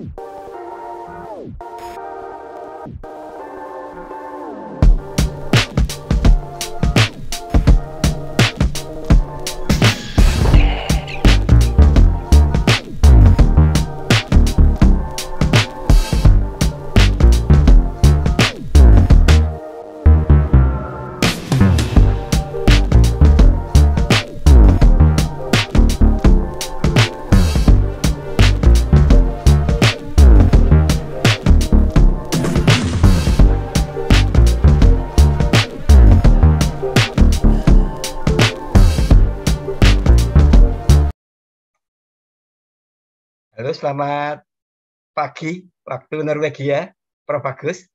you selamat pagi waktu Norwegia, Prof. Agus.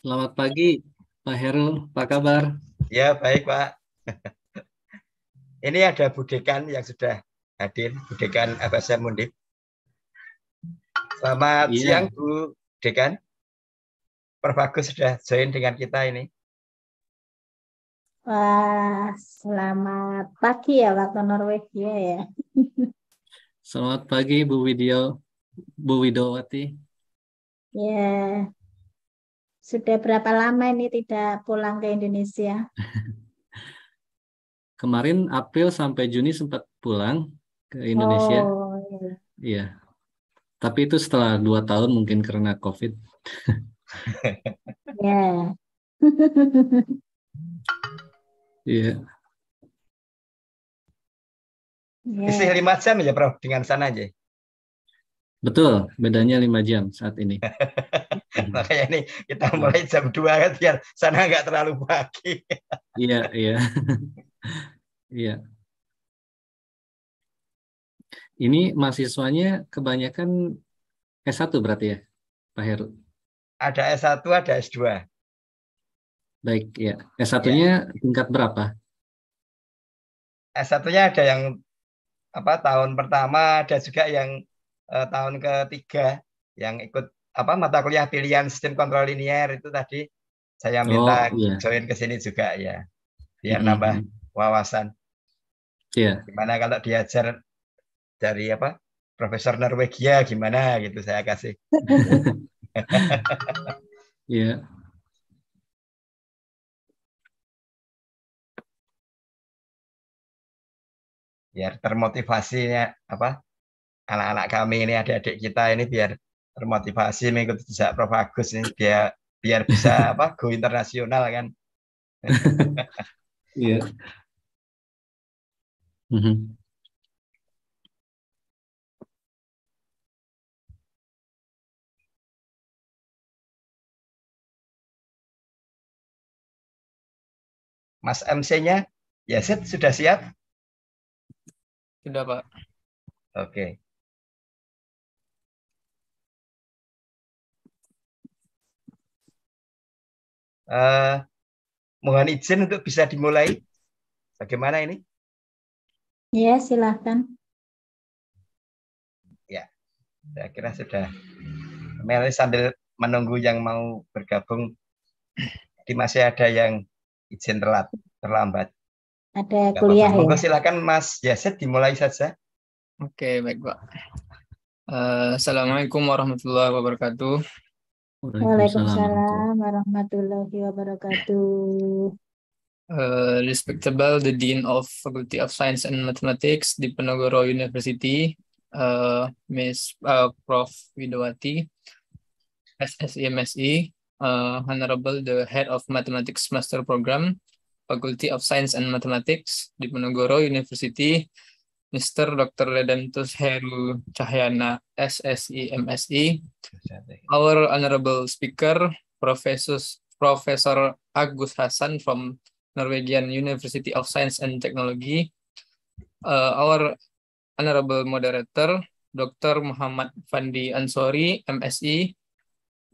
Selamat pagi, Pak Heru. Apa kabar? Ya, baik, Pak. Ini ada Budekan yang sudah hadir, Budekan Abasa Mundip. Selamat iya. siang, Bu Dekan. Prof. Agus sudah join dengan kita ini. Wah, selamat pagi ya waktu Norwegia ya. Selamat pagi Bu Widyo, Bu Widowati. Ya, sudah berapa lama ini tidak pulang ke Indonesia? Kemarin April sampai Juni sempat pulang ke Indonesia. Oh, iya. iya. Tapi itu setelah dua tahun mungkin karena COVID. ya. Iya. Yeah. Isi lima jam ya Prof dengan sana aja. Betul, bedanya lima jam saat ini. Makanya ini kita mulai jam dua kan biar sana nggak terlalu pagi. iya, iya. iya. Ini mahasiswanya kebanyakan S1 berarti ya, Pak Heru? Ada S1, ada S2. Baik, ya. S1-nya ya. tingkat berapa? S1-nya ada yang apa tahun pertama ada juga yang eh, tahun ketiga yang ikut apa mata kuliah pilihan sistem kontrol linier itu tadi saya oh, minta oh, iya. join ke sini juga ya biar mm -hmm. nambah wawasan. Iya. Yeah. Gimana kalau diajar dari apa Profesor Norwegia gimana gitu saya kasih. Iya. yeah. biar termotivasinya apa anak-anak kami ini adik-adik kita ini biar termotivasi mengikuti jejak Prof Agus ini biar biar bisa apa go internasional kan iya mhm. Mas MC-nya, Yasid sudah siap? Sudah, Pak. Oke. Okay. Uh, eh, mohon izin untuk bisa dimulai. Bagaimana ini? Ya, silakan. Ya, saya kira sudah. Melis sambil menunggu yang mau bergabung. Jadi masih ada yang izin terlambat. terlambat. Ada Gak kuliah ya. Silakan Mas Yaset dimulai saja. Oke, baik Pak. Uh, Assalamualaikum warahmatullahi wabarakatuh. Waalaikumsalam warahmatullahi wabarakatuh. Uh, respectable the Dean of Faculty of Science and Mathematics di Penogoro University, uh, Miss uh, Prof. Widowati, SSIMSI, uh, Honorable the Head of Mathematics Master Program, Faculty of Science and Mathematics di Ponorogo University, Mr. Dr. Ledantus Heru Cahyana, SSI, MSI, our honorable speaker, Professor, Professor Agus Hasan from Norwegian University of Science and Technology, uh, our honorable moderator, Dr. Muhammad Fandi Ansori, MSI,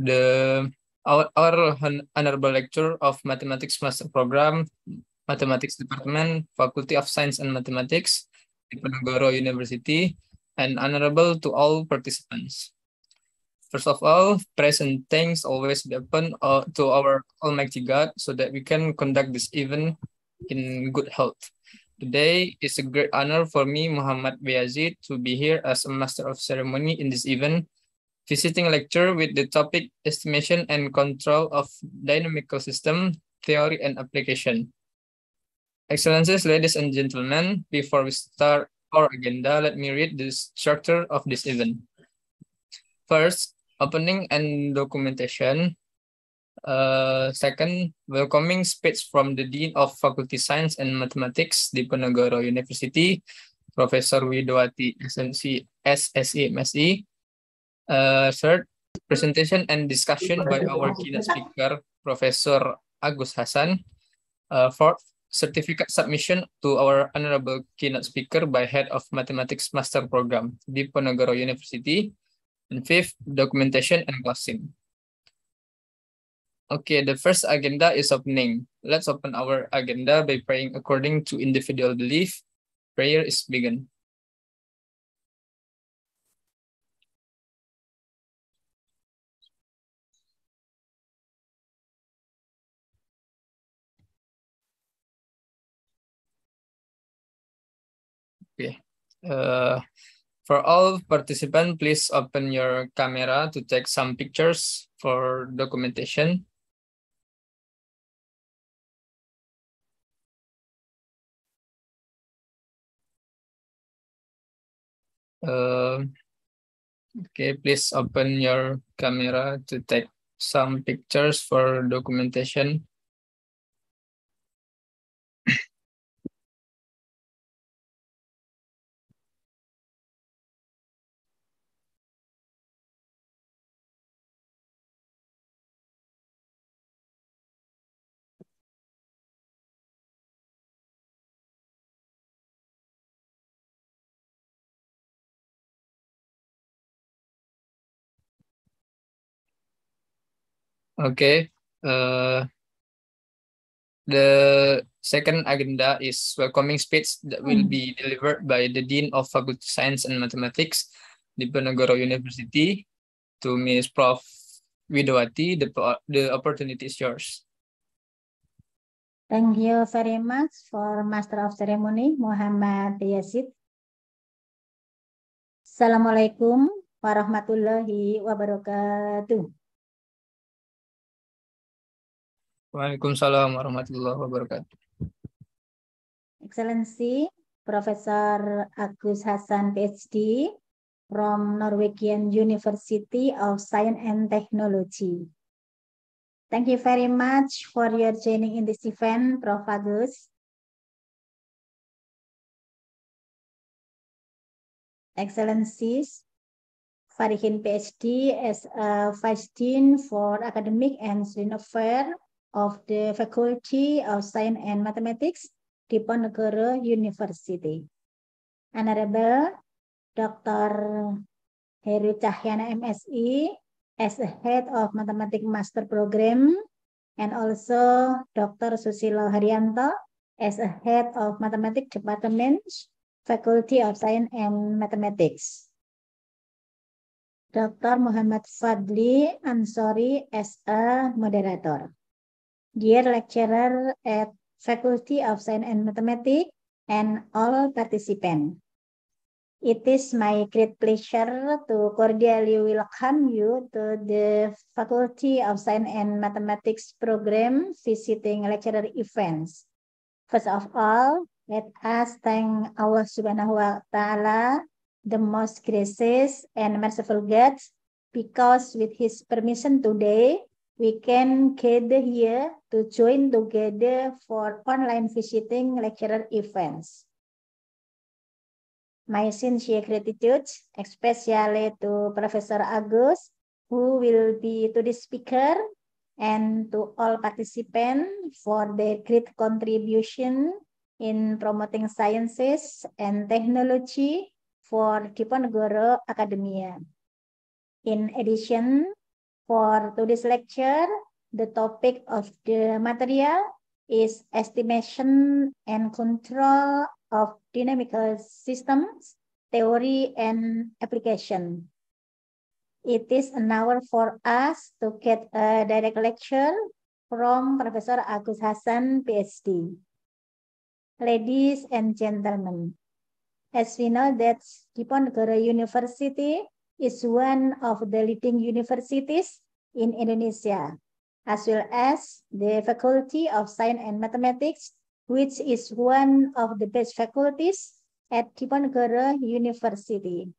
the our, our honorable lecturer of Mathematics Master Program, Mathematics Department, Faculty of Science and Mathematics, Diponegoro University, and honorable to all participants. First of all, praise and thanks always be open uh, to our Almighty God so that we can conduct this event in good health. Today is a great honor for me, Muhammad Bayazid, to be here as a master of ceremony in this event visiting lecture with the topic estimation and control of dynamical system theory and application. Excellencies, ladies and gentlemen, before we start our agenda, let me read the structure of this event. First, opening and documentation. Uh, second, welcoming speech from the Dean of Faculty Science and Mathematics, Diponegoro University, Professor Widowati, SMC, SSE, MSE, uh, third, presentation and discussion by our keynote speaker, Professor Agus Hasan. Uh, eh, fourth, certificate submission to our honorable keynote speaker by head of mathematics master program, Diponegoro University. And fifth, documentation and classing. Okay, the first agenda is opening. Let's open our agenda by praying according to individual belief. Prayer is begun. Okay. Uh, for all participants, please open your camera to take some pictures for documentation. Uh, okay, please open your camera to take some pictures for documentation. Okay. Uh, eh, the second agenda is welcoming speech that will hmm. be delivered by the Dean of Faculty Science and Mathematics, Diponegoro University, to Ms. Prof. Widowati. The, the opportunity is yours. Thank you very much for Master of Ceremony Muhammad Yazid. Assalamualaikum warahmatullahi wabarakatuh. Waalaikumsalam warahmatullahi wabarakatuh. Excellency, Professor Agus Hasan PhD from Norwegian University of Science and Technology. Thank you very much for your joining in this event, Prof. Agus. Excellencies, Farihin PhD as a Vice Dean for Academic and Student Affairs of the Faculty of Science and Mathematics, Diponegoro University. Honorable Dr. Heru Cahyana MSI as the head of Mathematics Master Program and also Dr. Susilo Haryanto as a head of Mathematics Department, Faculty of Science and Mathematics. Dr. Muhammad Fadli Ansori as a moderator dear lecturer at Faculty of Science and Mathematics and all participants. It is my great pleasure to cordially welcome you to the Faculty of Science and Mathematics program visiting lecturer events. First of all, let us thank Allah subhanahu wa ta'ala, the most gracious and merciful God, because with his permission today, we can gather here to join together for online visiting lecturer events. My sincere gratitude, especially to Professor Agus, who will be today's speaker, and to all participants for their great contribution in promoting sciences and technology for Diponegoro Academia. In addition, For today's lecture, the topic of the material is estimation and control of dynamical systems, theory and application. It is an hour for us to get a direct lecture from Professor Agus Hasan, PhD. Ladies and gentlemen, as we know that Diponegoro University is one of the leading universities in Indonesia, as well as the Faculty of Science and Mathematics, which is one of the best faculties at Diponegoro University.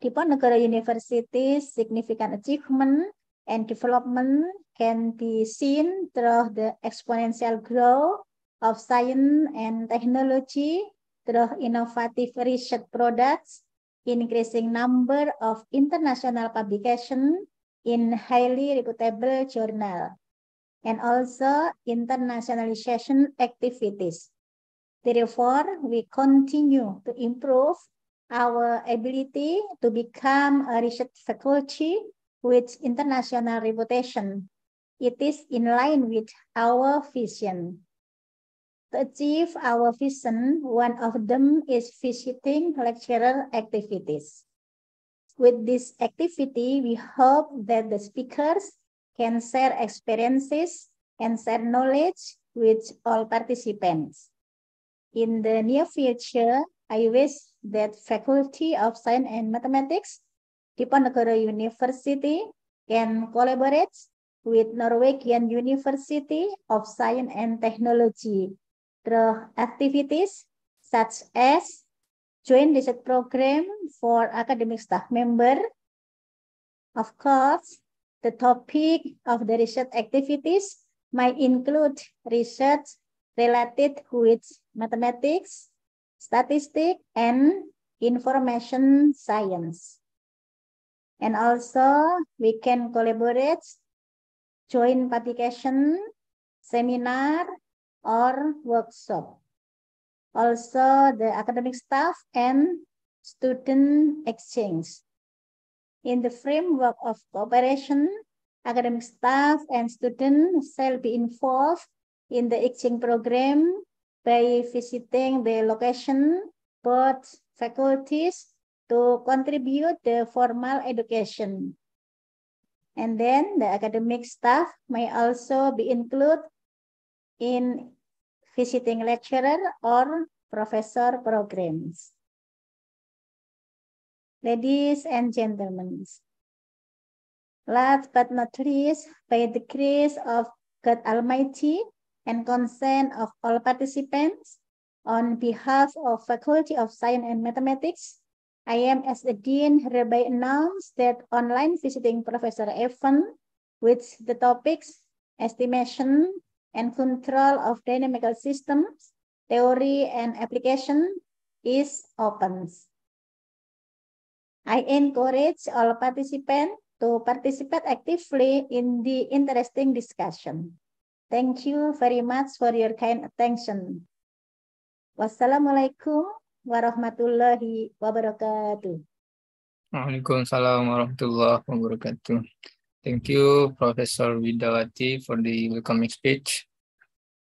Diponegoro University's significant achievement and development can be seen through the exponential growth of science and technology through innovative research products increasing number of international publication in highly reputable journal, and also internationalization activities. Therefore, we continue to improve our ability to become a research faculty with international reputation. It is in line with our vision. To achieve our vision, one of them is visiting lecturer activities. With this activity, we hope that the speakers can share experiences and share knowledge with all participants. In the near future, I wish that Faculty of Science and Mathematics, Diponegoro University, can collaborate with Norwegian University of Science and Technology activities such as joint research program for academic staff member. Of course, the topic of the research activities might include research related with mathematics, statistics, and information science. And also, we can collaborate, join publication, seminar, or workshop. Also the academic staff and student exchange. In the framework of cooperation, academic staff and students shall be involved in the exchange program by visiting the location, both faculties to contribute the formal education. And then the academic staff may also be included in visiting lecturer or professor programs. Ladies and gentlemen, last but not least, by the grace of God Almighty and consent of all participants, on behalf of Faculty of Science and Mathematics, I am as the Dean hereby announce that online visiting Professor Evan with the topics estimation, and control of dynamical systems, theory and application is open. I encourage all participants to participate actively in the interesting discussion. Thank you very much for your kind attention. Wassalamualaikum warahmatullahi wabarakatuh. Waalaikumsalam warahmatullahi wabarakatuh. Thank you, Professor Widawati, for the welcoming speech.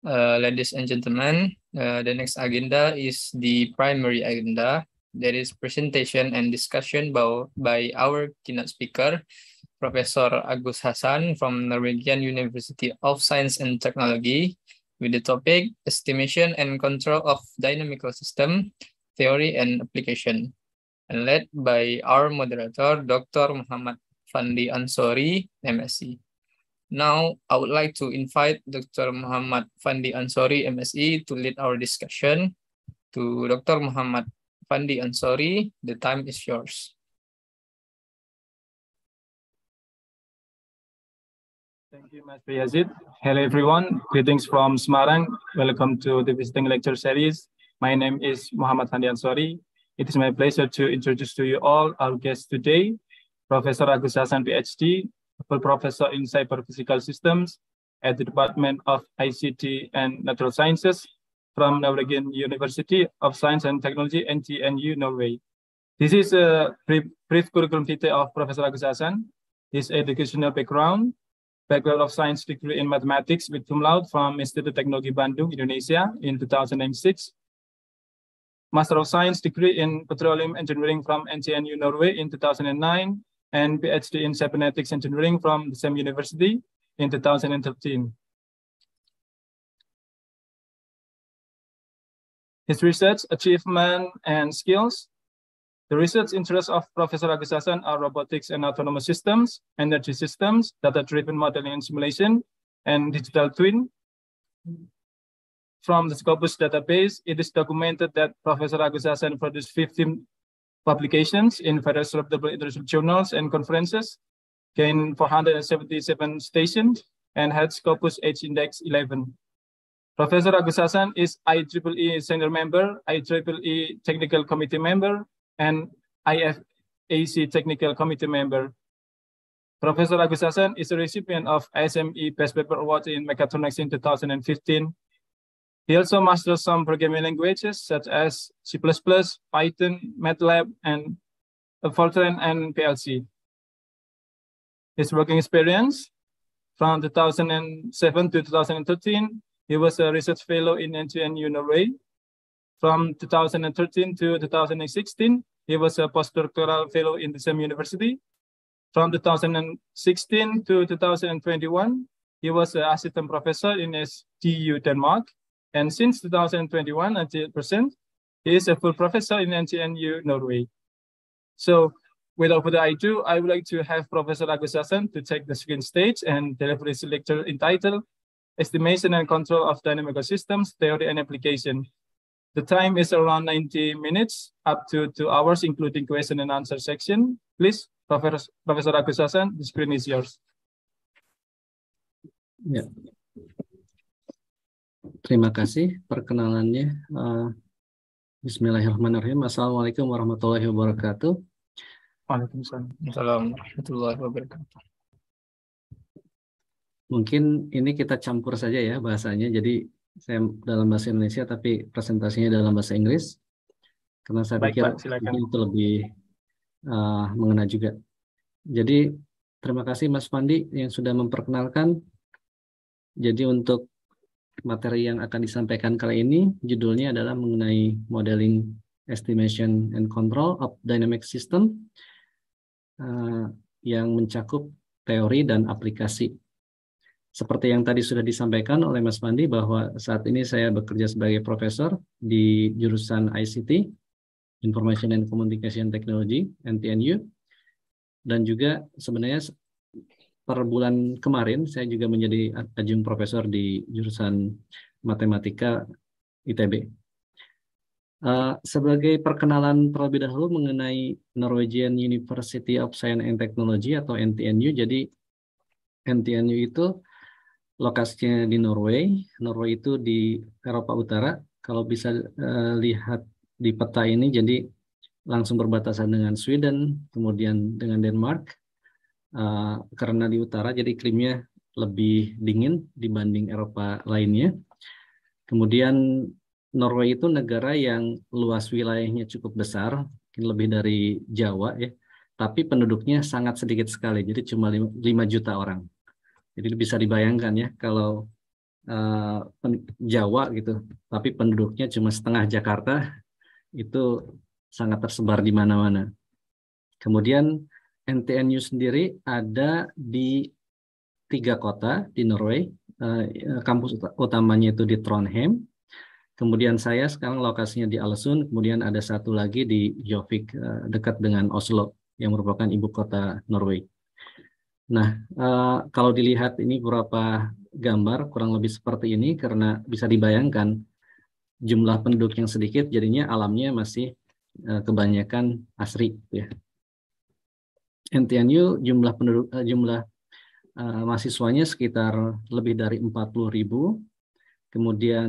Uh, ladies and gentlemen, uh, the next agenda is the primary agenda. That is presentation and discussion by, by our keynote speaker, Professor Agus Hasan from Norwegian University of Science and Technology with the topic Estimation and Control of Dynamical System, Theory and Application and led by our moderator, Dr. Muhammad Fandi Ansori, MSc. Now, I would like to invite Dr. Muhammad Fandi Ansori, MSc, to lead our discussion. To Dr. Muhammad Fandi Ansori, the time is yours. Thank you, Mas Yazid. Hello, everyone. Greetings from Semarang. Welcome to the Visiting Lecture Series. My name is Muhammad Fandi Ansori. It is my pleasure to introduce to you all our guests today, Professor Agus Hasan PhD, full professor in cyber-physical systems at the Department of ICT and Natural Sciences from Norwegian University of Science and Technology, NTNU, Norway. This is a brief, curriculum vitae of Professor Agus Hasan, his educational background, Bachelor of Science degree in Mathematics with Cum Laude from Institute Teknologi Bandung, Indonesia in 2006, Master of Science degree in Petroleum Engineering from NTNU, Norway in 2009, and PhD in Cybernetics Engineering from the same university in 2013. His research achievement and skills. The research interests of Professor Agus are robotics and autonomous systems, energy systems, data-driven modeling and simulation, and digital twin. From the Scopus database, it is documented that Professor Agus produced 15 publications in various international journals and conferences, gained 477 stations, and had Scopus H Index 11. Professor Agus is IEEE senior member, IEEE technical committee member, and IFAC technical committee member. Professor Agus is a recipient of SME Best Paper Award in Mechatronics in 2015 he also masters some programming languages such as C++, Python, MATLAB, and Fortran and PLC. His working experience from 2007 to 2013, he was a research fellow in NTNU Norway. From 2013 to 2016, he was a postdoctoral fellow in the same university. From 2016 to 2021, he was an assistant professor in SDU Denmark and since 2021 98 present, he is a full professor in NTNU Norway. So without further ado, I would like to have Professor Agusasan to take the screen stage and deliver his lecture entitled Estimation and Control of Dynamic Systems, Theory and Application. The time is around 90 minutes, up to two hours, including question and answer section. Please, Professor, Professor Agusasan, the screen is yours. Yeah, Terima kasih perkenalannya. Uh, Bismillahirrahmanirrahim. Assalamualaikum warahmatullahi wabarakatuh. Waalaikumsalam warahmatullahi wabarakatuh. Mungkin ini kita campur saja ya bahasanya. Jadi saya dalam bahasa Indonesia tapi presentasinya dalam bahasa Inggris. Karena saya Baik, pikir Pak, itu lebih uh, mengena juga. Jadi terima kasih Mas Pandi yang sudah memperkenalkan. Jadi untuk materi yang akan disampaikan kali ini judulnya adalah mengenai modeling estimation and control of dynamic system uh, yang mencakup teori dan aplikasi. Seperti yang tadi sudah disampaikan oleh Mas Pandi bahwa saat ini saya bekerja sebagai profesor di jurusan ICT, Information and Communication Technology, NTNU, dan juga sebenarnya per bulan kemarin saya juga menjadi ajung profesor di jurusan matematika ITB. Uh, eh, sebagai perkenalan terlebih dahulu mengenai Norwegian University of Science and Technology atau NTNU, jadi NTNU itu lokasinya di Norway. Norway itu di Eropa Utara. Kalau bisa uh, lihat di peta ini, jadi langsung berbatasan dengan Sweden, kemudian dengan Denmark, Eh, karena di utara jadi iklimnya lebih dingin dibanding Eropa lainnya. Kemudian Norway itu negara yang luas wilayahnya cukup besar, mungkin lebih dari Jawa ya, tapi penduduknya sangat sedikit sekali, jadi cuma 5 juta orang. Jadi bisa dibayangkan ya kalau uh, Jawa gitu, tapi penduduknya cuma setengah Jakarta, itu sangat tersebar di mana-mana. Kemudian NTNU sendiri ada di tiga kota di Norway. Eh, kampus utamanya itu di Trondheim. Kemudian saya sekarang lokasinya di Alesund, kemudian ada satu lagi di Jovik eh, dekat dengan Oslo yang merupakan ibu kota Norway. Nah, eh, kalau dilihat ini beberapa gambar kurang lebih seperti ini karena bisa dibayangkan jumlah penduduk yang sedikit jadinya alamnya masih kebanyakan asri gitu ya NTNU jumlah penduduk eh, jumlah uh, mahasiswanya sekitar lebih dari 40 ribu. Kemudian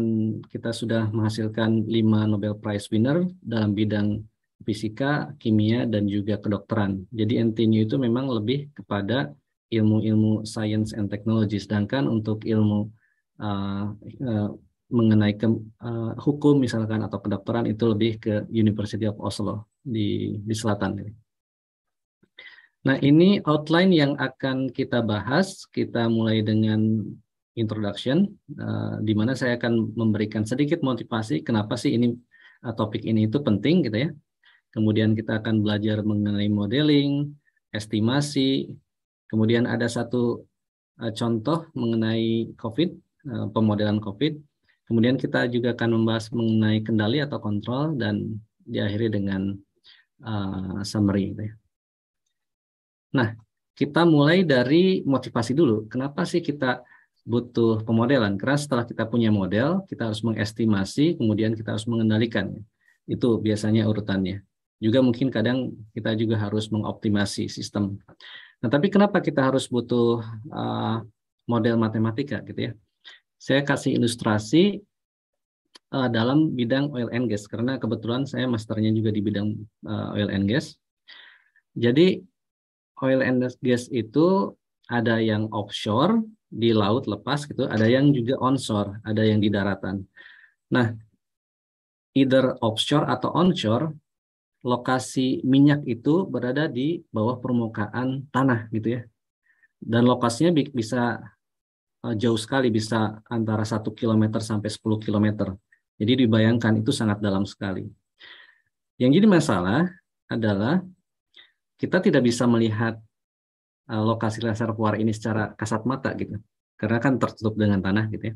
kita sudah menghasilkan lima Nobel Prize winner dalam bidang fisika, kimia, dan juga kedokteran. Jadi NTNU itu memang lebih kepada ilmu-ilmu science and technology. Sedangkan untuk ilmu uh, uh, mengenai ke, uh, hukum misalkan atau kedokteran itu lebih ke University of Oslo di, di selatan. Ini. Nah, ini outline yang akan kita bahas. Kita mulai dengan introduction, uh, di mana saya akan memberikan sedikit motivasi kenapa sih ini uh, topik ini itu penting gitu ya. Kemudian kita akan belajar mengenai modeling, estimasi, kemudian ada satu uh, contoh mengenai COVID, uh, pemodelan COVID. Kemudian kita juga akan membahas mengenai kendali atau kontrol dan diakhiri dengan uh, summary gitu ya. Nah, kita mulai dari motivasi dulu. Kenapa sih kita butuh pemodelan? Karena setelah kita punya model, kita harus mengestimasi, kemudian kita harus mengendalikan. Itu biasanya urutannya. Juga mungkin kadang kita juga harus mengoptimasi sistem. Nah, tapi kenapa kita harus butuh uh, model matematika gitu ya? Saya kasih ilustrasi uh, dalam bidang oil and gas karena kebetulan saya masternya juga di bidang uh, oil and gas. Jadi oil and gas itu ada yang offshore di laut lepas gitu, ada yang juga onshore, ada yang di daratan. Nah, either offshore atau onshore, lokasi minyak itu berada di bawah permukaan tanah gitu ya. Dan lokasinya bisa eh, jauh sekali, bisa antara 1 km sampai 10 km. Jadi dibayangkan itu sangat dalam sekali. Yang jadi masalah adalah kita tidak bisa melihat uh, lokasi reservoir ini secara kasat mata gitu karena kan tertutup dengan tanah gitu ya.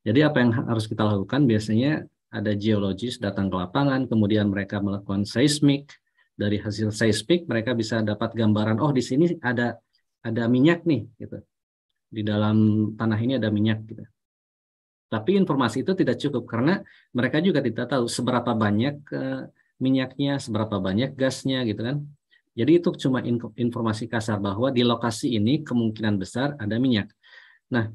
Jadi apa yang harus kita lakukan biasanya ada geologis datang ke lapangan, kemudian mereka melakukan seismik. Dari hasil seismik mereka bisa dapat gambaran, oh di sini ada ada minyak nih gitu. Di dalam tanah ini ada minyak gitu. Tapi informasi itu tidak cukup karena mereka juga tidak tahu seberapa banyak uh, minyaknya, seberapa banyak gasnya gitu kan. Jadi itu cuma informasi kasar bahwa di lokasi ini kemungkinan besar ada minyak. Nah,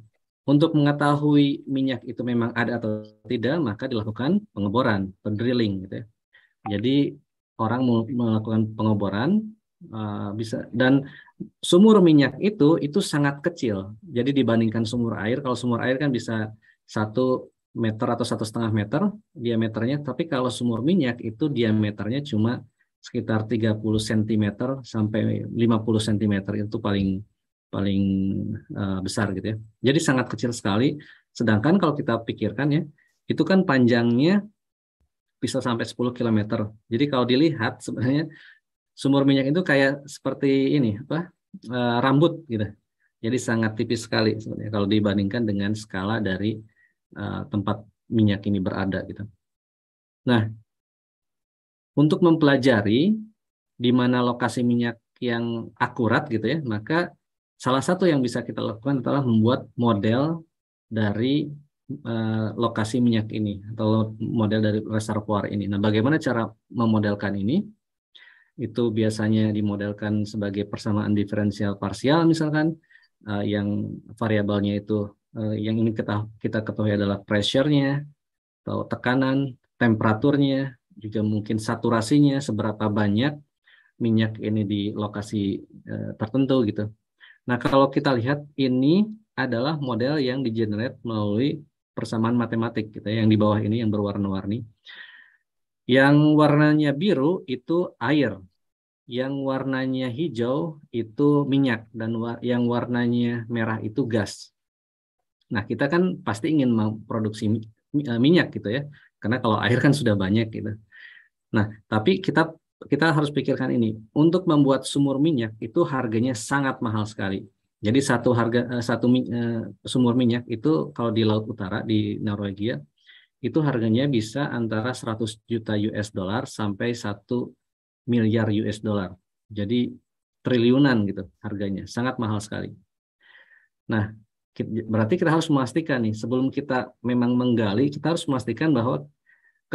untuk mengetahui minyak itu memang ada atau tidak, maka dilakukan pengeboran, pendrilling gitu ya. Jadi orang melakukan pengeboran uh, bisa dan sumur minyak itu itu sangat kecil. Jadi dibandingkan sumur air, kalau sumur air kan bisa satu meter atau satu setengah meter diameternya, tapi kalau sumur minyak itu diameternya cuma sekitar 30 cm sampai 50 cm itu paling paling uh, besar gitu ya. Jadi sangat kecil sekali. Sedangkan kalau kita pikirkan ya, itu kan panjangnya bisa sampai 10 km. Jadi kalau dilihat sebenarnya sumur minyak itu kayak seperti ini apa? Uh, rambut gitu. Jadi sangat tipis sekali sebenarnya kalau dibandingkan dengan skala dari uh, tempat minyak ini berada gitu. Nah, untuk mempelajari di mana lokasi minyak yang akurat gitu ya, maka salah satu yang bisa kita lakukan adalah membuat model dari eh, lokasi minyak ini atau model dari reservoir ini. Nah, bagaimana cara memodelkan ini? Itu biasanya dimodelkan sebagai persamaan diferensial parsial misalkan eh, yang variabelnya itu eh, yang ini kita kita ketahui adalah pressure-nya atau tekanan, temperaturnya, juga mungkin saturasinya seberapa banyak minyak ini di lokasi e, tertentu gitu. Nah, kalau kita lihat ini adalah model yang digenerate melalui persamaan matematik kita gitu, ya, yang di bawah ini yang berwarna-warni. Yang warnanya biru itu air, yang warnanya hijau itu minyak dan war yang warnanya merah itu gas. Nah, kita kan pasti ingin memproduksi eh, minyak gitu ya. Karena kalau air kan sudah banyak gitu. Nah, tapi kita kita harus pikirkan ini. Untuk membuat sumur minyak itu harganya sangat mahal sekali. Jadi satu harga eh, satu eh, sumur minyak itu kalau di laut utara di Norwegia itu harganya bisa antara 100 juta US dollar sampai 1 miliar US dollar. Jadi triliunan gitu harganya, sangat mahal sekali. Nah, berarti kita harus memastikan nih sebelum kita memang menggali, kita harus memastikan bahwa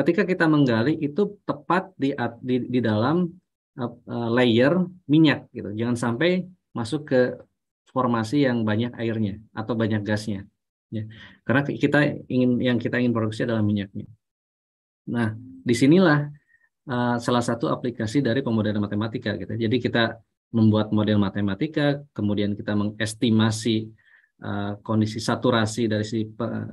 ketika kita menggali itu tepat di di, di dalam uh, layer minyak gitu. Jangan sampai masuk ke formasi yang banyak airnya atau banyak gasnya. Ya. Karena kita ingin yang kita ingin produksi adalah minyaknya. Nah, disinilah uh, salah satu aplikasi dari pemodelan matematika gitu. Jadi kita membuat model matematika, kemudian kita mengestimasi eh, kondisi saturasi dari si,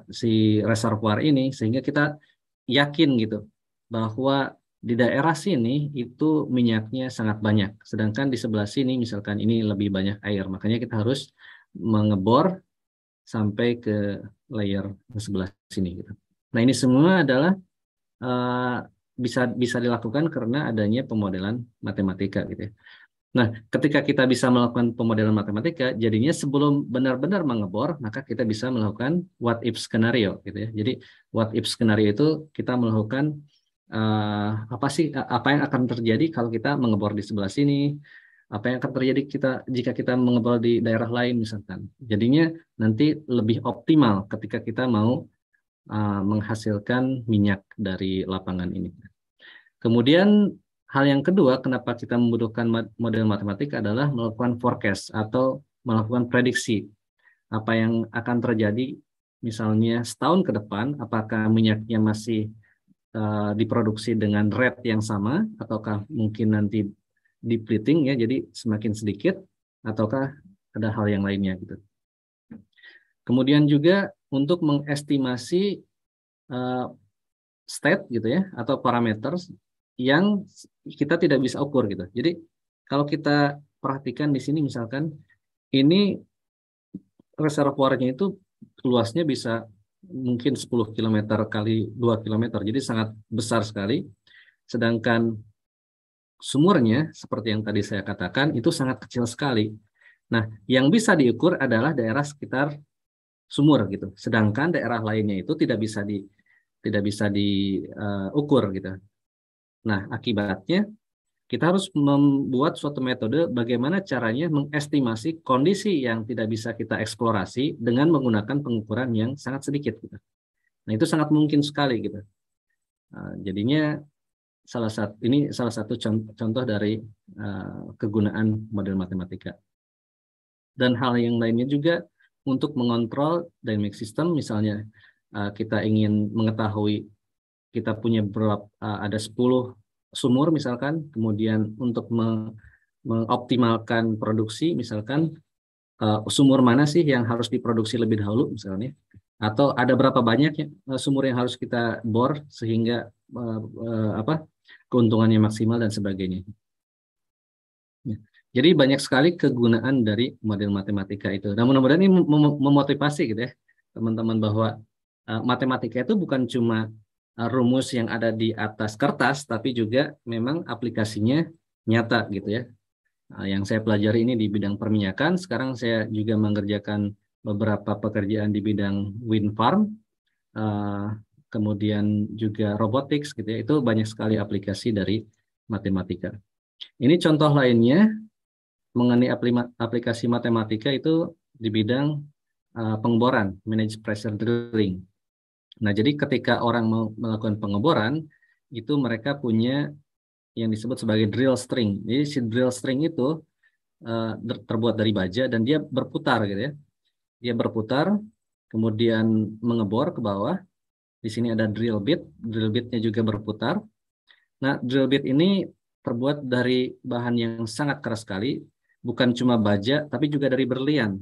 si reservoir ini sehingga kita yakin gitu bahwa di daerah sini itu minyaknya sangat banyak, sedangkan di sebelah sini misalkan ini lebih banyak air, makanya kita harus mengebor sampai ke layer sebelah sini gitu. Nah ini semua adalah uh, bisa bisa dilakukan karena adanya pemodelan matematika gitu ya. Nah, ketika kita bisa melakukan pemodelan matematika, jadinya sebelum benar-benar mengebor, maka kita bisa melakukan what if skenario gitu ya. Jadi what if skenario itu kita melakukan uh, apa sih eh, apa yang akan terjadi kalau kita mengebor di sebelah sini, apa yang akan terjadi kita jika kita mengebor di daerah lain misalkan. Jadinya nanti lebih optimal ketika kita mau uh, menghasilkan minyak dari lapangan ini. Kemudian Hal yang kedua, kenapa kita membutuhkan model matematika adalah melakukan forecast atau melakukan prediksi apa yang akan terjadi misalnya setahun ke depan, apakah minyaknya masih uh, diproduksi dengan rate yang sama ataukah mungkin nanti depleting ya jadi semakin sedikit ataukah ada hal yang lainnya gitu. Kemudian juga untuk mengestimasi uh, state gitu ya atau parameters yang kita tidak bisa ukur gitu. Jadi kalau kita perhatikan di sini misalkan ini reservoirnya itu luasnya bisa mungkin 10 km kali 2 km. Jadi sangat besar sekali. Sedangkan sumurnya seperti yang tadi saya katakan itu sangat kecil sekali. Nah, yang bisa diukur adalah daerah sekitar sumur gitu. Sedangkan daerah lainnya itu tidak bisa di tidak bisa diukur eh, uh, gitu. Nah, akibatnya kita harus membuat suatu metode bagaimana caranya mengestimasi kondisi yang tidak bisa kita eksplorasi dengan menggunakan pengukuran yang sangat sedikit. Gitu. Nah itu sangat mungkin sekali gitu. Nah, jadinya salah satu ini salah satu contoh dari uh, kegunaan model matematika. Dan hal yang lainnya juga untuk mengontrol dynamic system, misalnya ah, kita ingin mengetahui kita punya berapa eh, ada 10 sumur misalkan, kemudian untuk mengoptimalkan produksi misalkan eh, sumur mana sih yang harus diproduksi lebih dahulu misalnya atau ada berapa banyak eh, sumur yang harus kita bor sehingga apa keuntungannya maksimal dan sebagainya. Ya, jadi banyak sekali kegunaan dari model matematika itu. Namun mudah-mudahan ini memotivasi gitu ya teman-teman bahwa matematika itu bukan cuma Eh, rumus yang ada di atas kertas, tapi juga memang aplikasinya nyata gitu ya. Eh, yang saya pelajari ini di bidang perminyakan, sekarang saya juga mengerjakan beberapa pekerjaan di bidang wind farm, eh, kemudian juga robotics gitu ya. Itu banyak sekali aplikasi dari matematika. Ini contoh lainnya mengenai aplikasi matematika itu di bidang uh, pengboran, manage pressure drilling Nah, jadi ketika orang melakukan pengeboran, itu mereka punya yang disebut sebagai drill string. Jadi si drill string itu eh, terbuat dari baja dan dia berputar gitu ya. Dia berputar, kemudian mengebor ke bawah. Di sini ada drill bit, drill bitnya juga berputar. Nah, drill bit ini terbuat dari bahan yang sangat keras sekali, bukan cuma baja tapi juga dari berlian.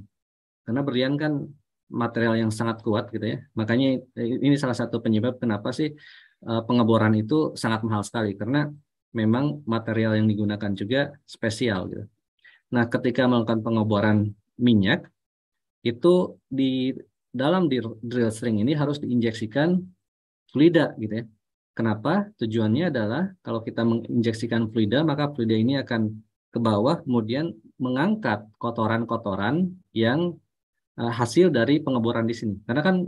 Karena berlian kan material yang sangat kuat gitu ya. Makanya ini salah satu penyebab kenapa sih eh, pengeboran itu sangat mahal sekali karena memang material yang digunakan juga spesial gitu. Nah, ketika melakukan pengeboran minyak itu di dalam drill string ini harus diinjeksikan fluida gitu ya. Kenapa? Tujuannya adalah kalau kita menginjeksikan fluida maka fluida ini akan ke bawah kemudian mengangkat kotoran-kotoran yang Eh, hasil dari pengeboran di sini. Karena kan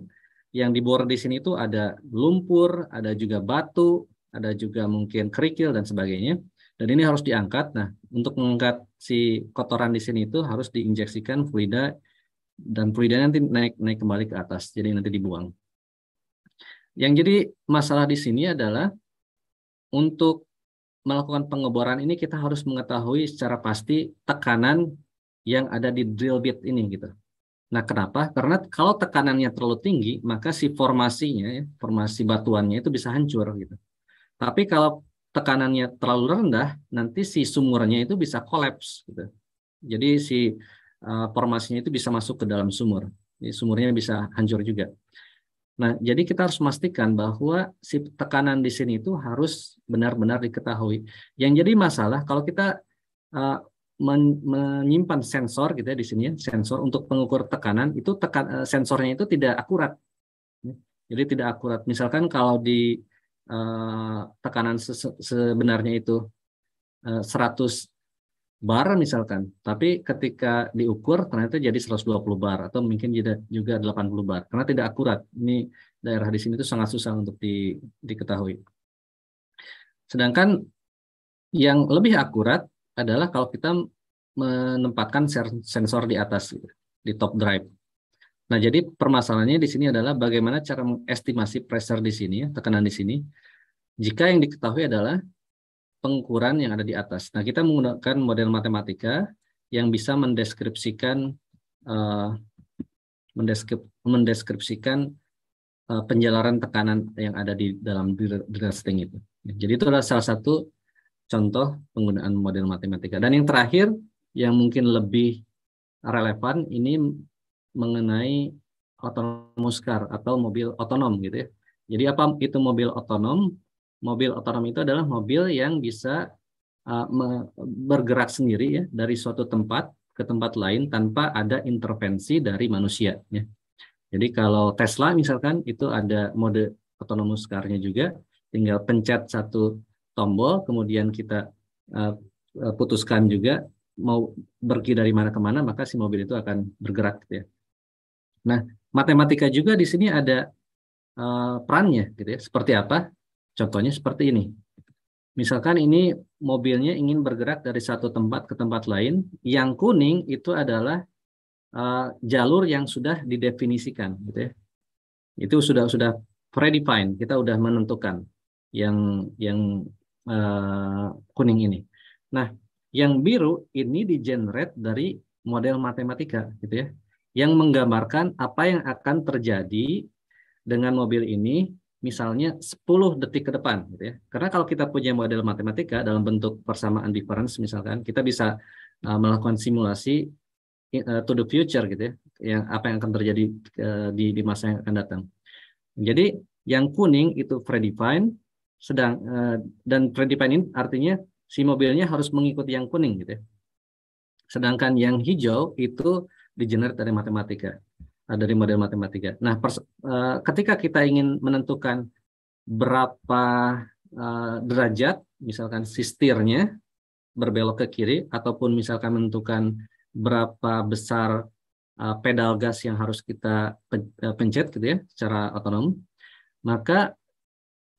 yang dibor di sini itu ada lumpur, ada juga batu, ada juga mungkin kerikil dan sebagainya. Dan ini harus diangkat. Nah, untuk mengangkat si kotoran di sini itu harus diinjeksikan fluida dan fluida nanti naik naik kembali ke atas. Jadi nanti dibuang. Yang jadi masalah di sini adalah untuk melakukan pengeboran ini kita harus mengetahui secara pasti tekanan yang ada di drill bit ini gitu. Nah, kenapa? Karena kalau tekanannya terlalu tinggi, maka si formasinya, ya, formasi batuannya itu bisa hancur gitu. Tapi kalau tekanannya terlalu rendah, nanti si sumurnya itu bisa kolaps gitu. Jadi si uh, formasinya itu bisa masuk ke dalam sumur. Jadi sumurnya bisa hancur juga. Nah, jadi kita harus memastikan bahwa si tekanan di sini itu harus benar-benar diketahui. Yang jadi masalah kalau kita uh, menyimpan sensor gitu ya di sini ya, sensor untuk pengukur tekanan itu tekan eh, sensornya itu tidak akurat. Jadi tidak akurat. Misalkan kalau di eh, tekanan sebenarnya itu 100 eh, bar misalkan, tapi ketika diukur ternyata jadi 120 bar atau mungkin juga 80 bar karena tidak akurat. Ini daerah di sini itu sangat susah untuk di, diketahui. Sedangkan yang lebih akurat adalah kalau kita menempatkan sensor di atas, di top drive. Nah, jadi permasalahannya di sini adalah bagaimana cara mengestimasi pressure di sini, tekanan di sini, jika yang diketahui adalah pengukuran yang ada di atas. Nah, kita menggunakan model matematika yang bisa mendeskripsikan uh, mendeskripsikan uh, tekanan yang ada di dalam drill, drill itu. Jadi itu adalah salah satu contoh penggunaan model matematika. Dan yang terakhir yang mungkin lebih relevan ini mengenai autonomous car atau mobil otonom gitu ya. Jadi apa itu mobil otonom? Mobil otonom itu adalah mobil yang bisa uh, bergerak sendiri ya dari suatu tempat ke tempat lain tanpa ada intervensi dari manusia ya. Jadi kalau Tesla misalkan itu ada mode autonomous car-nya juga tinggal pencet satu tombol, kemudian kita uh, putuskan juga mau pergi dari mana ke mana, maka si mobil itu akan bergerak. Gitu ya. Nah, matematika juga di sini ada uh, perannya, gitu ya. Seperti apa? Contohnya seperti ini. Misalkan ini mobilnya ingin bergerak dari satu tempat ke tempat lain, yang kuning itu adalah uh, jalur yang sudah didefinisikan, gitu ya. Itu sudah sudah predefined, kita sudah menentukan yang yang uh, kuning ini. Nah, yang biru ini di generate dari model matematika gitu ya. Yang menggambarkan apa yang akan terjadi dengan mobil ini misalnya 10 detik ke depan gitu ya. Karena kalau kita punya model matematika dalam bentuk persamaan difference misalkan, kita bisa uh, melakukan simulasi eh, to the future gitu ya, yang apa yang akan terjadi di di masa yang akan datang. Jadi yang kuning itu predefined, sedang uh, dan predefined ini artinya si mobilnya harus mengikuti yang kuning gitu ya. Sedangkan yang hijau itu di generate dari matematika, eh, dari model matematika. Nah, uh, ketika kita ingin menentukan berapa uh, derajat misalkan si berbelok ke kiri ataupun misalkan menentukan berapa besar uh, pedal gas yang harus kita pencet gitu ya secara otonom maka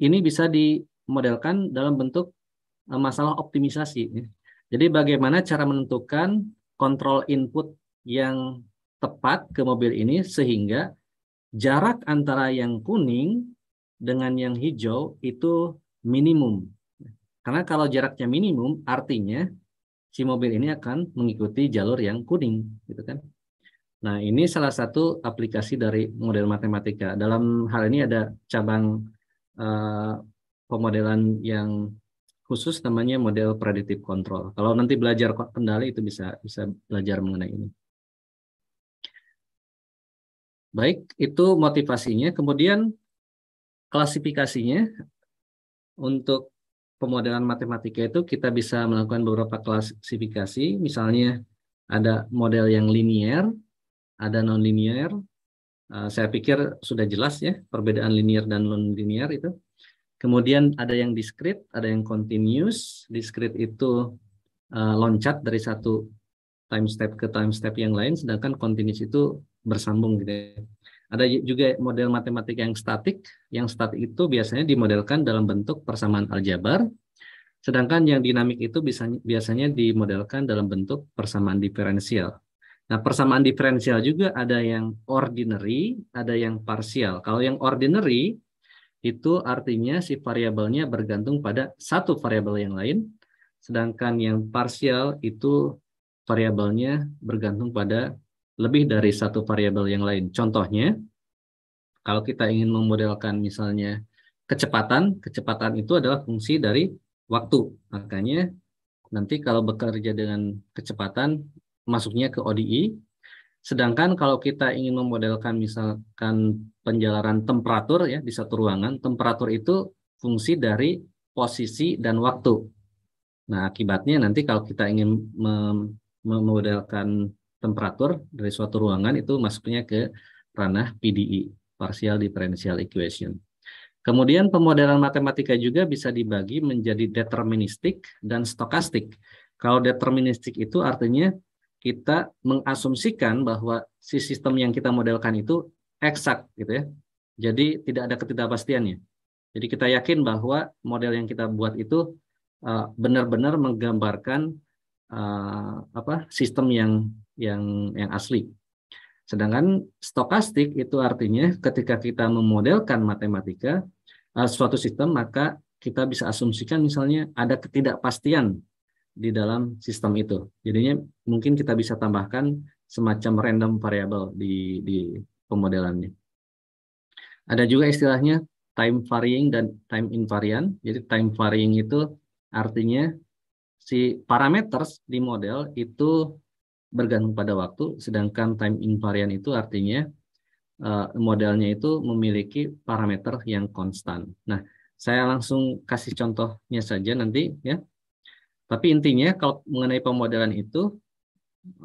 ini bisa dimodelkan dalam bentuk e, masalah optimisasi. Jadi bagaimana cara menentukan kontrol input yang tepat ke mobil ini sehingga jarak antara yang kuning dengan yang hijau itu minimum. Karena kalau jaraknya minimum artinya si mobil ini akan mengikuti jalur yang kuning, gitu kan? Nah, ini salah satu aplikasi dari model matematika. Dalam hal ini ada cabang Eh, pemodelan yang khusus namanya model predictive control. Kalau nanti belajar kendali itu bisa bisa belajar mengenai ini. Baik, itu motivasinya. Kemudian klasifikasinya untuk pemodelan matematika itu kita bisa melakukan beberapa klasifikasi. Misalnya ada model yang linier, ada non linear Eh, saya pikir sudah jelas ya perbedaan linear dan non-linear itu. Kemudian ada yang discrete, ada yang continuous. Discrete itu uh, loncat dari satu time step ke time step yang lain, sedangkan continuous itu bersambung gitu ya. Ada juga model matematik yang statik. Yang statik itu biasanya dimodelkan dalam bentuk persamaan aljabar. Sedangkan yang dinamik itu biasanya dimodelkan dalam bentuk persamaan diferensial. Nah, persamaan diferensial juga ada yang ordinary, ada yang parsial. Kalau yang ordinary itu artinya si variabelnya bergantung pada satu variabel yang lain, sedangkan yang parsial itu variabelnya bergantung pada lebih dari satu variabel yang lain. Contohnya, kalau kita ingin memodelkan misalnya kecepatan, kecepatan itu adalah fungsi dari waktu. Makanya nanti kalau bekerja dengan kecepatan masuknya ke ODI. Sedangkan kalau kita ingin memodelkan misalkan penjalaran temperatur ya di satu ruangan, temperatur itu fungsi dari posisi dan waktu. Nah, akibatnya nanti kalau kita ingin memodelkan temperatur dari suatu ruangan itu masuknya ke ranah PDE, Partial Differential Equation. Kemudian pemodelan matematika juga bisa dibagi menjadi deterministik dan stokastik. Kalau deterministik itu artinya kita mengasumsikan bahwa si sistem yang kita modelkan itu eksak gitu ya. Jadi tidak ada ketidakpastiannya. Jadi kita yakin bahwa model yang kita buat itu benar eh, benar-benar menggambarkan uh, apa sistem yang yang yang asli. Sedangkan stokastik itu artinya ketika kita memodelkan matematika uh, suatu sistem maka kita bisa asumsikan misalnya ada ketidakpastian di dalam sistem itu. Jadinya mungkin kita bisa tambahkan semacam random variable di, di pemodelannya. Ada juga istilahnya time varying dan time invariant. Jadi time varying itu artinya si parameters di model itu bergantung pada waktu, sedangkan time invariant itu artinya eh, modelnya itu memiliki parameter yang konstan. Nah, saya langsung kasih contohnya saja nanti ya tapi intinya kalau mengenai pemodelan itu,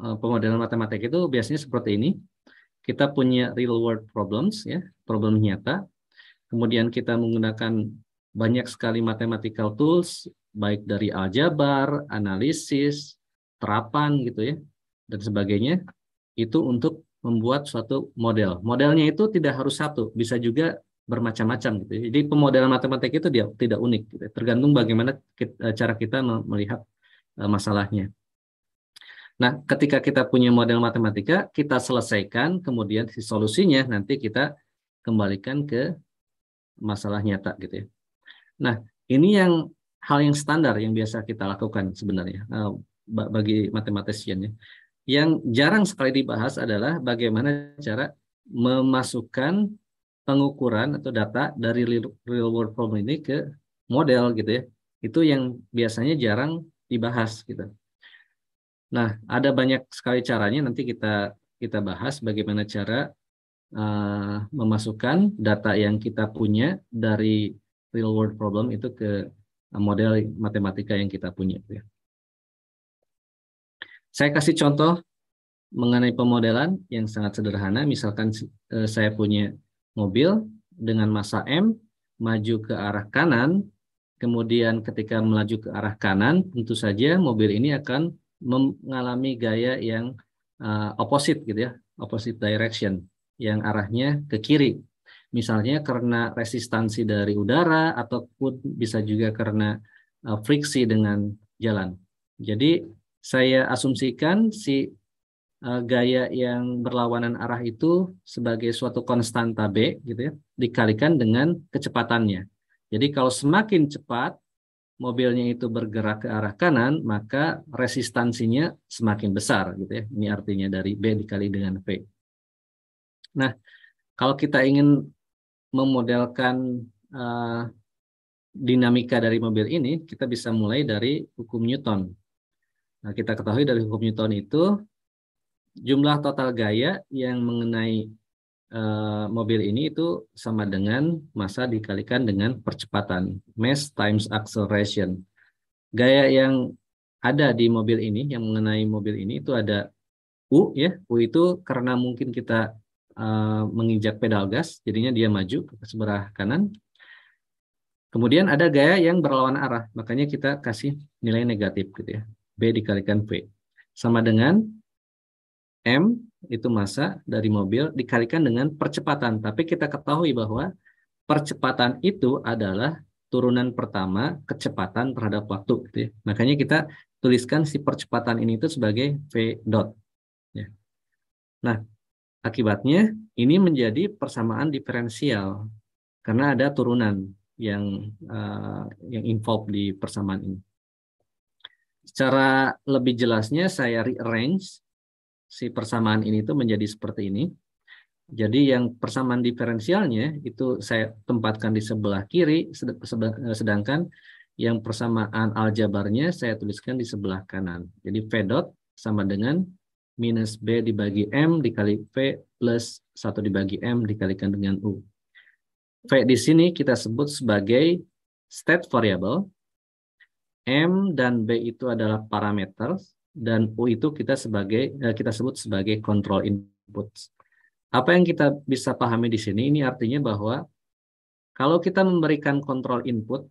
eh, pemodelan matematik itu biasanya seperti ini. Kita punya real world problems, ya, problem nyata. Kemudian kita menggunakan banyak sekali mathematical tools, baik dari aljabar, analisis, terapan gitu ya, dan sebagainya. Itu untuk membuat suatu model. Modelnya itu tidak harus satu, bisa juga bermacam-macam gitu. Jadi pemodelan matematik itu dia tidak unik, gitu. tergantung bagaimana kita, eh, cara kita melihat eh, masalahnya. Nah, ketika kita punya model matematika, kita selesaikan, kemudian si solusinya nanti kita kembalikan ke masalah nyata gitu ya. Nah, ini yang hal yang standar yang biasa kita lakukan sebenarnya eh, bagi matematisian ya. Yang jarang sekali dibahas adalah bagaimana cara memasukkan pengukuran atau data dari real world problem ini ke model gitu ya. Itu yang biasanya jarang dibahas gitu. Nah, ada banyak sekali caranya nanti kita kita bahas bagaimana cara uh, memasukkan data yang kita punya dari real world problem itu ke model matematika yang kita punya gitu ya. Saya kasih contoh mengenai pemodelan yang sangat sederhana misalkan uh, saya punya mobil dengan masa M maju ke arah kanan, kemudian ketika melaju ke arah kanan, tentu saja mobil ini akan mengalami gaya yang uh, opposite gitu ya, opposite direction yang arahnya ke kiri. Misalnya karena resistansi dari udara ataupun bisa juga karena uh, friksi dengan jalan. Jadi saya asumsikan si Eh, gaya yang berlawanan arah itu sebagai suatu konstanta B gitu ya, dikalikan dengan kecepatannya. Jadi kalau semakin cepat mobilnya itu bergerak ke arah kanan, maka resistansinya semakin besar gitu ya. Ini artinya dari B dikali dengan V. Nah, kalau kita ingin memodelkan uh, dinamika dari mobil ini, kita bisa mulai dari hukum Newton. Nah, kita ketahui dari hukum Newton itu jumlah total gaya yang mengenai uh, mobil ini itu sama dengan massa dikalikan dengan percepatan, mass times acceleration. Gaya yang ada di mobil ini, yang mengenai mobil ini itu ada U ya. U itu karena mungkin kita uh, menginjak pedal gas, jadinya dia maju ke sebelah kanan. Kemudian ada gaya yang berlawan arah, makanya kita kasih nilai negatif gitu ya. B dikalikan V. Sama dengan M itu masa dari mobil dikalikan dengan percepatan. Tapi kita ketahui bahwa percepatan itu adalah turunan pertama kecepatan terhadap waktu. Gitu ya. Makanya kita tuliskan si percepatan ini itu sebagai V dot. Ya. Nah, akibatnya ini menjadi persamaan diferensial karena ada turunan yang uh, yang involved di persamaan ini. Secara lebih jelasnya saya rearrange si persamaan ini itu menjadi seperti ini. Jadi yang persamaan diferensialnya itu saya tempatkan di sebelah kiri, eh, sedangkan yang persamaan aljabarnya saya tuliskan di sebelah kanan. Jadi V dot sama dengan minus B dibagi M dikali V plus 1 dibagi M dikalikan dengan U. V di sini kita sebut sebagai state variable. M dan B itu adalah parameter dan U itu kita sebagai eh, kita sebut sebagai control input. Apa yang kita bisa pahami di sini ini artinya bahwa kalau kita memberikan control input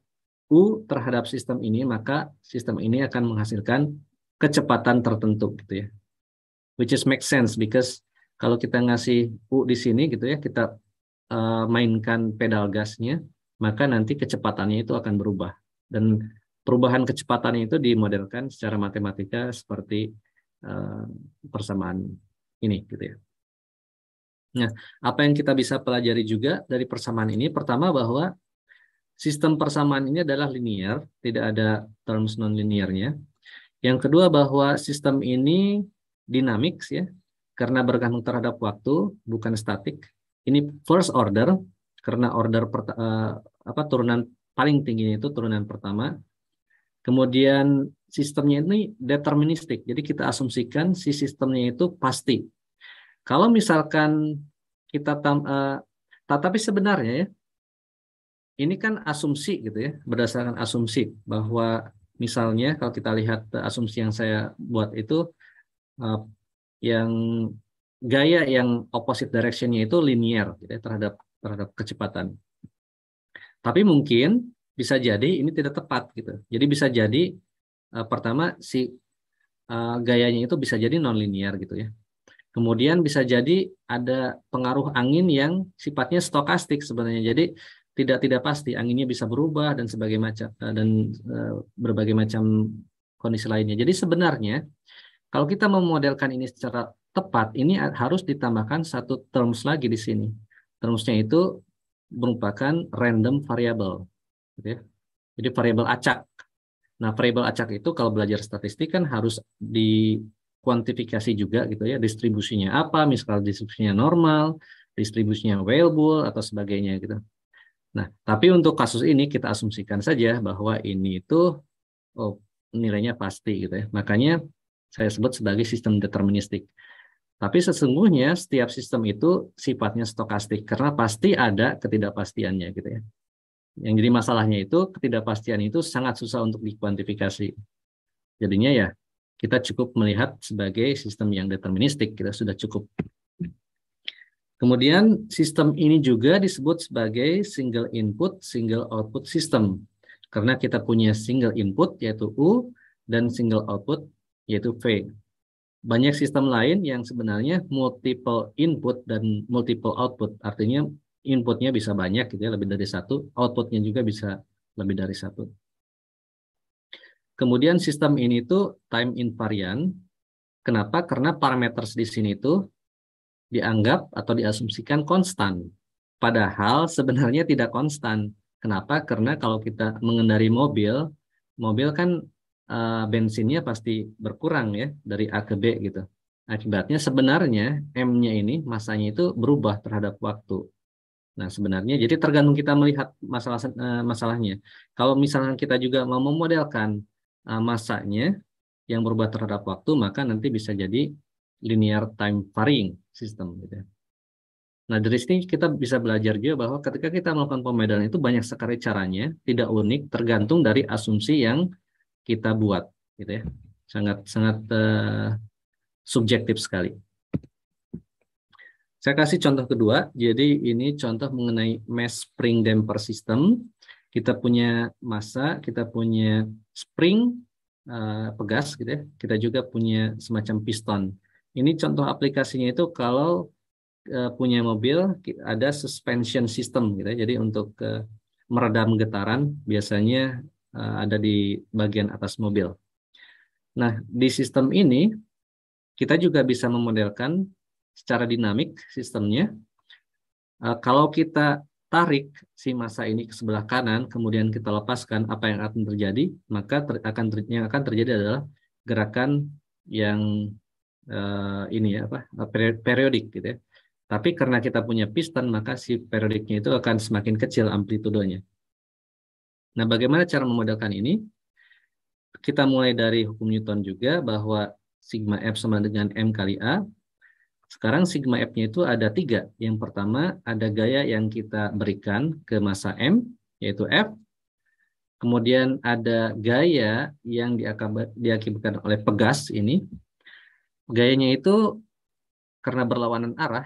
U terhadap sistem ini maka sistem ini akan menghasilkan kecepatan tertentu gitu ya. Which is make sense because kalau kita ngasih U di sini gitu ya, kita uh, mainkan pedal gasnya, maka nanti kecepatannya itu akan berubah. Dan perubahan kecepatan itu dimodelkan secara matematika seperti eh, persamaan ini gitu ya. Nah, apa yang kita bisa pelajari juga dari persamaan ini pertama bahwa sistem persamaan ini adalah linear, tidak ada terms nonliniernya. Yang kedua bahwa sistem ini dinamik ya, karena bergantung terhadap waktu, bukan statik. Ini first order karena order eh, apa turunan paling tingginya itu turunan pertama Kemudian sistemnya ini deterministik. Jadi kita asumsikan si sistemnya itu pasti. Kalau misalkan kita tam, uh, eh, tetapi sebenarnya ya, ini kan asumsi gitu ya, berdasarkan asumsi bahwa misalnya kalau kita lihat asumsi yang saya buat itu uh, yang gaya yang opposite directionnya itu linear gitu ya, terhadap terhadap kecepatan. Tapi mungkin bisa jadi ini tidak tepat gitu. Jadi bisa jadi uh, pertama si uh, gayanya itu bisa jadi nonlinear gitu ya. Kemudian bisa jadi ada pengaruh angin yang sifatnya stokastik sebenarnya. Jadi tidak tidak pasti anginnya bisa berubah dan sebagai macam eh, dan uh, berbagai macam kondisi lainnya. Jadi sebenarnya kalau kita memodelkan ini secara tepat, ini harus ditambahkan satu terms lagi di sini. Termsnya itu merupakan random variable. Gitu ya. Jadi variabel acak. Nah, variabel acak itu kalau belajar statistik kan harus dikuantifikasi juga gitu ya, distribusinya apa, misal distribusinya normal, distribusinya available atau sebagainya gitu. Nah, tapi untuk kasus ini kita asumsikan saja bahwa ini itu oh, nilainya pasti gitu ya. Makanya saya sebut sebagai sistem deterministik. Tapi sesungguhnya setiap sistem itu sifatnya stokastik karena pasti ada ketidakpastiannya gitu ya. Yang jadi masalahnya itu ketidakpastian itu sangat susah untuk dikuantifikasi. Jadinya ya kita cukup melihat sebagai sistem yang deterministik, kita sudah cukup. Kemudian sistem ini juga disebut sebagai single input, single output system. Karena kita punya single input yaitu U dan single output yaitu V. Banyak sistem lain yang sebenarnya multiple input dan multiple output, artinya inputnya bisa banyak gitu ya lebih dari satu outputnya juga bisa lebih dari satu kemudian sistem ini tuh time invariant kenapa karena parameters di sini itu dianggap atau diasumsikan konstan padahal sebenarnya tidak konstan kenapa karena kalau kita mengendari mobil mobil kan uh, bensinnya pasti berkurang ya dari A ke B gitu Akibatnya sebenarnya M-nya ini masanya itu berubah terhadap waktu. Nah, sebenarnya jadi tergantung kita melihat masalah eh, masalahnya. Kalau misalnya kita juga mau memodelkan eh, masanya yang berubah terhadap waktu, maka nanti bisa jadi linear time varying system gitu ya. Nah, dari sini kita bisa belajar juga bahwa ketika kita melakukan pemodelan itu banyak sekali caranya, tidak unik, tergantung dari asumsi yang kita buat gitu ya. Sangat sangat uh, subjektif sekali. Saya kasih contoh kedua. Jadi ini contoh mengenai mass spring damper system. Kita punya massa, kita punya spring uh, pegas gitu ya. Kita juga punya semacam piston. Ini contoh aplikasinya itu kalau uh, punya mobil ada suspension system gitu ya. Jadi untuk uh, meredam getaran biasanya uh, ada di bagian atas mobil. Nah, di sistem ini kita juga bisa memodelkan secara dinamik sistemnya. Eh, kalau kita tarik si masa ini ke sebelah kanan, kemudian kita lepaskan apa yang akan terjadi, maka ter akan ter yang akan terjadi adalah gerakan yang uh, ini ya apa eh, periodik gitu ya. Tapi karena kita punya piston, maka si periodiknya itu akan semakin kecil amplitudonya. Nah, bagaimana cara memodelkan ini? Kita mulai dari hukum Newton juga bahwa sigma f sama dengan m kali a sekarang sigma F-nya itu ada tiga. Yang pertama ada gaya yang kita berikan ke massa M, yaitu F. Kemudian ada gaya yang diakibatkan oleh pegas ini. Gayanya itu karena berlawanan arah,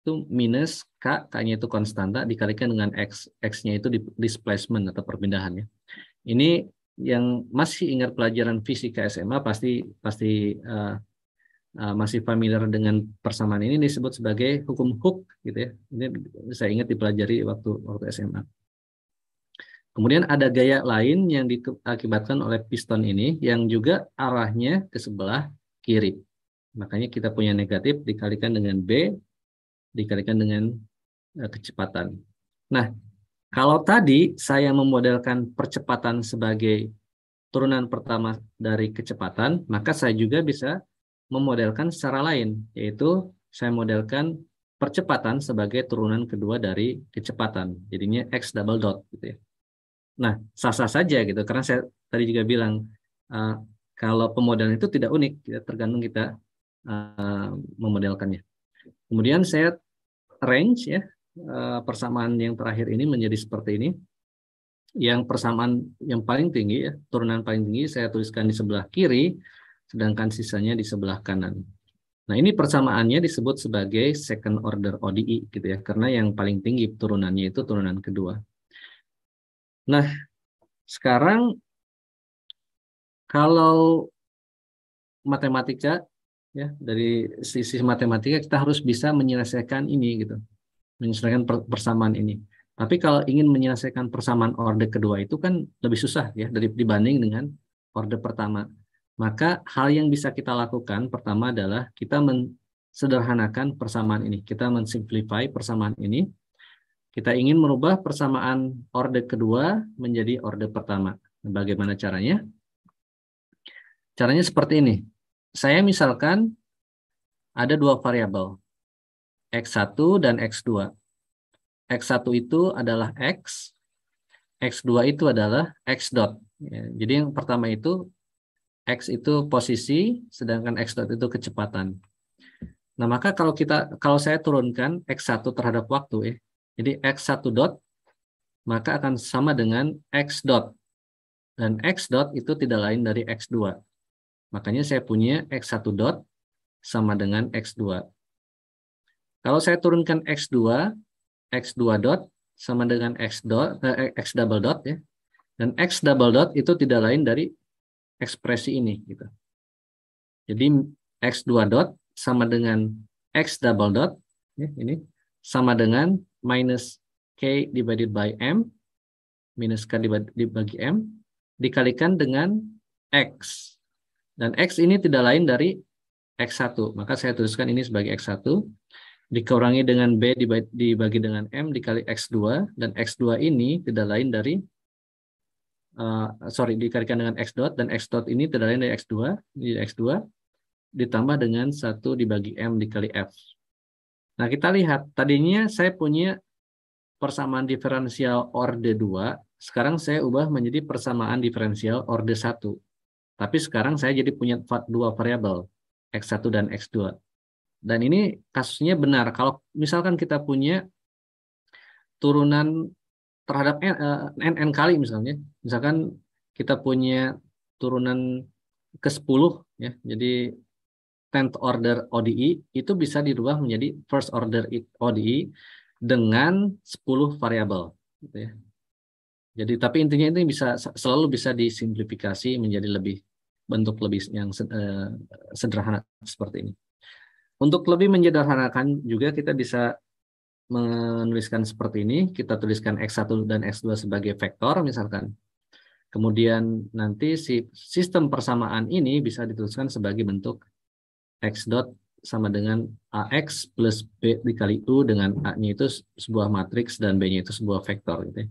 itu minus K, K-nya itu konstanta, dikalikan dengan X. X-nya itu displacement atau perpindahan ya, Ini yang masih ingat pelajaran fisika SMA pasti pasti uh, Eh, masih familiar dengan persamaan ini disebut sebagai hukum Hook gitu ya. Ini saya ingat dipelajari waktu waktu SMA. Kemudian ada gaya lain yang diakibatkan oleh piston ini yang juga arahnya ke sebelah kiri. Makanya kita punya negatif dikalikan dengan B dikalikan dengan eh, kecepatan. Nah, kalau tadi saya memodelkan percepatan sebagai turunan pertama dari kecepatan, maka saya juga bisa memodelkan secara lain, yaitu saya modelkan percepatan sebagai turunan kedua dari kecepatan. Jadinya X double dot gitu ya. Nah, sah-sah saja gitu karena saya tadi juga bilang uh, kalau pemodelan itu tidak unik, ya, tergantung kita uh, memodelkannya. Kemudian saya range ya uh, persamaan yang terakhir ini menjadi seperti ini yang persamaan yang paling tinggi ya, turunan paling tinggi saya tuliskan di sebelah kiri sedangkan sisanya di sebelah kanan. Nah, ini persamaannya disebut sebagai second order ODI gitu ya, karena yang paling tinggi turunannya itu turunan kedua. Nah, sekarang kalau matematika ya dari sisi matematika kita harus bisa menyelesaikan ini gitu. Menyelesaikan persamaan ini. Tapi kalau ingin menyelesaikan persamaan order kedua itu kan lebih susah ya dari dibanding dengan order pertama. Maka hal yang bisa kita lakukan pertama adalah kita mensederhanakan persamaan ini. Kita mensimplify persamaan ini. Kita ingin merubah persamaan orde kedua menjadi orde pertama. Bagaimana caranya? Caranya seperti ini. Saya misalkan ada dua variabel, X1 dan X2. X1 itu adalah X, X2 itu adalah X dot. Ya, jadi yang pertama itu X itu posisi, sedangkan X dot itu kecepatan. Nah, maka kalau kita kalau saya turunkan X1 terhadap waktu ya. Jadi X1 dot maka akan sama dengan X dot. Dan X dot itu tidak lain dari X2. Makanya saya punya X1 dot sama dengan X2. Kalau saya turunkan X2, X2 dot sama dengan X dot, eh, X double dot ya. Dan X double dot itu tidak lain dari ekspresi ini gitu. Jadi x 2 dot sama dengan x double dot ya, ini sama dengan minus k divided by m minus k dibagi m dikalikan dengan x dan x ini tidak lain dari x1 maka saya tuliskan ini sebagai x1 dikurangi dengan b dibagi dengan m dikali x2 dan x2 ini tidak lain dari Eh, sorry dikalikan dengan x dot dan x dot ini terdiri dari x2 di x2 ditambah dengan satu dibagi m dikali f. Nah kita lihat tadinya saya punya persamaan diferensial orde 2, sekarang saya ubah menjadi persamaan diferensial orde 1. Tapi sekarang saya jadi punya dua variabel, x1 dan x2. Dan ini kasusnya benar. Kalau misalkan kita punya turunan terhadap n, eh, n, n kali misalnya, misalkan kita punya turunan ke 10 ya, jadi tenth order ODE itu bisa dirubah menjadi first order ODE dengan 10 variabel. Gitu ya. Jadi tapi intinya ini bisa selalu bisa disimplifikasi menjadi lebih bentuk lebih yang eh, sederhana seperti ini. Untuk lebih menyederhanakan juga kita bisa menuliskan seperti ini, kita tuliskan X1 dan X2 sebagai vektor misalkan. Kemudian nanti si sistem persamaan ini bisa dituliskan sebagai bentuk X dot sama dengan AX plus B dikali U dengan A-nya itu sebuah matriks dan B-nya itu sebuah vektor. Gitu ya.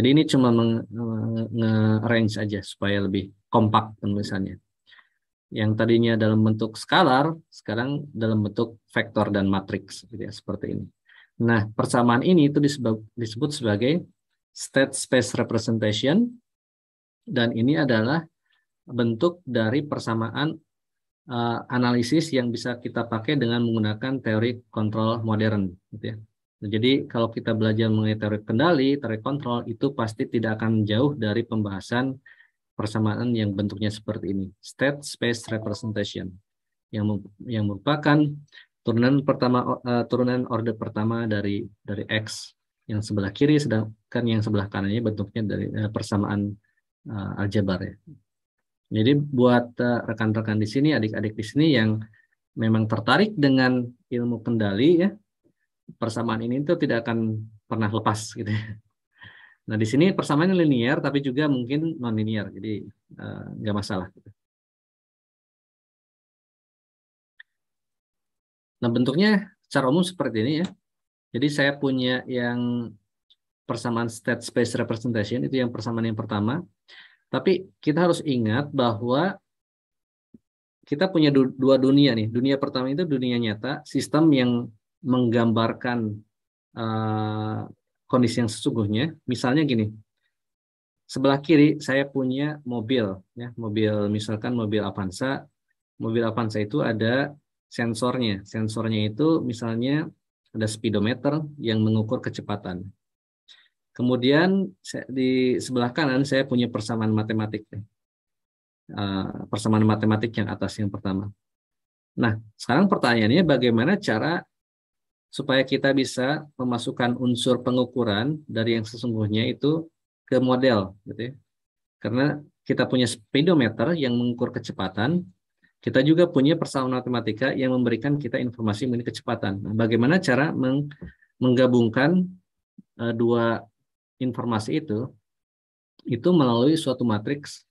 Jadi ini cuma nge-range aja supaya lebih kompak penulisannya. Yang tadinya dalam bentuk skalar, sekarang dalam bentuk vektor dan matriks. Gitu ya, seperti ini. Nah, persamaan ini itu disebut sebagai state space representation dan ini adalah bentuk dari persamaan uh, analisis yang bisa kita pakai dengan menggunakan teori kontrol modern gitu ya. Nah, jadi kalau kita belajar mengenai teori kendali, teori kontrol itu pasti tidak akan jauh dari pembahasan persamaan yang bentuknya seperti ini, state space representation yang yang merupakan turunan pertama uh, turunan order pertama dari dari x yang sebelah kiri sedangkan yang sebelah kanannya bentuknya dari uh, persamaan uh, aljabar ya. Jadi buat rekan-rekan uh, di sini, adik-adik di sini yang memang tertarik dengan ilmu kendali ya, persamaan ini itu tidak akan pernah lepas gitu. Ya. Nah di sini persamaannya linear tapi juga mungkin non linear, jadi nggak uh, masalah. Gitu. Nah, bentuknya secara umum seperti ini ya. Jadi saya punya yang persamaan state space representation itu yang persamaan yang pertama. Tapi kita harus ingat bahwa kita punya dua dunia nih. Dunia pertama itu dunia nyata, sistem yang menggambarkan uh, kondisi yang sesungguhnya. Misalnya gini, sebelah kiri saya punya mobil, ya mobil misalkan mobil Avanza. Mobil Avanza itu ada sensornya. Sensornya itu misalnya ada speedometer yang mengukur kecepatan. Kemudian di sebelah kanan saya punya persamaan matematik. Eh, persamaan matematik yang atas yang pertama. Nah, sekarang pertanyaannya bagaimana cara supaya kita bisa memasukkan unsur pengukuran dari yang sesungguhnya itu ke model, gitu ya. Karena kita punya speedometer yang mengukur kecepatan, kita juga punya persamaan matematika yang memberikan kita informasi mengenai kecepatan. Nah, bagaimana cara meng menggabungkan uh, dua informasi itu? Itu melalui suatu matriks,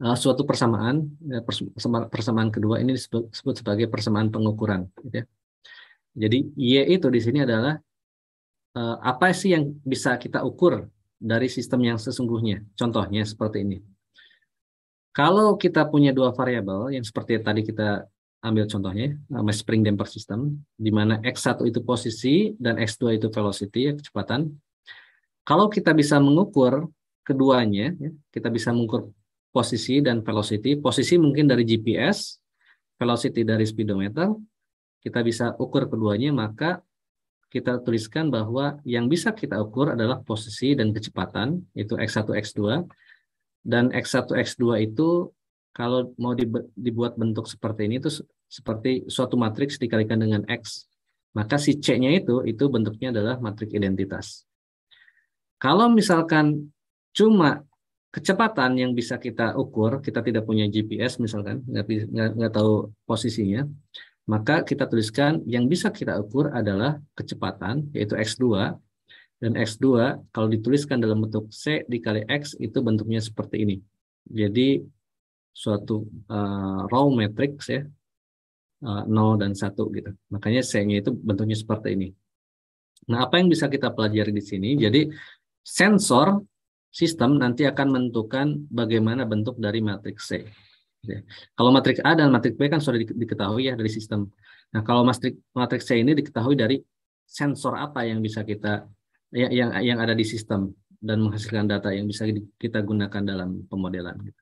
uh, suatu persamaan. Ya, Persama persamaan kedua ini disebut sebagai persamaan pengukuran. Gitu ya. Jadi Y itu di sini adalah uh, apa sih yang bisa kita ukur dari sistem yang sesungguhnya. Contohnya seperti ini. Kalau kita punya dua variabel yang seperti tadi kita ambil contohnya, namanya eh, spring damper system, di mana X1 itu posisi dan X2 itu velocity, ya, kecepatan. Kalau kita bisa mengukur keduanya, ya, kita bisa mengukur posisi dan velocity. Posisi mungkin dari GPS, velocity dari speedometer, kita bisa ukur keduanya, maka kita tuliskan bahwa yang bisa kita ukur adalah posisi dan kecepatan, itu X1, X2. Dan X1, X2 itu kalau mau dibuat bentuk seperti ini itu seperti suatu matriks dikalikan dengan X. Maka si C-nya itu, itu bentuknya adalah matriks identitas. Kalau misalkan cuma kecepatan yang bisa kita ukur, kita tidak punya GPS misalkan, nggak, nggak tahu posisinya, maka kita tuliskan yang bisa kita ukur adalah kecepatan, yaitu X2, dan X2 kalau dituliskan dalam bentuk C dikali X itu bentuknya seperti ini. Jadi suatu uh, raw matrix ya, uh, eh, 0 dan 1 gitu. Makanya C-nya itu bentuknya seperti ini. Nah apa yang bisa kita pelajari di sini? Jadi sensor sistem nanti akan menentukan bagaimana bentuk dari matriks C. Ya. Kalau matriks A dan matriks B kan sudah diketahui ya dari sistem. Nah kalau matriks C ini diketahui dari sensor apa yang bisa kita yang yang, yang ada di sistem dan menghasilkan data yang bisa kita gunakan dalam pemodelan. Gitu.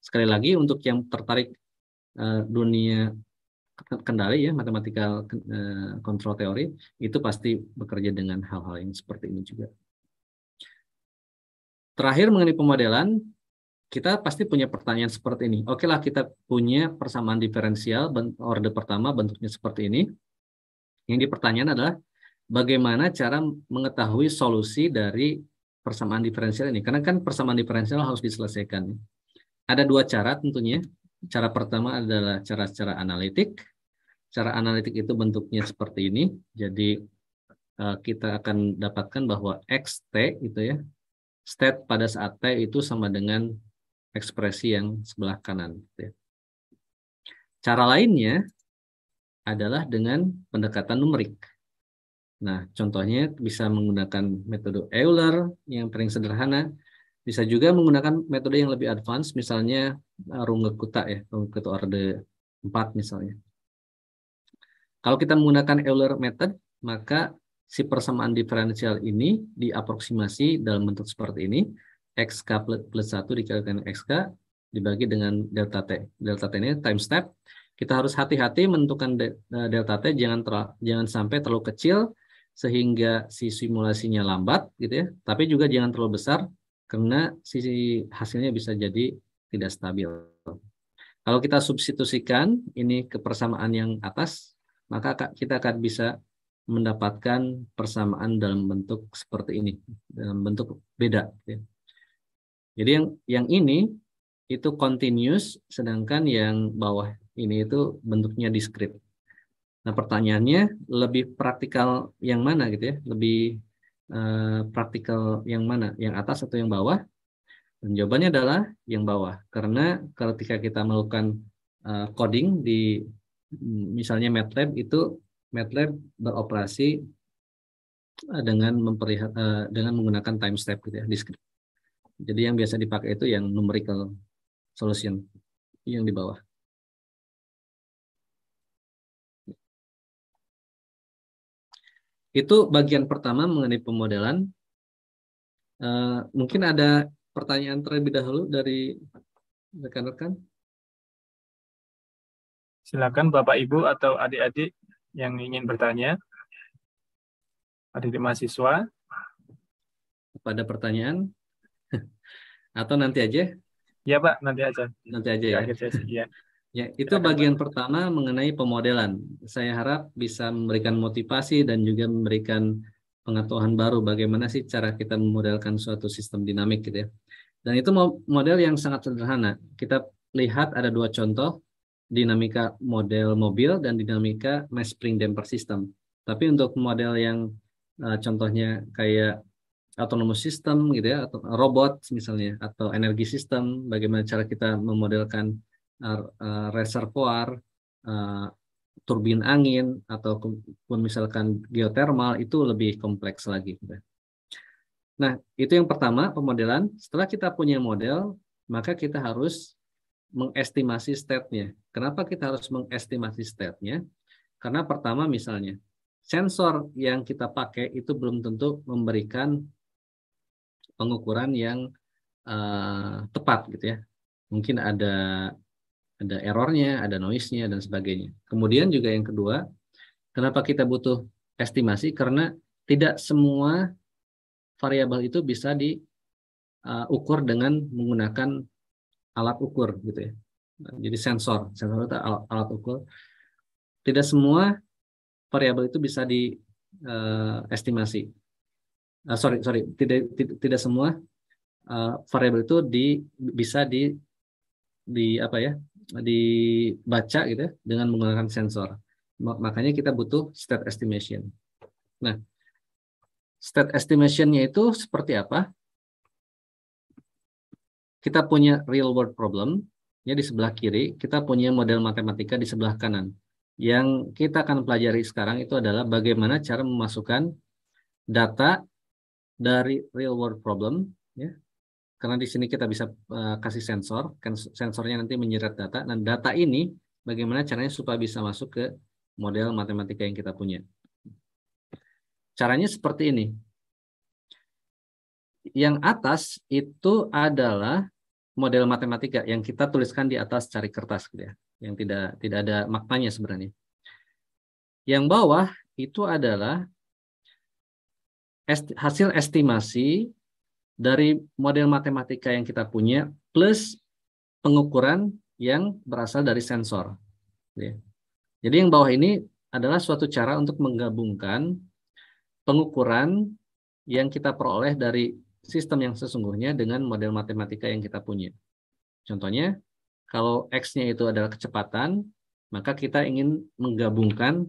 Sekali lagi untuk yang tertarik uh, dunia kendali ya kontrol eh, control teori itu pasti bekerja dengan hal-hal yang seperti ini juga. Terakhir mengenai pemodelan, kita pasti punya pertanyaan seperti ini. Oke lah kita punya persamaan diferensial order pertama bentuknya seperti ini. Yang dipertanyakan adalah bagaimana cara mengetahui solusi dari persamaan diferensial ini? Karena kan persamaan diferensial harus diselesaikan. Ada dua cara tentunya. Cara pertama adalah cara-cara analitik. Cara analitik itu bentuknya seperti ini. Jadi eh, kita akan dapatkan bahwa x t itu ya, state pada saat t itu sama dengan ekspresi yang sebelah kanan. Gitu ya. Cara lainnya adalah dengan pendekatan numerik Nah, contohnya bisa menggunakan metode Euler yang paling sederhana, bisa juga menggunakan metode yang lebih advance, misalnya eh, runge kuta ya, runge kuta orde 4 misalnya. Kalau kita menggunakan Euler method, maka si persamaan diferensial ini diaproksimasi dalam bentuk seperti ini. XK plus 1 dikalikan dengan XK dibagi dengan delta T. Delta T ini time step. Kita harus hati-hati menentukan eh, delta T, jangan jangan sampai terlalu kecil sehingga si simulasinya lambat gitu ya. Tapi juga jangan terlalu besar karena sisi hasilnya bisa jadi tidak stabil. Kalau kita substitusikan ini ke persamaan yang atas, maka kita akan bisa mendapatkan persamaan dalam bentuk seperti ini, dalam bentuk beda. Gitu ya. Jadi yang yang ini itu continuous, sedangkan yang bawah ini itu bentuknya discrete. Nah pertanyaannya lebih praktikal yang mana gitu ya? Lebih eh, praktikal yang mana? Yang atas atau yang bawah? Dan jawabannya adalah yang bawah. Karena ketika kita melakukan eh, coding di misalnya MATLAB itu MATLAB beroperasi eh, dengan memperlihat eh, dengan menggunakan time step gitu ya, discrete. Jadi yang biasa dipakai itu yang numerical solution yang di bawah. Itu bagian pertama mengenai pemodelan. Uh, mungkin ada pertanyaan terlebih dahulu dari rekan-rekan. Silakan Bapak Ibu atau adik-adik yang ingin bertanya. Adik-adik mahasiswa. Pada pertanyaan? atau nanti aja? Ya Pak, nanti aja. Nanti aja ya. ya. Ya, itu bagian pertama mengenai pemodelan. Saya harap bisa memberikan motivasi dan juga memberikan pengetahuan baru bagaimana sih cara kita memodelkan suatu sistem dinamik gitu ya. Dan itu model yang sangat sederhana. Kita lihat ada dua contoh, dinamika model mobil dan dinamika mass spring damper system. Tapi untuk model yang eh, contohnya kayak autonomous system gitu ya, atau robot misalnya, atau energi sistem bagaimana cara kita memodelkan Eh, reservoir eh, turbin angin ataupun misalkan geotermal itu lebih kompleks lagi. Nah, itu yang pertama pemodelan. Setelah kita punya model, maka kita harus mengestimasi state-nya. Kenapa kita harus mengestimasi state-nya? Karena pertama misalnya, sensor yang kita pakai itu belum tentu memberikan pengukuran yang uh, tepat gitu ya. Mungkin ada ada errornya, ada noise-nya dan sebagainya. Kemudian juga yang kedua, kenapa kita butuh estimasi? Karena tidak semua variabel itu bisa diukur uh, dengan menggunakan alat ukur gitu ya. Jadi sensor, sensor itu alat, alat ukur. Tidak semua variabel itu bisa diestimasi. Uh, uh, sorry, sorry, tidak tidak, semua uh, variabel itu di, bisa di di apa ya dibaca gitu ya, dengan menggunakan sensor. Makanya kita butuh state estimation. Nah, state estimation-nya itu seperti apa? Kita punya real world problem ya di sebelah kiri, kita punya model matematika di sebelah kanan. Yang kita akan pelajari sekarang itu adalah bagaimana cara memasukkan data dari real world problem ya karena di sini kita bisa eh, kasih sensor, kan sensornya nanti menyerap data. dan nah, data ini bagaimana caranya supaya bisa masuk ke model matematika yang kita punya. Caranya seperti ini. Yang atas itu adalah model matematika yang kita tuliskan di atas cari kertas gitu ya, yang tidak tidak ada maknanya sebenarnya. Yang bawah itu adalah hasil estimasi dari model matematika yang kita punya plus pengukuran yang berasal dari sensor. Jadi yang bawah ini adalah suatu cara untuk menggabungkan pengukuran yang kita peroleh dari sistem yang sesungguhnya dengan model matematika yang kita punya. Contohnya, kalau X-nya itu adalah kecepatan, maka kita ingin menggabungkan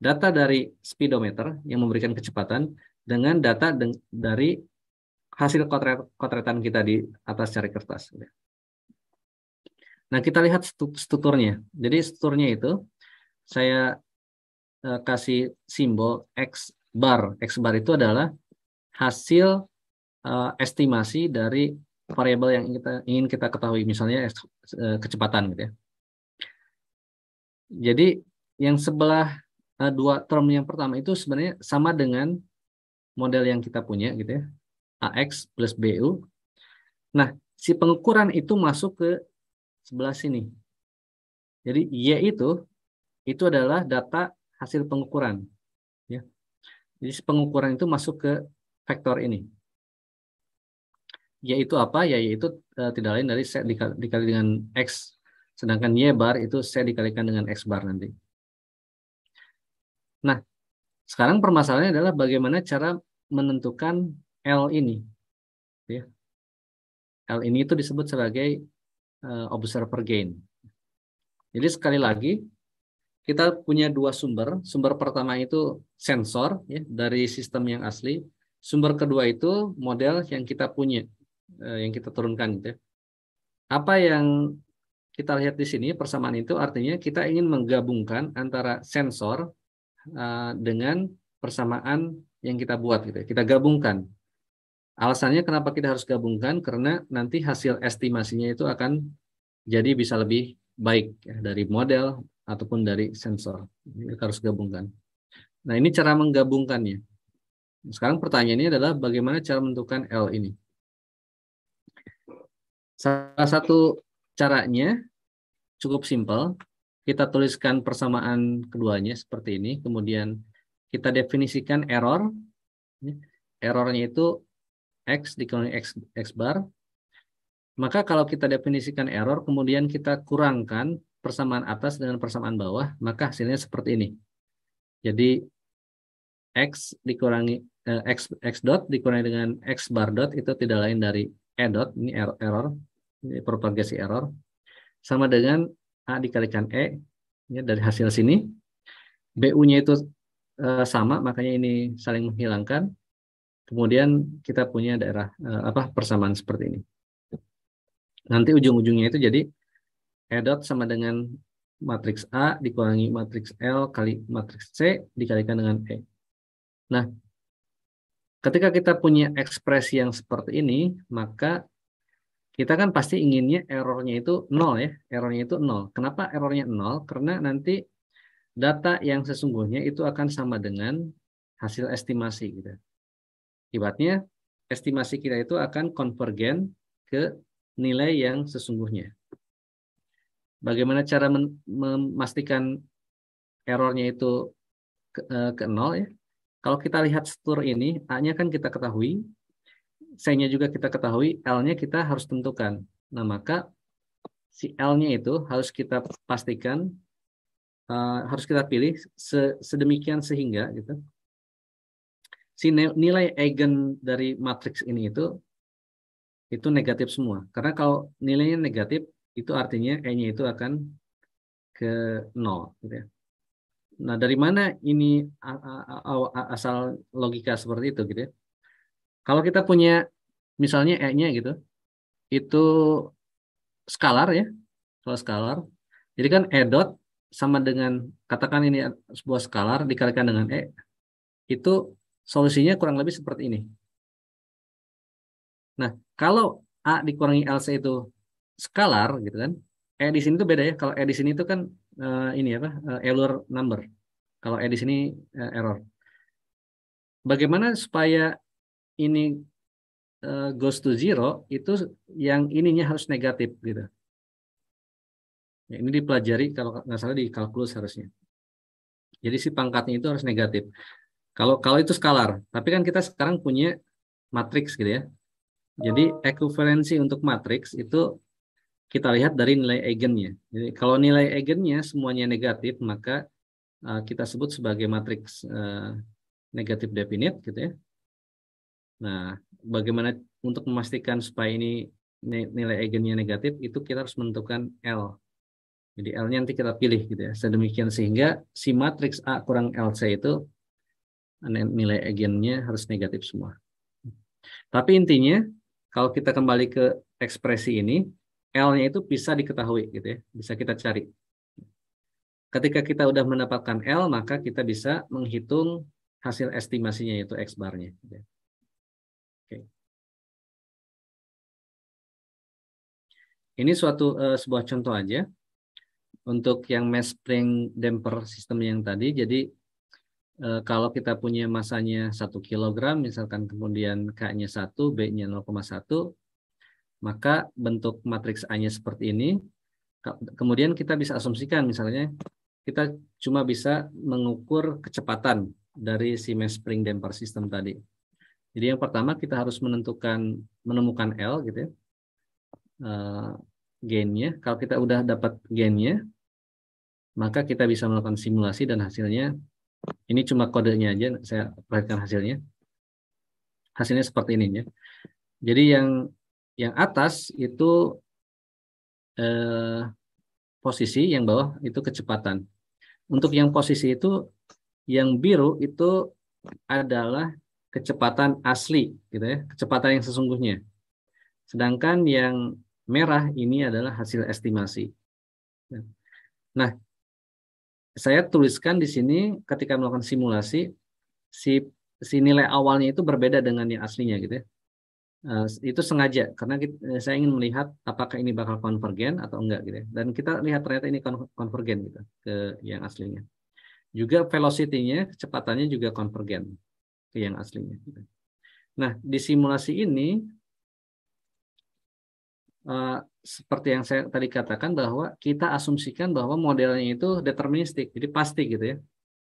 data dari speedometer yang memberikan kecepatan dengan data dari hasil kotret, kotretan kita di atas cari kertas. Nah, kita lihat strukturnya. Jadi strukturnya itu saya eh, kasih simbol X bar. X bar itu adalah hasil eh, estimasi dari variabel yang kita ingin kita ketahui, misalnya eh, kecepatan gitu ya. Jadi yang sebelah dua term yang pertama itu sebenarnya sama dengan model yang kita punya gitu ya. AX plus BU. Nah, si pengukuran itu masuk ke sebelah sini. Jadi Y itu itu adalah data hasil pengukuran. Ya. Jadi si pengukuran itu masuk ke vektor ini. Y itu apa? Y itu uh, tidak lain dari set dikali, dikali dengan X. Sedangkan Y bar itu set dikalikan dengan X bar nanti. Nah, sekarang permasalahannya adalah bagaimana cara menentukan L ini. Ya. L ini itu disebut sebagai eh, observer gain. Jadi sekali lagi kita punya dua sumber. Sumber pertama itu sensor ya, dari sistem yang asli. Sumber kedua itu model yang kita punya, eh, yang kita turunkan. Gitu ya. Apa yang kita lihat di sini persamaan itu artinya kita ingin menggabungkan antara sensor eh, dengan persamaan yang kita buat gitu ya. Kita gabungkan Alasannya kenapa kita harus gabungkan? Karena nanti hasil estimasinya itu akan jadi bisa lebih baik ya, dari model ataupun dari sensor. Kita harus gabungkan. Nah ini cara menggabungkannya. Sekarang pertanyaannya adalah bagaimana cara menentukan L ini. Salah satu caranya cukup simpel. Kita tuliskan persamaan keduanya seperti ini. Kemudian kita definisikan error. Errornya itu X dikurangi X, X bar. Maka kalau kita definisikan error, kemudian kita kurangkan persamaan atas dengan persamaan bawah, maka hasilnya seperti ini. Jadi X dikurangi eh, X, X dot dikurangi dengan X bar dot itu tidak lain dari E dot, ini error, error ini propagasi error. Sama dengan A dikalikan E, ya, dari hasil sini. BU-nya itu eh, sama, makanya ini saling menghilangkan Kemudian kita punya daerah uh, apa persamaan seperti ini. Nanti ujung-ujungnya itu jadi E dot sama dengan matriks A dikurangi matriks L kali matriks C dikalikan dengan E. Nah, ketika kita punya ekspresi yang seperti ini, maka kita kan pasti inginnya errornya itu nol ya, errornya itu nol. Kenapa errornya nol? Karena nanti data yang sesungguhnya itu akan sama dengan hasil estimasi gitu. Akibatnya estimasi kita itu akan konvergen ke nilai yang sesungguhnya. Bagaimana cara memastikan errornya itu ke, eh, ke nol ya? Kalau kita lihat struktur ini, A-nya kan kita ketahui, C-nya juga kita ketahui, L-nya kita harus tentukan. Nah, maka si L-nya itu harus kita pastikan, uh, harus kita pilih sedemikian sehingga gitu si nilai eigen dari matriks ini itu itu negatif semua. Karena kalau nilainya negatif, itu artinya E-nya itu akan ke nol. Gitu ya. Nah, dari mana ini asal logika seperti itu gitu ya? Kalau kita punya misalnya E-nya gitu, itu skalar ya, kalau skalar. Jadi kan E dot sama dengan, katakan ini sebuah skalar dikalikan dengan E, itu Solusinya kurang lebih seperti ini. Nah, kalau A dikurangi LC itu skalar gitu kan. E di sini tuh beda ya. Kalau E di sini itu kan uh, ini apa? Uh, error number. Kalau E di sini uh, error. Bagaimana supaya ini uh, goes to zero itu yang ininya harus negatif gitu. Ya, ini dipelajari kalau nggak salah di kalkulus harusnya. Jadi si pangkatnya itu harus negatif. Kalau kalau itu skalar, tapi kan kita sekarang punya matriks gitu ya. Jadi ekuivalensi untuk matriks itu kita lihat dari nilai eigennya. Jadi kalau nilai eigennya semuanya negatif, maka uh, kita sebut sebagai matriks uh, negatif definite gitu ya. Nah, bagaimana untuk memastikan supaya ini nilai eigennya negatif itu kita harus menentukan L. Jadi L-nya nanti kita pilih gitu ya. Sedemikian sehingga si matriks A kurang LC itu nilai agennya harus negatif semua. Tapi intinya kalau kita kembali ke ekspresi ini, L-nya itu bisa diketahui gitu ya, bisa kita cari. Ketika kita sudah mendapatkan L, maka kita bisa menghitung hasil estimasinya yaitu X bar-nya. Gitu ya. Oke. Ini suatu uh, sebuah contoh aja untuk yang mass spring damper sistem yang tadi. Jadi Eh, kalau kita punya masanya 1 kg, misalkan kemudian K-nya 1, B-nya 0,1, maka bentuk matriks A-nya seperti ini. Kemudian kita bisa asumsikan misalnya kita cuma bisa mengukur kecepatan dari si mesh spring damper system tadi. Jadi yang pertama kita harus menentukan menemukan L gitu ya. Eh, gainnya. Kalau kita udah dapat gainnya, maka kita bisa melakukan simulasi dan hasilnya ini cuma kodenya aja, saya perhatikan hasilnya. Hasilnya seperti ini ya. Jadi yang yang atas itu eh, posisi, yang bawah itu kecepatan. Untuk yang posisi itu, yang biru itu adalah kecepatan asli, gitu ya, kecepatan yang sesungguhnya. Sedangkan yang merah ini adalah hasil estimasi. Nah, saya tuliskan di sini ketika melakukan simulasi si si nilai awalnya itu berbeda dengan yang aslinya gitu ya. Uh, itu sengaja karena kita, eh, saya ingin melihat apakah ini bakal konvergen atau enggak gitu ya. dan kita lihat ternyata ini konvergen gitu ke yang aslinya juga velocity-nya kecepatannya juga konvergen ke yang aslinya gitu. nah di simulasi ini Eh, seperti yang saya tadi katakan bahwa kita asumsikan bahwa modelnya itu deterministik, jadi pasti gitu ya.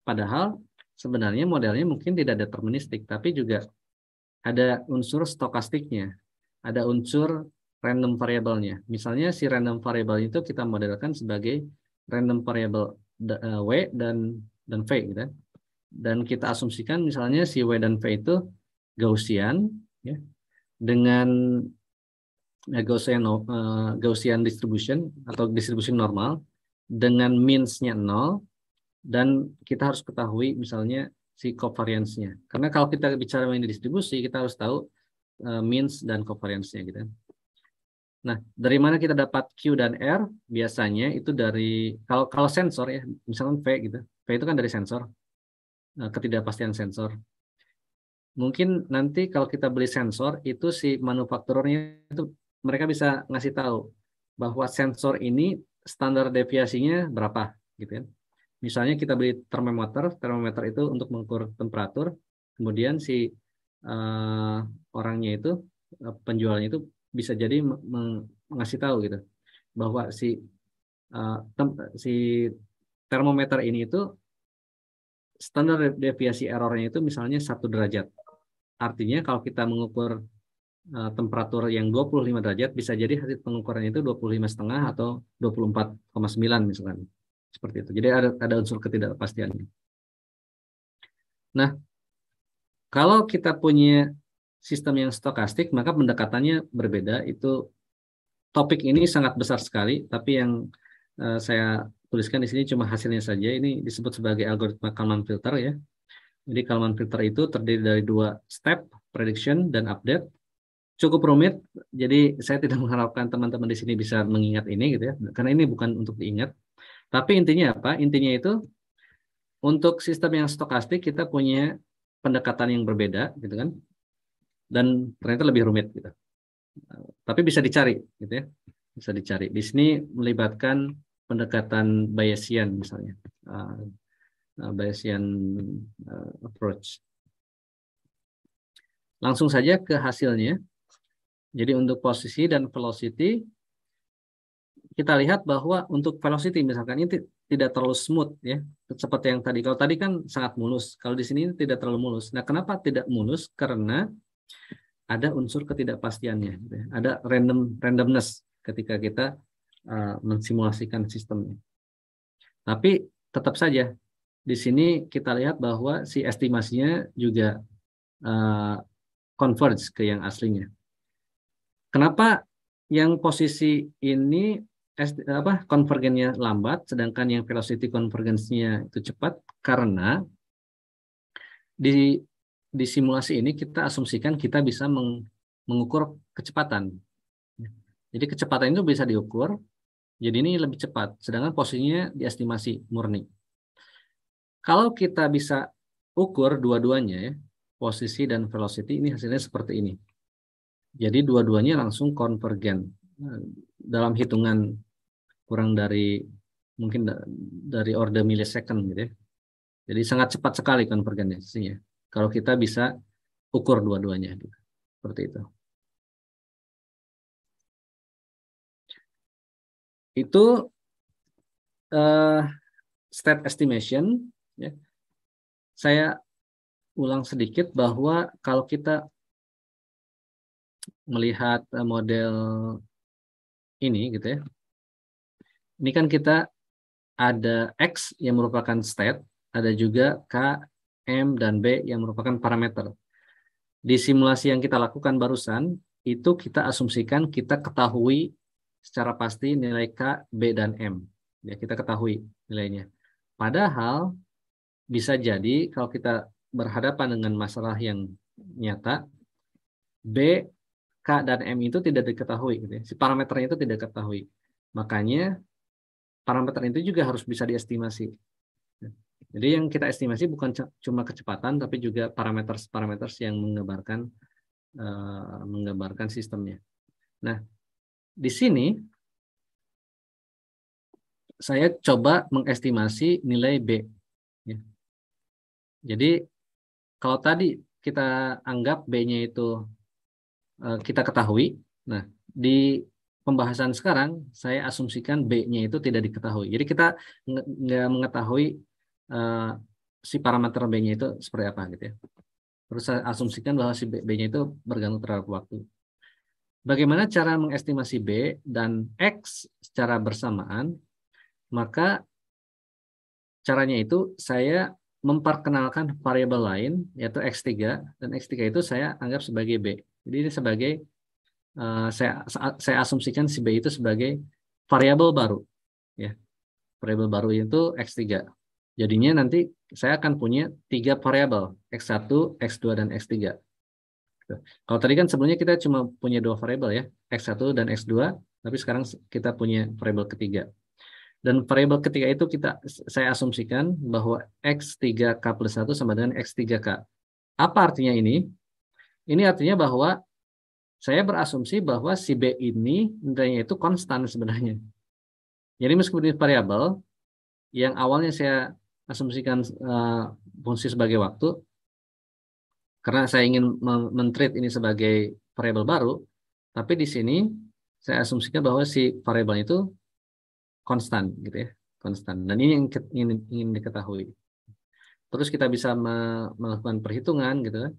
Padahal sebenarnya modelnya mungkin tidak deterministik, tapi juga ada unsur stokastiknya, ada unsur random variabelnya. Misalnya si random variable itu kita modelkan sebagai random variable eh, w dan dan v gitu. Ya. Dan kita asumsikan misalnya si w dan v itu Gaussian ya, dengan Gaussian, uh, eh, Gaussian distribution atau distribusi normal dengan means-nya 0 dan kita harus ketahui misalnya si covariance-nya. Karena kalau kita bicara mengenai distribusi, kita harus tahu uh, means dan covariance-nya gitu. Nah, dari mana kita dapat Q dan R? Biasanya itu dari kalau kalau sensor ya, misalnya V gitu. V itu kan dari sensor. Nah, ketidakpastian sensor mungkin nanti kalau kita beli sensor itu si manufakturnya itu mereka bisa ngasih tahu bahwa sensor ini standar deviasinya berapa gitu kan. Misalnya kita beli termometer, termometer itu untuk mengukur temperatur, kemudian si uh, orangnya itu eh, penjualnya itu bisa jadi ngasih tahu gitu bahwa si uh, tem si termometer ini itu standar deviasi errornya itu misalnya satu derajat. Artinya kalau kita mengukur Eh, temperatur yang 25 derajat bisa jadi hasil pengukuran itu 25 setengah atau 24,9 misalkan. Seperti itu. Jadi ada ada unsur ketidakpastiannya. Nah, kalau kita punya sistem yang stokastik, maka pendekatannya berbeda. Itu topik ini sangat besar sekali, tapi yang uh, saya tuliskan di sini cuma hasilnya saja. Ini disebut sebagai algoritma Kalman filter ya. Jadi Kalman filter itu terdiri dari dua step, prediction dan update cukup rumit. Jadi saya tidak mengharapkan teman-teman di sini bisa mengingat ini gitu ya, karena ini bukan untuk diingat. Tapi intinya apa? Intinya itu untuk sistem yang stokastik kita punya pendekatan yang berbeda gitu kan. Dan ternyata lebih rumit gitu. Tapi bisa dicari gitu ya. Bisa dicari. Di sini melibatkan pendekatan Bayesian misalnya. Ah, ah, Bayesian ah, approach. Langsung saja ke hasilnya. Jadi untuk posisi dan velocity kita lihat bahwa untuk velocity misalkan ini tidak terlalu smooth ya seperti yang tadi kalau tadi kan sangat mulus kalau di sini tidak terlalu mulus nah kenapa tidak mulus karena ada unsur ketidakpastiannya ya. ada random randomness ketika kita uh, mensimulasikan sistemnya tapi tetap saja di sini kita lihat bahwa si estimasinya juga uh, converge ke yang aslinya Kenapa yang posisi ini apa konvergennya lambat sedangkan yang velocity konvergensinya itu cepat karena di di simulasi ini kita asumsikan kita bisa meng, mengukur kecepatan. Jadi kecepatan itu bisa diukur. Jadi ini lebih cepat sedangkan posisinya diestimasi murni. Kalau kita bisa ukur dua-duanya ya, posisi dan velocity ini hasilnya seperti ini. Jadi dua-duanya langsung konvergen. Nah, dalam hitungan kurang dari mungkin dari order millisecond gitu ya. Jadi sangat cepat sekali konvergensinya. Kalau kita bisa ukur dua-duanya gitu. Seperti itu. Itu uh, eh, state estimation ya. Saya ulang sedikit bahwa kalau kita melihat eh, model ini gitu ya. Ini kan kita ada X yang merupakan state, ada juga K, M, dan B yang merupakan parameter. Di simulasi yang kita lakukan barusan, itu kita asumsikan kita ketahui secara pasti nilai K, B, dan M. Ya, kita ketahui nilainya. Padahal bisa jadi kalau kita berhadapan dengan masalah yang nyata, B K dan M itu tidak diketahui. Gitu ya. Si parameternya itu tidak diketahui. Makanya parameter itu juga harus bisa diestimasi. Jadi yang kita estimasi bukan cuma kecepatan, tapi juga parameter-parameter yang menggambarkan uh, menggambarkan sistemnya. Nah, di sini saya coba mengestimasi nilai B. Ya. Jadi kalau tadi kita anggap B-nya itu Eh, kita ketahui. Nah, di pembahasan sekarang saya asumsikan B-nya itu tidak diketahui. Jadi kita nggak mengetahui uh, si parameter B-nya itu seperti apa gitu ya. Terus saya asumsikan bahwa si B-nya itu bergantung terhadap waktu. Bagaimana cara mengestimasi B dan X secara bersamaan? Maka caranya itu saya memperkenalkan variabel lain yaitu X3 dan X3 itu saya anggap sebagai B. Jadi ini sebagai uh, saya saya asumsikan si B itu sebagai variabel baru ya. Variabel baru itu X3. Jadinya nanti saya akan punya tiga variabel, X1, X2 dan X3. Gitu. Kalau tadi kan sebelumnya kita cuma punya dua variabel ya, X1 dan X2, tapi sekarang kita punya variabel ketiga. Dan variabel ketiga itu kita saya asumsikan bahwa X3K plus 1 sama dengan X3K. Apa artinya ini? Ini artinya bahwa saya berasumsi bahwa si B ini nilainya itu konstan sebenarnya. Jadi meskipun ini variabel yang awalnya saya asumsikan uh, fungsi sebagai waktu, karena saya ingin mentreat ini sebagai variabel baru, tapi di sini saya asumsikan bahwa si variabel itu konstan gitu ya, konstan. Dan ini yang ingin, ingin diketahui. Terus kita bisa melakukan perhitungan gitu kan.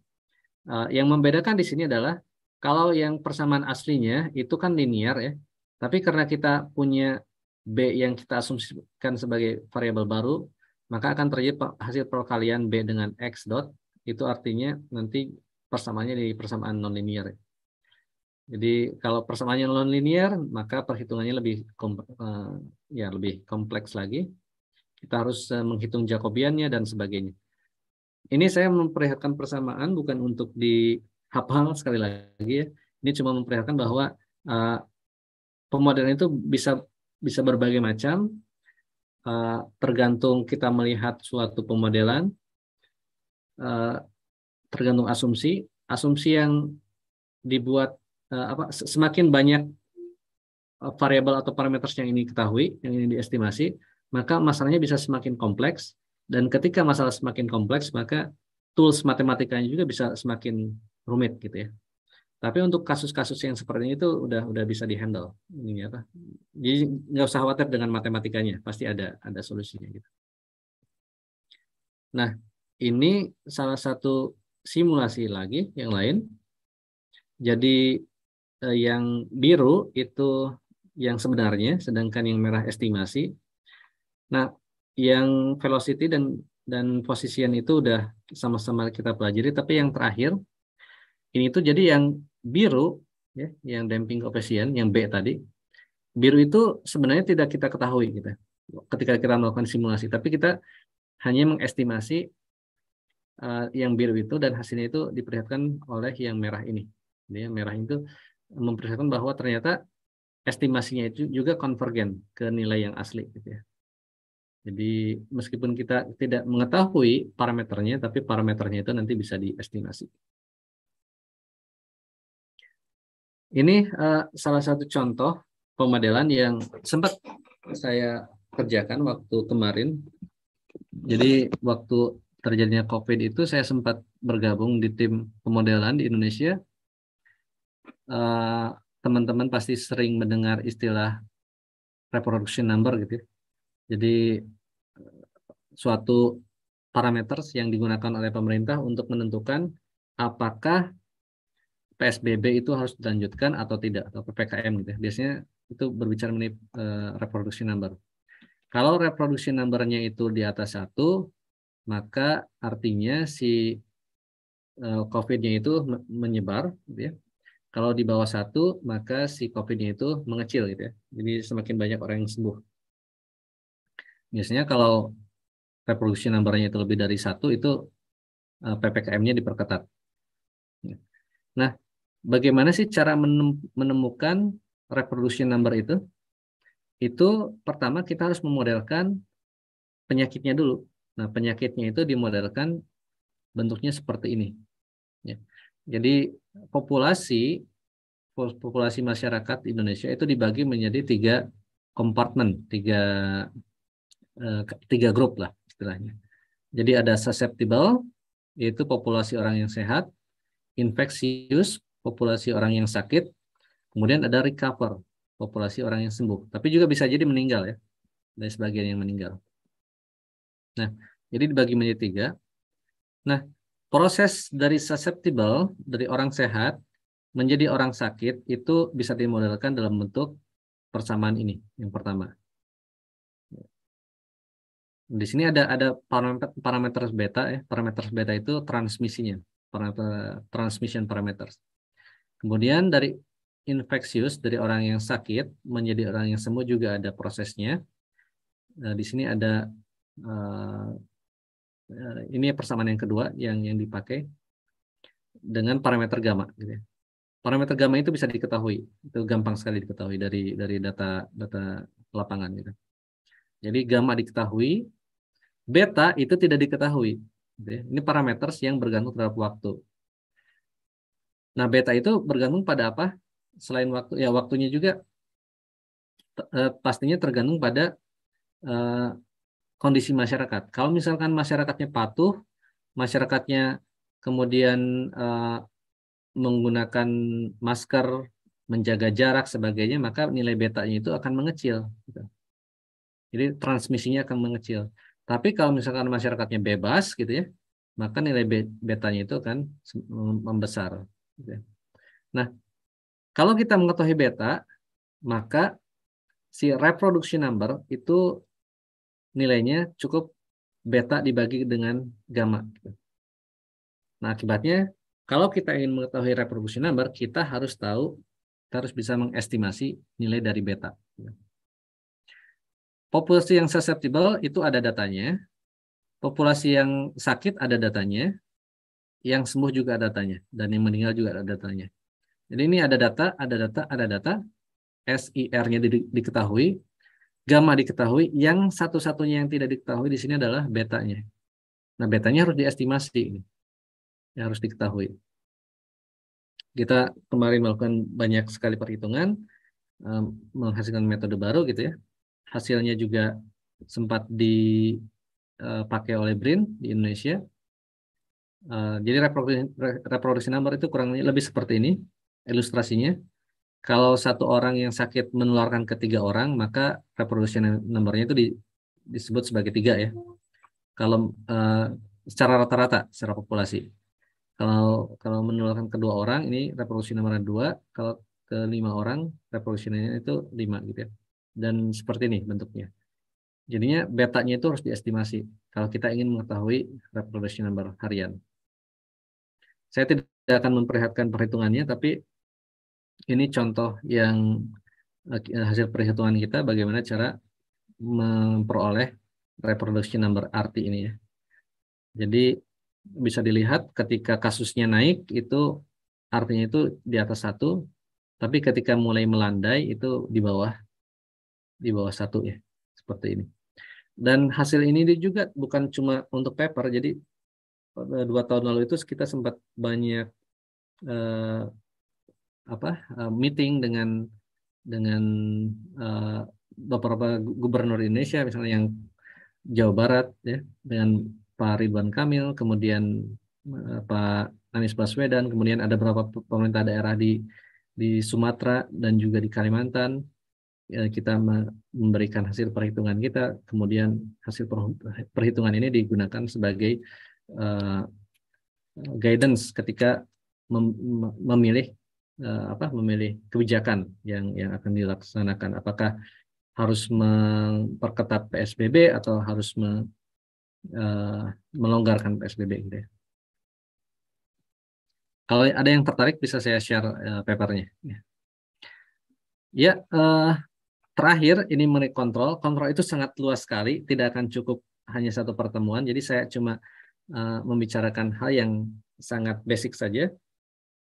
Uh, yang membedakan di sini adalah kalau yang persamaan aslinya itu kan linear ya, tapi karena kita punya b yang kita asumsikan sebagai variabel baru, maka akan terjadi hasil perkalian b dengan x dot itu artinya nanti persamaannya di persamaan nonlinear. Jadi kalau persamaannya nonlinear, maka perhitungannya lebih eh, ya lebih kompleks lagi. Kita harus eh, menghitung Jacobiannya dan sebagainya. Ini saya memperlihatkan persamaan bukan untuk dihafal sekali lagi ya. Ini cuma memperlihatkan bahwa uh, eh, pemodelan itu bisa bisa berbagai macam uh, tergantung kita melihat suatu pemodelan uh, tergantung asumsi asumsi yang dibuat uh, apa semakin banyak variabel atau parameter yang ini ketahui yang ini diestimasi maka masalahnya bisa semakin kompleks dan ketika masalah semakin kompleks, maka tools matematikanya juga bisa semakin rumit gitu ya. Tapi untuk kasus-kasus yang seperti ini itu udah udah bisa dihandle ini apa? Jadi nggak usah khawatir dengan matematikanya, pasti ada ada solusinya gitu. Nah, ini salah satu simulasi lagi yang lain. Jadi eh, yang biru itu yang sebenarnya, sedangkan yang merah estimasi. Nah, yang velocity dan dan position itu udah sama-sama kita pelajari tapi yang terakhir ini tuh jadi yang biru ya yang damping coefficient yang B tadi biru itu sebenarnya tidak kita ketahui gitu ketika kita melakukan simulasi tapi kita hanya mengestimasi uh, yang biru itu dan hasilnya itu diperlihatkan oleh yang merah ini jadi yang merah itu memperlihatkan bahwa ternyata estimasinya itu juga konvergen ke nilai yang asli gitu ya jadi meskipun kita tidak mengetahui parameternya, tapi parameternya itu nanti bisa diestimasi. Ini uh, salah satu contoh pemodelan yang sempat saya kerjakan waktu kemarin. Jadi waktu terjadinya COVID itu saya sempat bergabung di tim pemodelan di Indonesia. Eh, teman-teman uh, pasti sering mendengar istilah reproduction number gitu ya jadi eh, suatu parameter yang digunakan oleh pemerintah untuk menentukan apakah PSBB itu harus dilanjutkan atau tidak atau PPKM gitu ya. Biasanya itu berbicara mengenai eh, reproduksi number. Kalau reproduksi numbernya itu di atas satu, maka artinya si eh, COVID-nya itu menyebar, gitu ya. Kalau di bawah satu, maka si COVID-nya itu mengecil, gitu ya. Jadi semakin banyak orang yang sembuh. Biasanya kalau reproduksi numbernya itu lebih dari satu itu eh, PPKM-nya diperketat. Ya. Nah, bagaimana sih cara menemukan reproduksi number itu? Itu pertama kita harus memodelkan penyakitnya dulu. Nah, penyakitnya itu dimodelkan bentuknya seperti ini. Ya. Jadi populasi populasi masyarakat Indonesia itu dibagi menjadi tiga kompartemen, tiga Eh, tiga grup lah istilahnya. Jadi ada susceptible, yaitu populasi orang yang sehat, infectious, populasi orang yang sakit, kemudian ada recover, populasi orang yang sembuh. Tapi juga bisa jadi meninggal ya, dari sebagian yang meninggal. Nah, jadi dibagi menjadi tiga. Nah, proses dari susceptible, dari orang sehat, menjadi orang sakit, itu bisa dimodelkan dalam bentuk persamaan ini, yang pertama. Di sini ada ada parameter parameter beta ya. Parameter beta itu transmisinya, parameter transmission parameters. Kemudian dari infeksius dari orang yang sakit menjadi orang yang sembuh juga ada prosesnya. Nah, di sini ada uh, ini persamaan yang kedua yang yang dipakai dengan parameter gamma gitu ya. Parameter gamma itu bisa diketahui, itu gampang sekali diketahui dari dari data data lapangan gitu. Jadi gamma diketahui Beta itu tidak diketahui. Ini parameter yang bergantung terhadap waktu. Nah, beta itu bergantung pada apa? Selain waktu, ya waktunya juga eh, pastinya tergantung pada eh, kondisi masyarakat. Kalau misalkan masyarakatnya patuh, masyarakatnya kemudian eh, menggunakan masker, menjaga jarak sebagainya, maka nilai betanya itu akan mengecil. Gitu. Jadi transmisinya akan mengecil. Tapi kalau misalkan masyarakatnya bebas gitu ya, maka nilai betanya itu kan membesar. Gitu ya. Nah, kalau kita mengetahui beta, maka si reproduction number itu nilainya cukup beta dibagi dengan gamma. Gitu. Nah, akibatnya kalau kita ingin mengetahui reproduction number, kita harus tahu, kita harus bisa mengestimasi nilai dari beta. Gitu. Populasi yang susceptible itu ada datanya. Populasi yang sakit ada datanya. Yang sembuh juga ada datanya. Dan yang meninggal juga ada datanya. Jadi ini ada data, ada data, ada data. SIR-nya di, diketahui. Gamma diketahui. Yang satu-satunya yang tidak diketahui di sini adalah betanya. Nah, betanya harus diestimasi. ini, Ya, harus diketahui. Kita kemarin melakukan banyak sekali perhitungan eh, menghasilkan metode baru gitu ya hasilnya juga sempat dipakai eh, oleh BRIN di Indonesia. Eh, jadi reproduksi, number itu kurang lebih seperti ini ilustrasinya. Kalau satu orang yang sakit menularkan ke tiga orang, maka reproduksi numbernya itu disebut sebagai tiga ya. Kalau eh, secara rata-rata, secara populasi. Kalau kalau menularkan kedua orang, ini reproduksi nomor dua. Kalau ke lima orang, reproduksinya itu lima gitu ya dan seperti ini bentuknya. Jadinya betanya itu harus diestimasi kalau kita ingin mengetahui reproduction number harian. Saya tidak akan memperlihatkan perhitungannya, tapi ini contoh yang eh, hasil perhitungan kita bagaimana cara memperoleh reproduction number RT ini ya. Jadi bisa dilihat ketika kasusnya naik itu artinya itu di atas satu, tapi ketika mulai melandai itu di bawah di bawah satu ya seperti ini dan hasil ini juga bukan cuma untuk paper jadi eh, dua tahun lalu itu kita sempat banyak eh, apa eh, meeting dengan dengan eh, beberapa gubernur Indonesia misalnya yang Jawa Barat ya dengan Pak Ridwan Kamil kemudian eh, Pak Anies Baswedan kemudian ada beberapa pemerintah daerah di di Sumatera dan juga di Kalimantan Ya, kita memberikan hasil perhitungan kita, kemudian hasil perhitungan ini digunakan sebagai uh, guidance ketika mem memilih uh, apa memilih kebijakan yang yang akan dilaksanakan. Apakah harus memperketat PSBB atau harus me, uh, melonggarkan PSBB gitu ya. Kalau ada yang tertarik bisa saya share uh, papernya. Ya, uh, Terakhir, ini mengenai kontrol. Kontrol itu sangat luas sekali, tidak akan cukup hanya satu pertemuan. Jadi saya cuma uh, membicarakan hal yang sangat basic saja.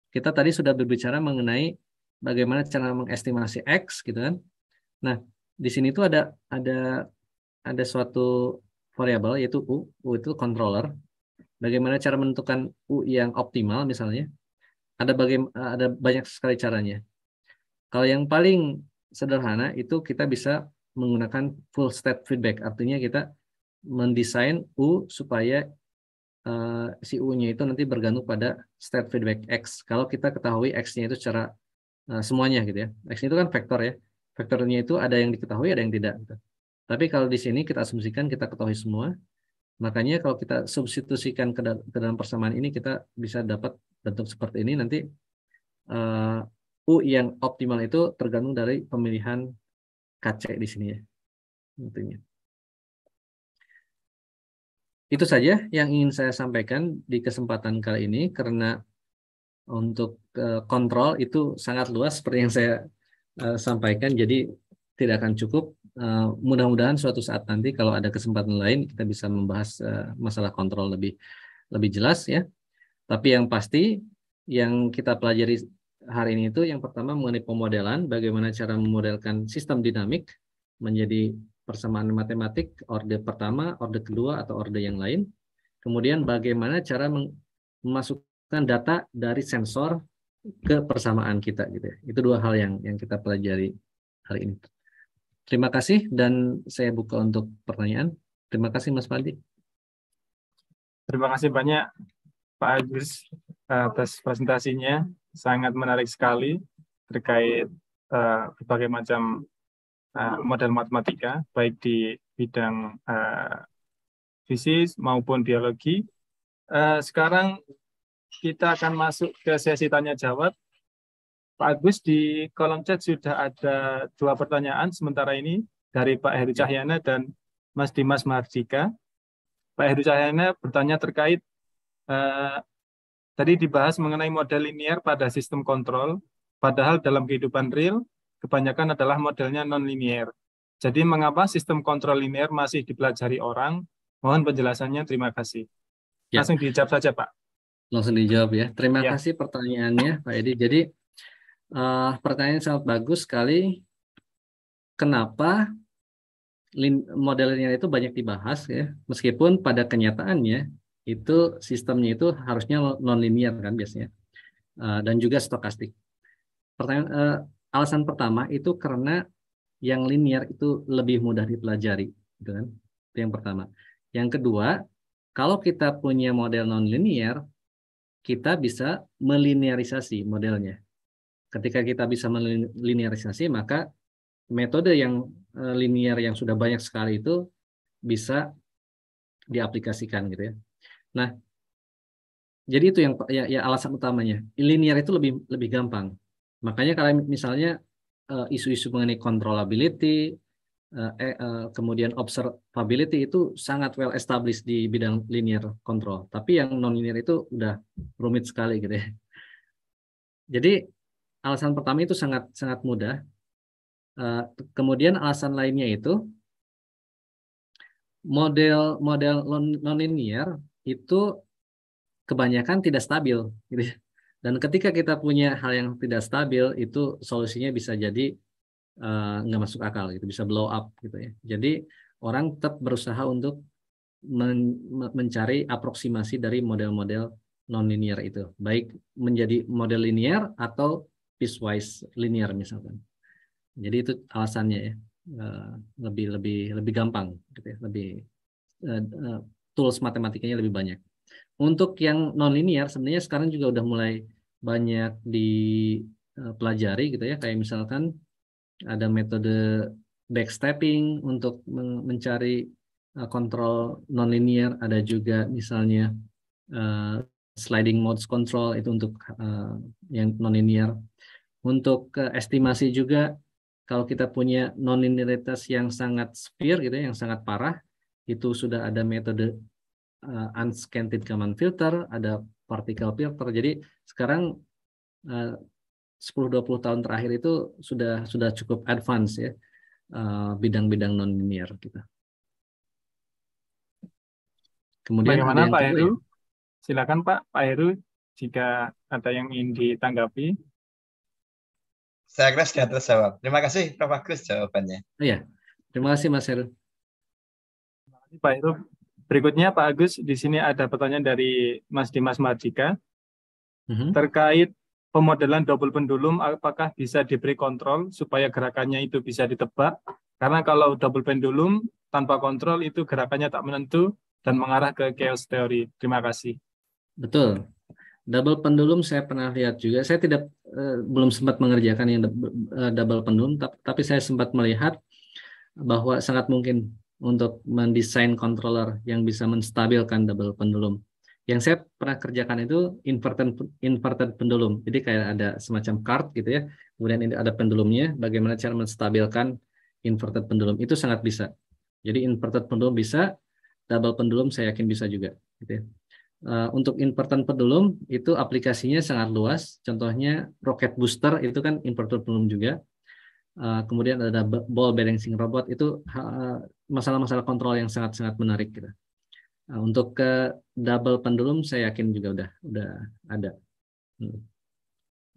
Kita tadi sudah berbicara mengenai bagaimana cara mengestimasi x, gitu kan? Nah, di sini itu ada ada ada suatu variabel yaitu u, u itu controller. Bagaimana cara menentukan u yang optimal misalnya? Ada bagaimana eh, ada banyak sekali caranya. Kalau yang paling sederhana itu kita bisa menggunakan full step feedback. Artinya kita mendesain U supaya uh, si U-nya itu nanti bergantung pada step feedback X. Kalau kita ketahui X-nya itu secara uh, semuanya gitu ya. X nya itu kan vektor ya. Vektornya itu ada yang diketahui, ada yang tidak. Gitu. Tapi kalau di sini kita asumsikan kita ketahui semua, makanya kalau kita substitusikan ke, dalam persamaan ini kita bisa dapat bentuk seperti ini nanti uh, U yang optimal itu tergantung dari pemilihan KC di sini ya. Tentunya. Itu saja yang ingin saya sampaikan di kesempatan kali ini karena untuk eh, kontrol itu sangat luas seperti yang saya eh, sampaikan jadi tidak akan cukup. Eh, mudah-mudahan suatu saat nanti kalau ada kesempatan lain kita bisa membahas masalah kontrol lebih lebih jelas ya. Tapi yang pasti yang kita pelajari hari ini itu yang pertama mengenai pemodelan, bagaimana cara memodelkan sistem dinamik menjadi persamaan matematik orde pertama, orde kedua, atau orde yang lain. Kemudian bagaimana cara memasukkan data dari sensor ke persamaan kita gitu ya. Itu dua hal yang yang kita pelajari hari ini. Terima kasih dan saya buka untuk pertanyaan. Terima kasih Mas fadli Terima kasih banyak Pak Agus atas presentasinya sangat menarik sekali terkait uh, berbagai macam uh, model matematika, baik di bidang uh, fisik maupun biologi. Uh, sekarang kita akan masuk ke sesi tanya jawab. Pak Agus di kolom chat sudah ada dua pertanyaan sementara ini dari Pak Heru ya. Cahyana dan Mas Dimas Mardika. Pak Heru Cahyana bertanya terkait uh, Tadi dibahas mengenai model linear pada sistem kontrol, padahal dalam kehidupan real, kebanyakan adalah modelnya non linear Jadi mengapa sistem kontrol linear masih dipelajari orang? Mohon penjelasannya, terima kasih. Ya. Langsung dijawab saja, Pak. Langsung dijawab ya. Terima ya. kasih pertanyaannya, Pak Edi. Jadi uh, pertanyaan sangat bagus sekali. Kenapa lin model linear itu banyak dibahas ya, meskipun pada kenyataannya itu sistemnya itu harusnya nonlinear kan biasanya eh, dan juga stokastik. Pertanyaan eh, alasan pertama itu karena yang linear itu lebih mudah dipelajari, gitu kan? Itu yang pertama. Yang kedua, kalau kita punya model nonlinear, kita bisa melinearisasi modelnya. Ketika kita bisa melinearisasi, maka metode yang eh, linear yang sudah banyak sekali itu bisa diaplikasikan gitu ya. Nah, jadi itu yang ya, ya alasan utamanya. Linear itu lebih lebih gampang. Makanya kalau misalnya eh, isu-isu uh, mengenai controllability, uh, uh, kemudian observability itu sangat well established di bidang linear control. Tapi yang non-linear itu udah rumit sekali gitu ya. Jadi alasan pertama itu sangat sangat mudah. Uh, kemudian alasan lainnya itu model model non-linear itu kebanyakan tidak stabil. Gitu. Ya. Dan ketika kita punya hal yang tidak stabil, itu solusinya bisa jadi uh, nggak masuk akal, gitu, bisa blow up, gitu ya. Jadi orang tetap berusaha untuk men mencari aproksimasi dari model-model nonlinear itu, baik menjadi model linear atau piecewise linear misalkan. Jadi itu alasannya ya, eh, lebih lebih lebih gampang, gitu ya, lebih uh, tools matematikanya lebih banyak. Untuk yang nonlinear sebenarnya sekarang juga udah mulai banyak dipelajari gitu ya kayak misalkan ada metode backstepping untuk mencari eh, kontrol nonlinear, ada juga misalnya eh, sliding modes control itu untuk eh, yang nonlinear. Untuk estimasi juga kalau kita punya nonlinearitas yang sangat severe gitu ya, yang sangat parah, itu sudah ada metode uh, unscanted common filter, ada particle filter. Jadi sekarang eh, uh, 10-20 tahun terakhir itu sudah sudah cukup advance ya uh, bidang-bidang non linear kita. Kemudian bagaimana Pak Heru? Ya? Silakan Pak Pak Heru jika ada yang ingin ditanggapi. Saya kira sudah terjawab. Terima kasih Prof Agus jawabannya. Iya. Terima kasih Mas Heru. Terima kasih Pak Heru. Berikutnya Pak Agus, di sini ada pertanyaan dari Mas Dimas Majika mm-hmm. terkait pemodelan double pendulum apakah bisa diberi kontrol supaya gerakannya itu bisa ditebak? Karena kalau double pendulum tanpa kontrol itu gerakannya tak menentu dan mengarah ke chaos teori. Terima kasih. Betul. Double pendulum saya pernah lihat juga. Saya tidak eh, belum sempat mengerjakan yang eh, double, pendulum, tapi saya sempat melihat bahwa sangat mungkin untuk mendesain controller yang bisa menstabilkan double pendulum. Yang saya pernah kerjakan itu inverted inverted pendulum. Jadi kayak ada semacam card gitu ya. Kemudian ini ada pendulumnya, bagaimana cara menstabilkan inverted pendulum. Itu sangat bisa. Jadi inverted pendulum bisa, double pendulum saya yakin bisa juga gitu ya. Eh, untuk inverted pendulum itu aplikasinya sangat luas. Contohnya rocket booster itu kan inverted pendulum juga. Eh, kemudian ada ball balancing robot itu masalah-masalah kontrol yang sangat-sangat menarik gitu. Eh, untuk ke double pendulum saya yakin juga udah udah ada. Hmm.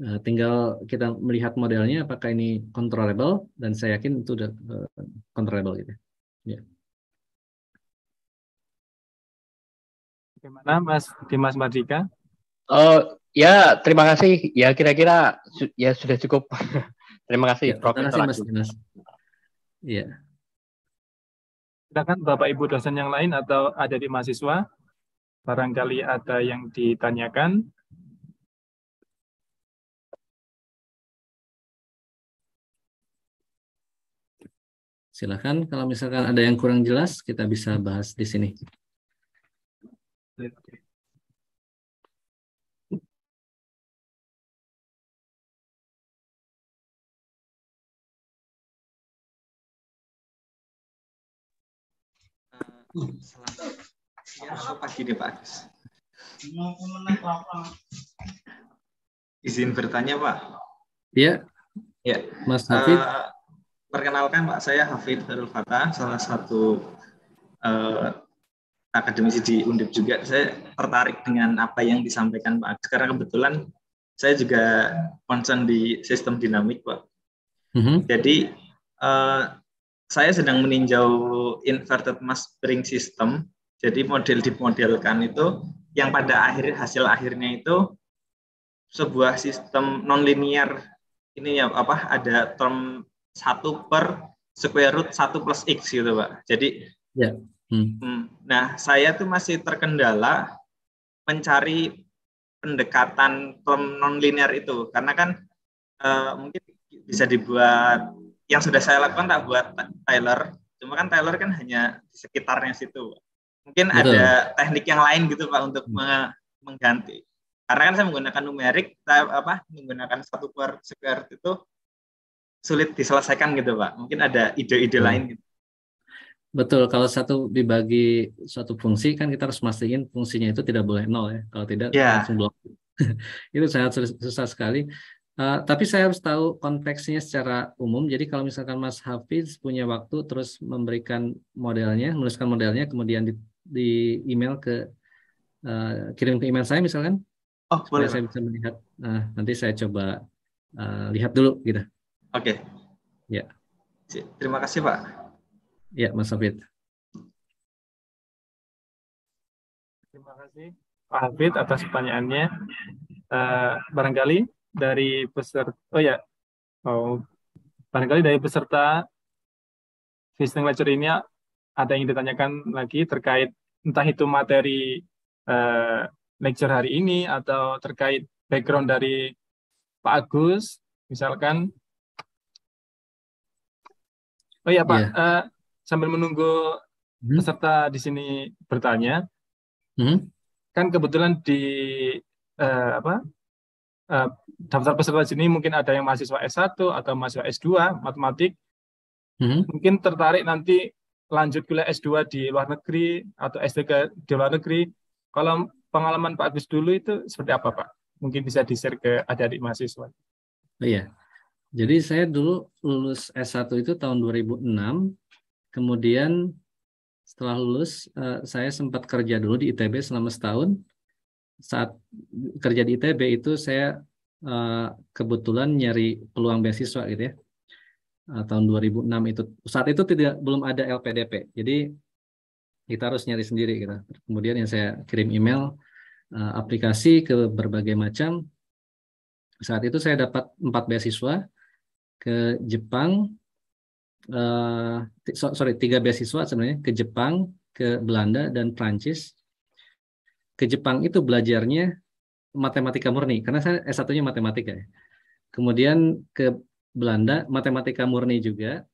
Eh, tinggal kita melihat modelnya apakah ini controllable dan saya yakin itu udah uh, controllable gitu. Ya. Bagaimana Mas Dimas Madrika? Oh ya terima kasih ya kira-kira ya sudah cukup Terima kasih ya, Prof. Terima kasih Mas Dinas. Iya. Silakan Bapak Ibu dosen yang lain atau ada di mahasiswa barangkali ada yang ditanyakan. Silakan kalau misalkan ada yang kurang jelas kita bisa bahas di sini. Selamat pagi deh Pak Agus. Izin bertanya Pak. Iya. Ya. Mas Hafid. Uh, perkenalkan Pak, saya Hafid Harul Fatah, salah satu uh, akademisi di Undip juga. Saya tertarik dengan apa yang disampaikan Pak Agus karena kebetulan saya juga concern di sistem dinamik Pak. Mm -hmm. Jadi uh, saya sedang meninjau inverted mass spring system. Jadi model dimodelkan itu yang pada akhir hasil akhirnya itu sebuah sistem nonlinear ini ya apa ada term satu per square root satu plus x gitu pak. Jadi ya. Hmm. hmm. Nah, saya tuh masih terkendala mencari pendekatan term nonlinear itu karena kan uh, mungkin bisa dibuat yang sudah saya lakukan tak buat Tyler cuma kan Tyler kan hanya di sekitarnya situ mungkin Betul. ada teknik yang lain gitu pak untuk hmm. mengganti karena kan saya menggunakan numerik apa menggunakan satu per square itu sulit diselesaikan gitu pak mungkin ada ide-ide hmm. lain gitu Betul, kalau satu dibagi suatu fungsi kan kita harus mastiin fungsinya itu tidak boleh nol ya. Kalau tidak yeah. langsung blok. itu sangat susah sekali. Eh, tapi saya harus tahu konteksnya secara umum. Jadi kalau misalkan Mas Hafiz punya waktu terus memberikan modelnya, menuliskan modelnya, kemudian di, di email ke uh, kirim ke email saya misalkan, oh, boleh. saya bisa melihat. Uh, nanti saya coba uh, lihat dulu gitu. Oke. Okay. Ya. Terima kasih Pak. Ya Mas Hafiz. Terima kasih Pak Hafiz atas pertanyaannya. Uh, barangkali dari peserta oh ya oh barangkali dari peserta visiting lecture ini ada yang ditanyakan lagi terkait entah itu materi uh, lecture hari ini atau terkait background dari Pak Agus misalkan oh ya Pak yeah. Iya. uh, sambil menunggu hmm. peserta di sini bertanya hmm. kan kebetulan di uh, apa uh, daftar peserta sini mungkin ada yang mahasiswa S1 atau mahasiswa S2 matematik hmm. mungkin tertarik nanti lanjut kuliah S2 di luar negeri atau S3 di luar negeri. Kalau pengalaman Pak Agus dulu itu seperti apa Pak? Mungkin bisa di-share ke adik-adik mahasiswa. Oh, iya. Jadi saya dulu lulus S1 itu tahun 2006. Kemudian setelah lulus eh, saya sempat kerja dulu di ITB selama setahun. Saat kerja di ITB itu saya Eh, kebetulan nyari peluang beasiswa gitu ya. Uh, tahun 2006 itu saat itu tidak belum ada LPDP. Jadi kita harus nyari sendiri gitu. Kemudian yang saya kirim email uh, aplikasi ke berbagai macam. Saat itu saya dapat empat beasiswa ke Jepang, uh, so, sorry tiga beasiswa sebenarnya ke Jepang, ke Belanda dan Prancis. Ke Jepang itu belajarnya matematika murni karena saya S1-nya matematika ya. Kemudian ke Belanda matematika murni juga.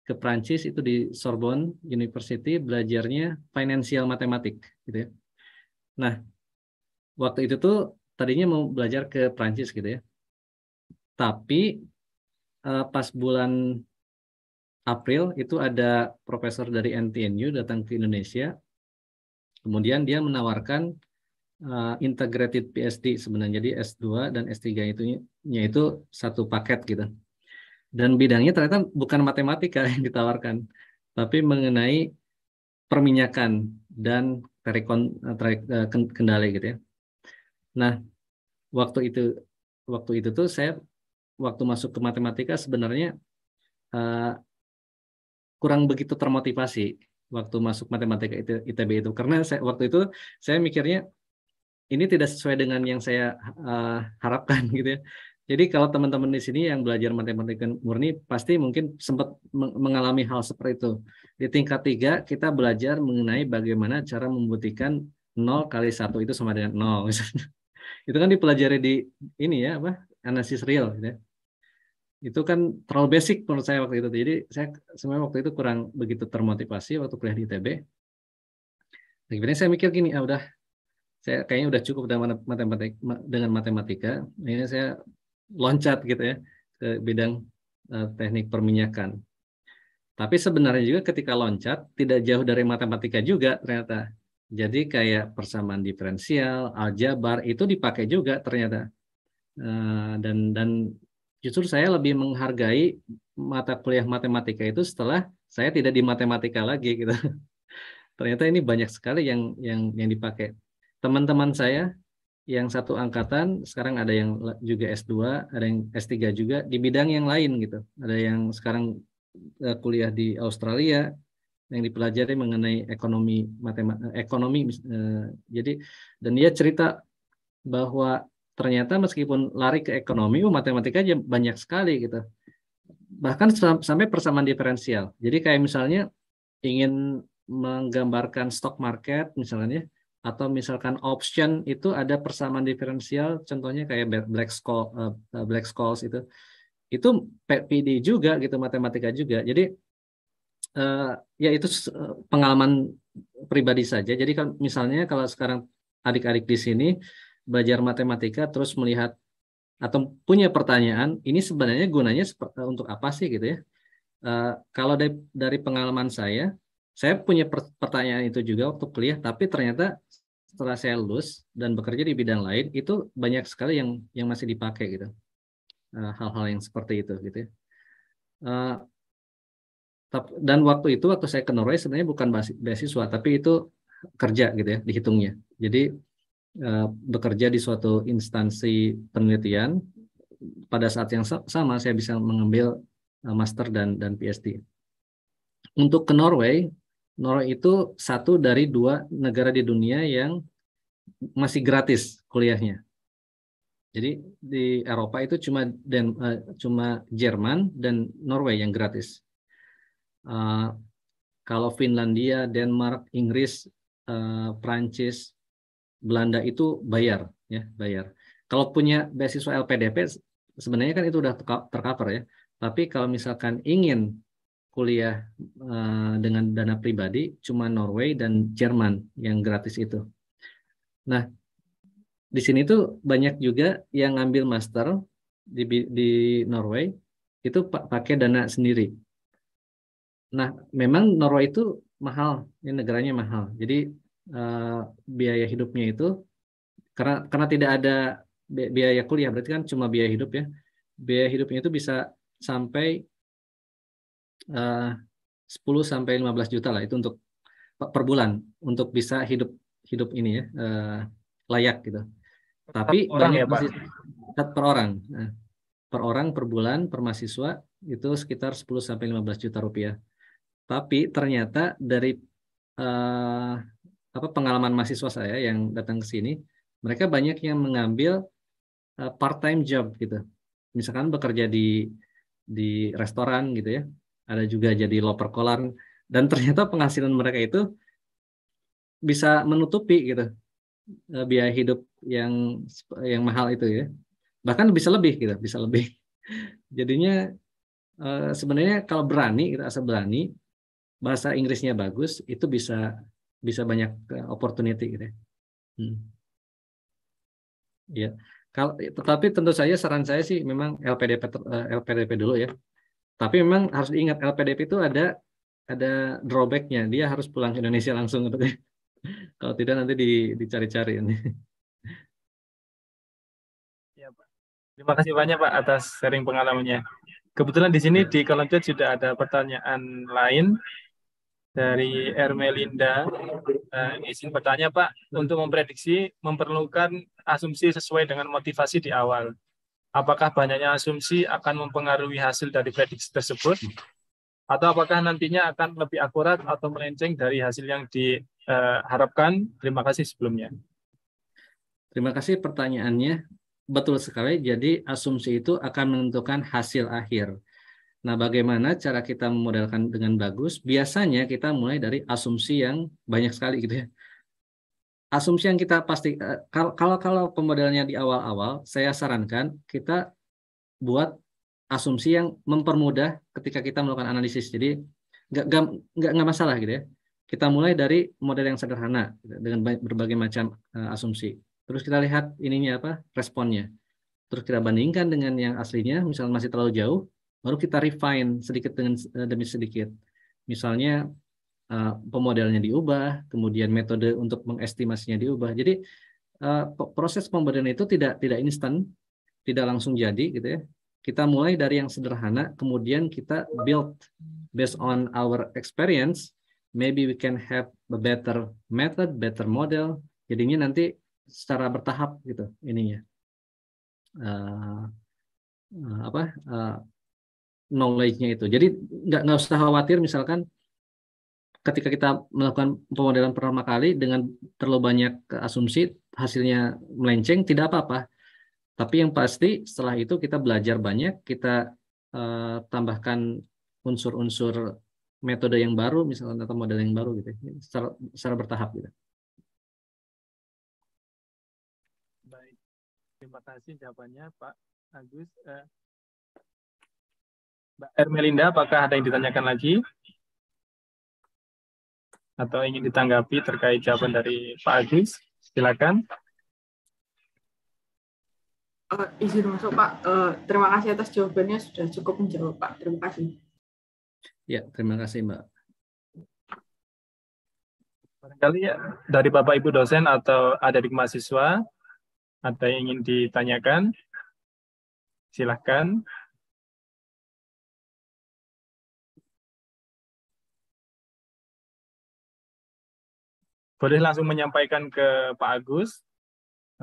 Ke Prancis itu di Sorbonne University belajarnya financial matematik gitu ya. Nah, waktu itu tuh tadinya mau belajar ke Prancis gitu ya. Tapi eh, pas bulan April itu ada profesor dari NTNU datang ke Indonesia. Kemudian dia menawarkan uh, integrated PSD sebenarnya. Jadi S2 dan S3 itu yaitu satu paket gitu. Dan bidangnya ternyata bukan matematika yang ditawarkan, tapi mengenai perminyakan dan terikon eh, terik eh, kendali gitu ya. Nah, waktu itu waktu itu tuh saya waktu masuk ke matematika sebenarnya uh, kurang begitu termotivasi waktu masuk matematika ITB itu karena saya, waktu itu saya mikirnya ini tidak sesuai dengan yang saya uh, harapkan gitu ya. Jadi kalau teman-teman di sini yang belajar matematika murni pasti mungkin sempat mengalami hal seperti itu. Di tingkat tiga kita belajar mengenai bagaimana cara membuktikan 0 kali 1 itu sama dengan 0 itu kan dipelajari di ini ya apa? analisis real gitu ya. Itu kan terlalu basic menurut saya waktu itu. Jadi saya sebenarnya waktu itu kurang begitu termotivasi waktu kuliah di ITB. Akhirnya saya mikir gini, ah udah saya kayaknya udah cukup dengan matematika, dengan matematika. ini saya loncat gitu ya ke bidang eh, teknik perminyakan. Tapi sebenarnya juga ketika loncat tidak jauh dari matematika juga ternyata. Jadi kayak persamaan diferensial, aljabar itu dipakai juga ternyata. Eh, dan dan justru saya lebih menghargai mata kuliah matematika itu setelah saya tidak di matematika lagi gitu. Ternyata ini banyak sekali yang yang yang dipakai teman-teman saya yang satu angkatan sekarang ada yang juga S2, ada yang S3 juga di bidang yang lain gitu. Ada yang sekarang eh, kuliah di Australia yang dipelajari mengenai ekonomi matematika eh, ekonomi eh, jadi dan dia cerita bahwa ternyata meskipun lari ke ekonomi oh, matematika aja banyak sekali gitu. Bahkan sampai persamaan diferensial. Jadi kayak misalnya ingin menggambarkan stock market misalnya atau misalkan option itu ada persamaan diferensial contohnya kayak black scholes eh, eh, black scholes itu itu PPD juga gitu matematika juga jadi eh, ya itu pengalaman pribadi saja jadi kan misalnya kalau sekarang adik-adik di sini belajar matematika terus melihat atau punya pertanyaan ini sebenarnya gunanya untuk apa sih gitu ya kalau dari pengalaman saya saya punya pertanyaan itu juga waktu kuliah, tapi ternyata setelah saya lulus dan bekerja di bidang lain itu banyak sekali yang yang masih dipakai gitu eh, hal-hal yang seperti itu gitu ya. Eh, dan waktu itu waktu saya ke Norway sebenarnya bukan beasiswa tapi itu kerja gitu ya dihitungnya jadi eh, bekerja di suatu instansi penelitian pada saat yang sama saya bisa mengambil master dan dan PhD untuk ke Norway Norway itu satu dari dua negara di dunia yang masih gratis kuliahnya. Jadi di Eropa itu cuma dan uh, cuma Jerman dan Norway yang gratis. Uh, kalau Finlandia, Denmark, Inggris, uh, Prancis, Belanda itu bayar, ya bayar. Kalau punya beasiswa LPDP sebenarnya kan itu udah tercover ya. Tapi kalau misalkan ingin kuliah eh, dengan dana pribadi cuma Norway dan Jerman yang gratis itu. Nah, di sini tuh banyak juga yang ngambil master di, di Norway itu pakai dana sendiri. Nah, memang Norway itu mahal, ini negaranya mahal. Jadi uh, biaya hidupnya itu karena karena tidak ada biaya kuliah berarti kan cuma biaya hidup ya. Biaya hidupnya itu bisa sampai Eh, sepuluh 10 sampai 15 juta lah itu untuk per bulan untuk bisa hidup hidup ini ya uh, layak gitu. Tapi per orang banyak ya, masih per orang. Eh, per orang per bulan per mahasiswa itu sekitar 10 sampai 15 juta rupiah. Tapi ternyata dari uh, apa pengalaman mahasiswa saya yang datang ke sini, mereka banyak yang mengambil uh, part time job gitu. Misalkan bekerja di di restoran gitu ya ada juga jadi loper kolar dan ternyata penghasilan mereka itu bisa menutupi gitu eh, biaya hidup yang yang mahal itu ya bahkan bisa lebih gitu bisa lebih jadinya eh, sebenarnya kalau berani kita gitu, asal berani bahasa Inggrisnya bagus itu bisa bisa banyak eh, opportunity gitu ya. Hmm. Ya. Kalau tetapi tentu saja saran saya sih memang LPDP LPDP dulu ya. Tapi memang harus diingat LPDP itu ada ada drawbacknya. Dia harus pulang ke Indonesia langsung. Kalau tidak nanti di, dicari-cari ini. Ya, Pak. Terima kasih banyak Pak atas sharing pengalamannya. Kebetulan di sini ya. di kolom chat sudah ada pertanyaan lain dari Ermelinda. Uh, izin bertanya Pak, untuk memprediksi memerlukan asumsi sesuai dengan motivasi di awal. Apakah banyaknya asumsi akan mempengaruhi hasil dari prediksi tersebut? Atau apakah nantinya akan lebih akurat atau melenceng dari hasil yang diharapkan? Terima kasih sebelumnya. Terima kasih pertanyaannya. Betul sekali, jadi asumsi itu akan menentukan hasil akhir. Nah, bagaimana cara kita memodelkan dengan bagus? Biasanya kita mulai dari asumsi yang banyak sekali gitu ya asumsi yang kita pasti eh, kalau kalau, kalau pemodelannya di awal-awal saya sarankan kita buat asumsi yang mempermudah ketika kita melakukan analisis jadi nggak nggak nggak masalah gitu ya kita mulai dari model yang sederhana gitu, dengan berbagai macam eh, asumsi terus kita lihat ininya apa responnya terus kita bandingkan dengan yang aslinya misalnya masih terlalu jauh baru kita refine sedikit dengan eh, demi sedikit misalnya Eh, pemodelnya diubah, kemudian metode untuk mengestimasinya diubah. Jadi eh, proses pemberian itu tidak tidak instan, tidak langsung jadi gitu ya. Kita mulai dari yang sederhana, kemudian kita build based on our experience, maybe we can have a better method, better model. Jadinya nanti secara bertahap gitu ininya. Uh, uh, apa uh, knowledge-nya itu. Jadi nggak nggak usah khawatir misalkan ketika kita melakukan pemodelan pertama kali dengan terlalu banyak asumsi hasilnya melenceng tidak apa-apa. Tapi yang pasti setelah itu kita belajar banyak, kita uh, tambahkan unsur-unsur metode yang baru misalnya atau model yang baru gitu secara, secara bertahap gitu. Baik. Terima kasih jawabannya Pak Agus. uh, Mbak Ermelinda, apakah ada yang ditanyakan lagi? atau ingin ditanggapi terkait jawaban dari Pak Agus, silakan. Uh, izin masuk Pak, uh, terima kasih atas jawabannya sudah cukup menjawab Pak. Terima kasih. Ya, terima kasih Mbak. Barangkali ya, dari Bapak Ibu dosen atau ada di mahasiswa ada yang ingin ditanyakan? silakan. boleh langsung menyampaikan ke Pak Agus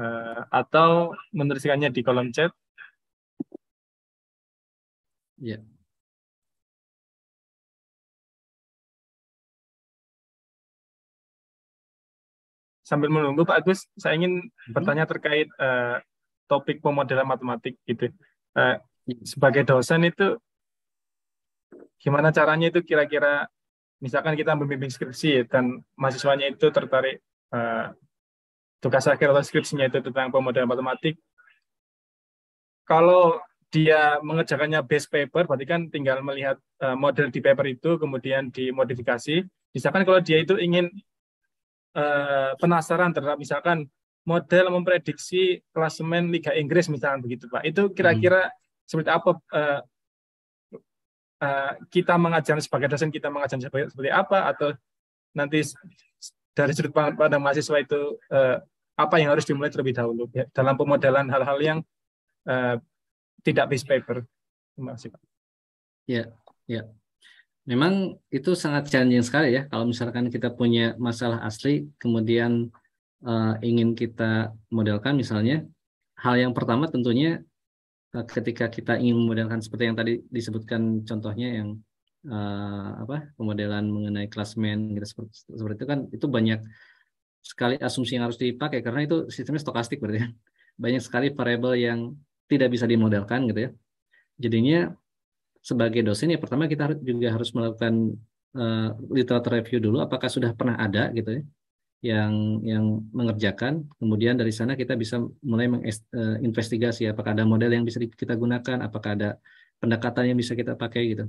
uh, atau menuliskannya di kolom chat. Ya. Yeah. Sambil menunggu Pak Agus, saya ingin mhm. bertanya terkait uh, topik pemodelan matematik gitu. Uh, sebagai dosen itu gimana caranya itu kira-kira misalkan kita membimbing skripsi dan mahasiswanya itu tertarik uh, tugas akhir atau skripsinya itu tentang pemodelan matematik, kalau dia mengerjakannya base paper, berarti kan tinggal melihat uh, model di paper itu, kemudian dimodifikasi. Misalkan kalau dia itu ingin uh, penasaran terhadap misalkan model memprediksi klasemen Liga Inggris misalkan begitu Pak. Itu kira-kira hmm. seperti apa uh, uh, kita mengajar sebagai dosen kita mengajar sebagai, seperti apa atau nanti dari sudut pandang mahasiswa itu uh, apa yang harus dimulai terlebih dahulu ya, dalam pemodelan hal-hal yang uh, tidak base paper. Terima kasih Pak. Ya, ya. Memang itu sangat challenging sekali ya kalau misalkan kita punya masalah asli kemudian uh, ingin kita modelkan misalnya hal yang pertama tentunya Eh, ketika kita ingin memodelkan seperti yang tadi disebutkan contohnya yang uh, apa pemodelan mengenai klasmen gitu seperti, seperti itu kan itu banyak sekali asumsi yang harus dipakai karena itu sistemnya stokastik berarti ya. banyak sekali variabel yang tidak bisa dimodelkan gitu ya jadinya sebagai dosen ya pertama kita juga harus melakukan uh, literatur review dulu apakah sudah pernah ada gitu ya yang yang mengerjakan. Kemudian dari sana kita bisa mulai menginvestigasi eh, apakah ada model yang bisa kita gunakan, apakah ada pendekatan yang bisa kita pakai gitu.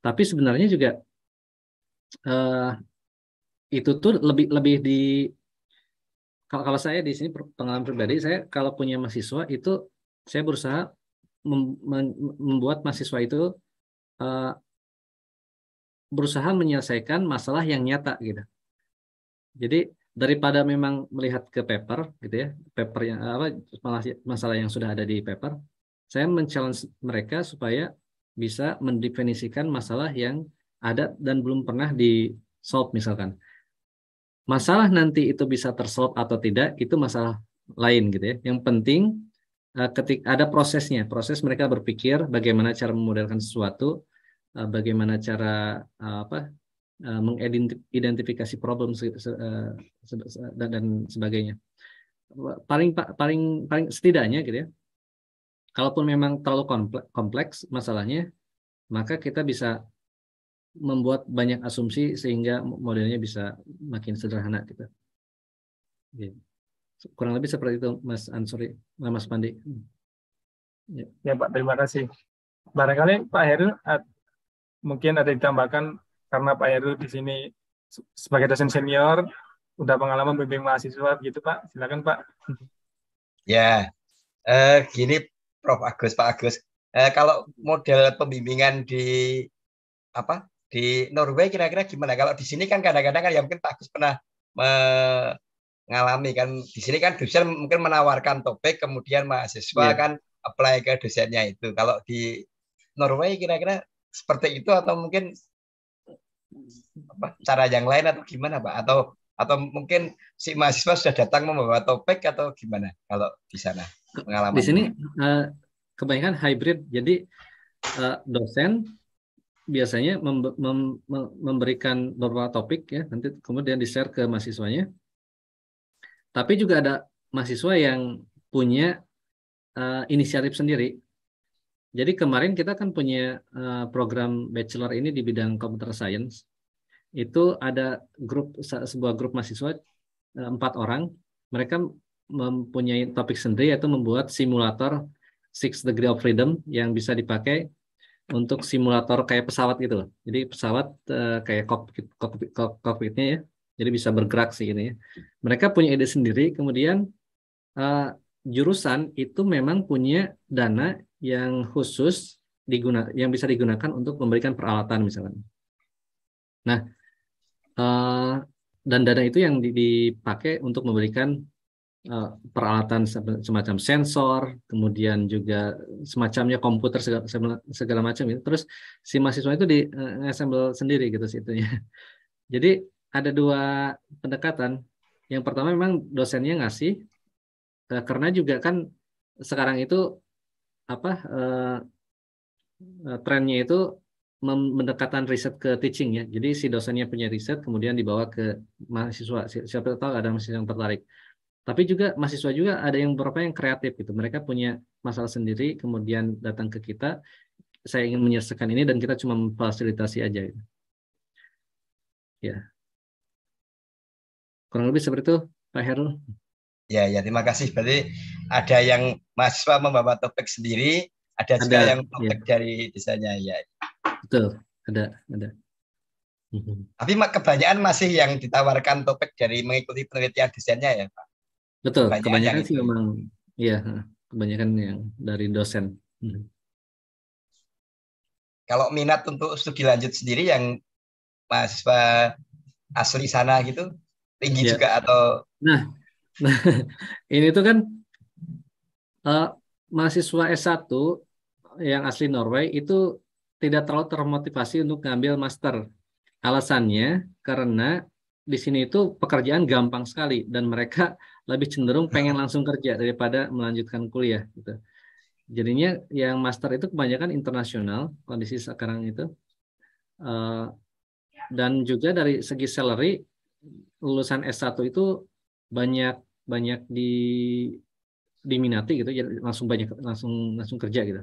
Tapi sebenarnya juga uh, itu tuh lebih lebih di kalau kalau saya di sini pengalaman pribadi saya kalau punya mahasiswa itu saya berusaha mem, membuat mahasiswa itu uh, berusaha menyelesaikan masalah yang nyata gitu jadi daripada memang melihat ke paper gitu ya, paper yang apa masalah masalah yang sudah ada di paper, saya men mereka supaya bisa mendefinisikan masalah yang ada dan belum pernah di solve misalkan. Masalah nanti itu bisa tersolve atau tidak itu masalah lain gitu ya. Yang penting eh, ketika ada prosesnya, proses mereka berpikir bagaimana cara memodelkan sesuatu, eh, bagaimana cara eh, apa Eh, mengidentifikasi problem gitu, eh, dan, sebagainya. Paling paling paling setidaknya gitu ya. Kalaupun memang terlalu kompleks, masalahnya, maka kita bisa membuat banyak asumsi sehingga modelnya bisa makin sederhana kita. Gitu. Ya. Kurang lebih seperti itu Mas Ansori, eh, Mas Pandi. Hmm. Ya. ya. Pak, terima kasih. Barangkali Pak Heru mungkin ada ditambahkan karena Pak Heru di sini sebagai dosen senior udah pengalaman bimbing mahasiswa gitu Pak silakan Pak ya eh, gini Prof Agus Pak Agus eh, kalau model pembimbingan di apa di Norway kira-kira gimana kalau di sini kan kadang-kadang kan ya mungkin Pak Agus pernah mengalami kan di sini kan dosen mungkin menawarkan topik kemudian mahasiswa yeah. kan apply ke dosennya itu kalau di Norway kira-kira seperti itu atau mungkin apa, cara yang lain atau gimana Pak? Atau atau mungkin si mahasiswa sudah datang membawa topik atau gimana kalau di sana pengalaman? Di sini eh, kebanyakan hybrid. Jadi eh, dosen biasanya mem mem memberikan beberapa topik ya nanti kemudian di share ke mahasiswanya. Tapi juga ada mahasiswa yang punya uh, inisiatif sendiri. Jadi kemarin kita kan punya eh, program bachelor ini di bidang computer science. Itu ada grup sebuah grup mahasiswa eh, empat orang. Mereka mempunyai topik sendiri yaitu membuat simulator six degree of freedom yang bisa dipakai untuk simulator kayak pesawat gitu loh. Jadi pesawat eh, kayak cockpit, cockpit, kokpitnya ya. Jadi bisa bergerak sih ini. Gitu ya. Mereka punya ide sendiri. Kemudian jurusan itu memang punya dana yang khusus diguna yang bisa digunakan untuk memberikan peralatan misalnya. Nah, uh, dan dana itu yang dipakai untuk memberikan uh, peralatan semacam sensor, kemudian juga semacamnya komputer segala, segala macam itu. Terus si mahasiswa itu di uh, eh, assemble sendiri gitu situnya. Jadi ada dua pendekatan. Yang pertama memang dosennya ngasih, karena juga kan sekarang itu apa uh, eh, eh, trennya itu mendekatan riset ke teaching ya. Jadi si dosennya punya riset kemudian dibawa ke mahasiswa. Siapa tahu ada mahasiswa yang tertarik. Tapi juga mahasiswa juga ada yang beberapa yang kreatif gitu. Mereka punya masalah sendiri kemudian datang ke kita. Saya ingin menyelesaikan ini dan kita cuma memfasilitasi aja. Gitu. Ya. Kurang lebih seperti itu Pak Herul. Ya, ya terima kasih. Berarti ada yang mahasiswa membawa topik sendiri, ada juga yang topik ya. dari desanya ya. Betul, ada, ada. Mhm. Tapi kebanyakan masih yang ditawarkan topik dari mengikuti penelitian desainnya ya, Pak. Betul, kebanyakan, kebanyakan sih memang iya, kebanyakan yang dari dosen. Mhm. Kalau minat untuk studi lanjut sendiri yang mahasiswa asli sana gitu tinggi ya. juga atau Nah, Nah, ini tuh kan uh, mahasiswa S1 yang asli Norway itu tidak terlalu termotivasi untuk ngambil master. Alasannya karena di sini itu pekerjaan gampang sekali dan mereka lebih cenderung pengen langsung kerja daripada melanjutkan kuliah gitu. Jadinya yang master itu kebanyakan internasional kondisi sekarang itu. Uh, dan juga dari segi salary lulusan S1 itu banyak banyak di diminati gitu jadi langsung banyak langsung langsung kerja gitu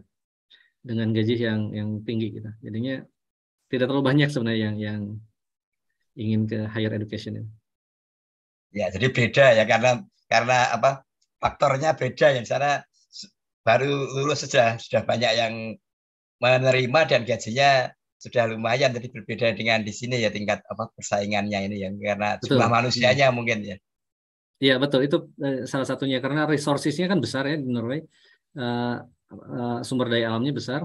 dengan gaji yang yang tinggi gitu jadinya tidak terlalu banyak sebenarnya yang yang ingin ke higher education ini. Ya, jadi beda ya karena karena apa faktornya beda yang sana baru lulus sudah sudah banyak yang menerima dan gajinya sudah lumayan jadi berbeda dengan di sini ya tingkat apa persaingannya ini ya karena Betul. manusianya iya. mungkin ya. Iya betul itu eh, salah satunya karena resourcesnya kan besar ya di Norway eh, eh, sumber daya alamnya besar.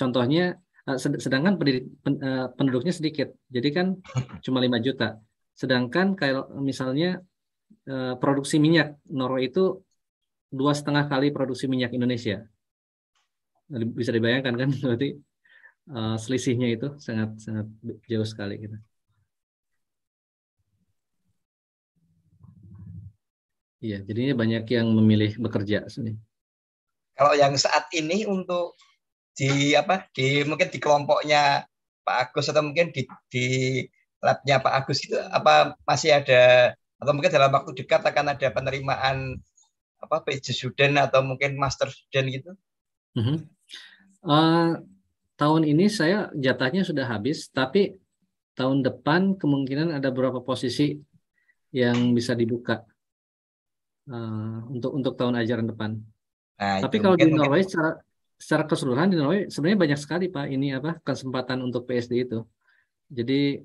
Contohnya sedangkan penduduknya sedikit, jadi kan cuma 5 juta. Sedangkan kalau misalnya produksi minyak Norway itu dua setengah kali produksi minyak Indonesia. Bisa dibayangkan kan berarti selisihnya itu sangat sangat jauh sekali gitu. Iya, jadinya banyak yang memilih bekerja sini. Kalau yang saat ini untuk di apa di mungkin di kelompoknya Pak Agus atau mungkin di, di labnya Pak Agus itu apa masih ada atau mungkin dalam waktu dekat akan ada penerimaan apa PhD student atau mungkin master student gitu? Uh-huh. uh, tahun ini saya jatahnya sudah habis, tapi tahun depan kemungkinan ada beberapa posisi yang bisa dibuka. Eh, untuk untuk tahun ajaran depan. Nah, Tapi kalau mungkin, di Norway mungkin. secara secara keseluruhan di Norway sebenarnya banyak sekali Pak ini apa kesempatan untuk PSD itu. Jadi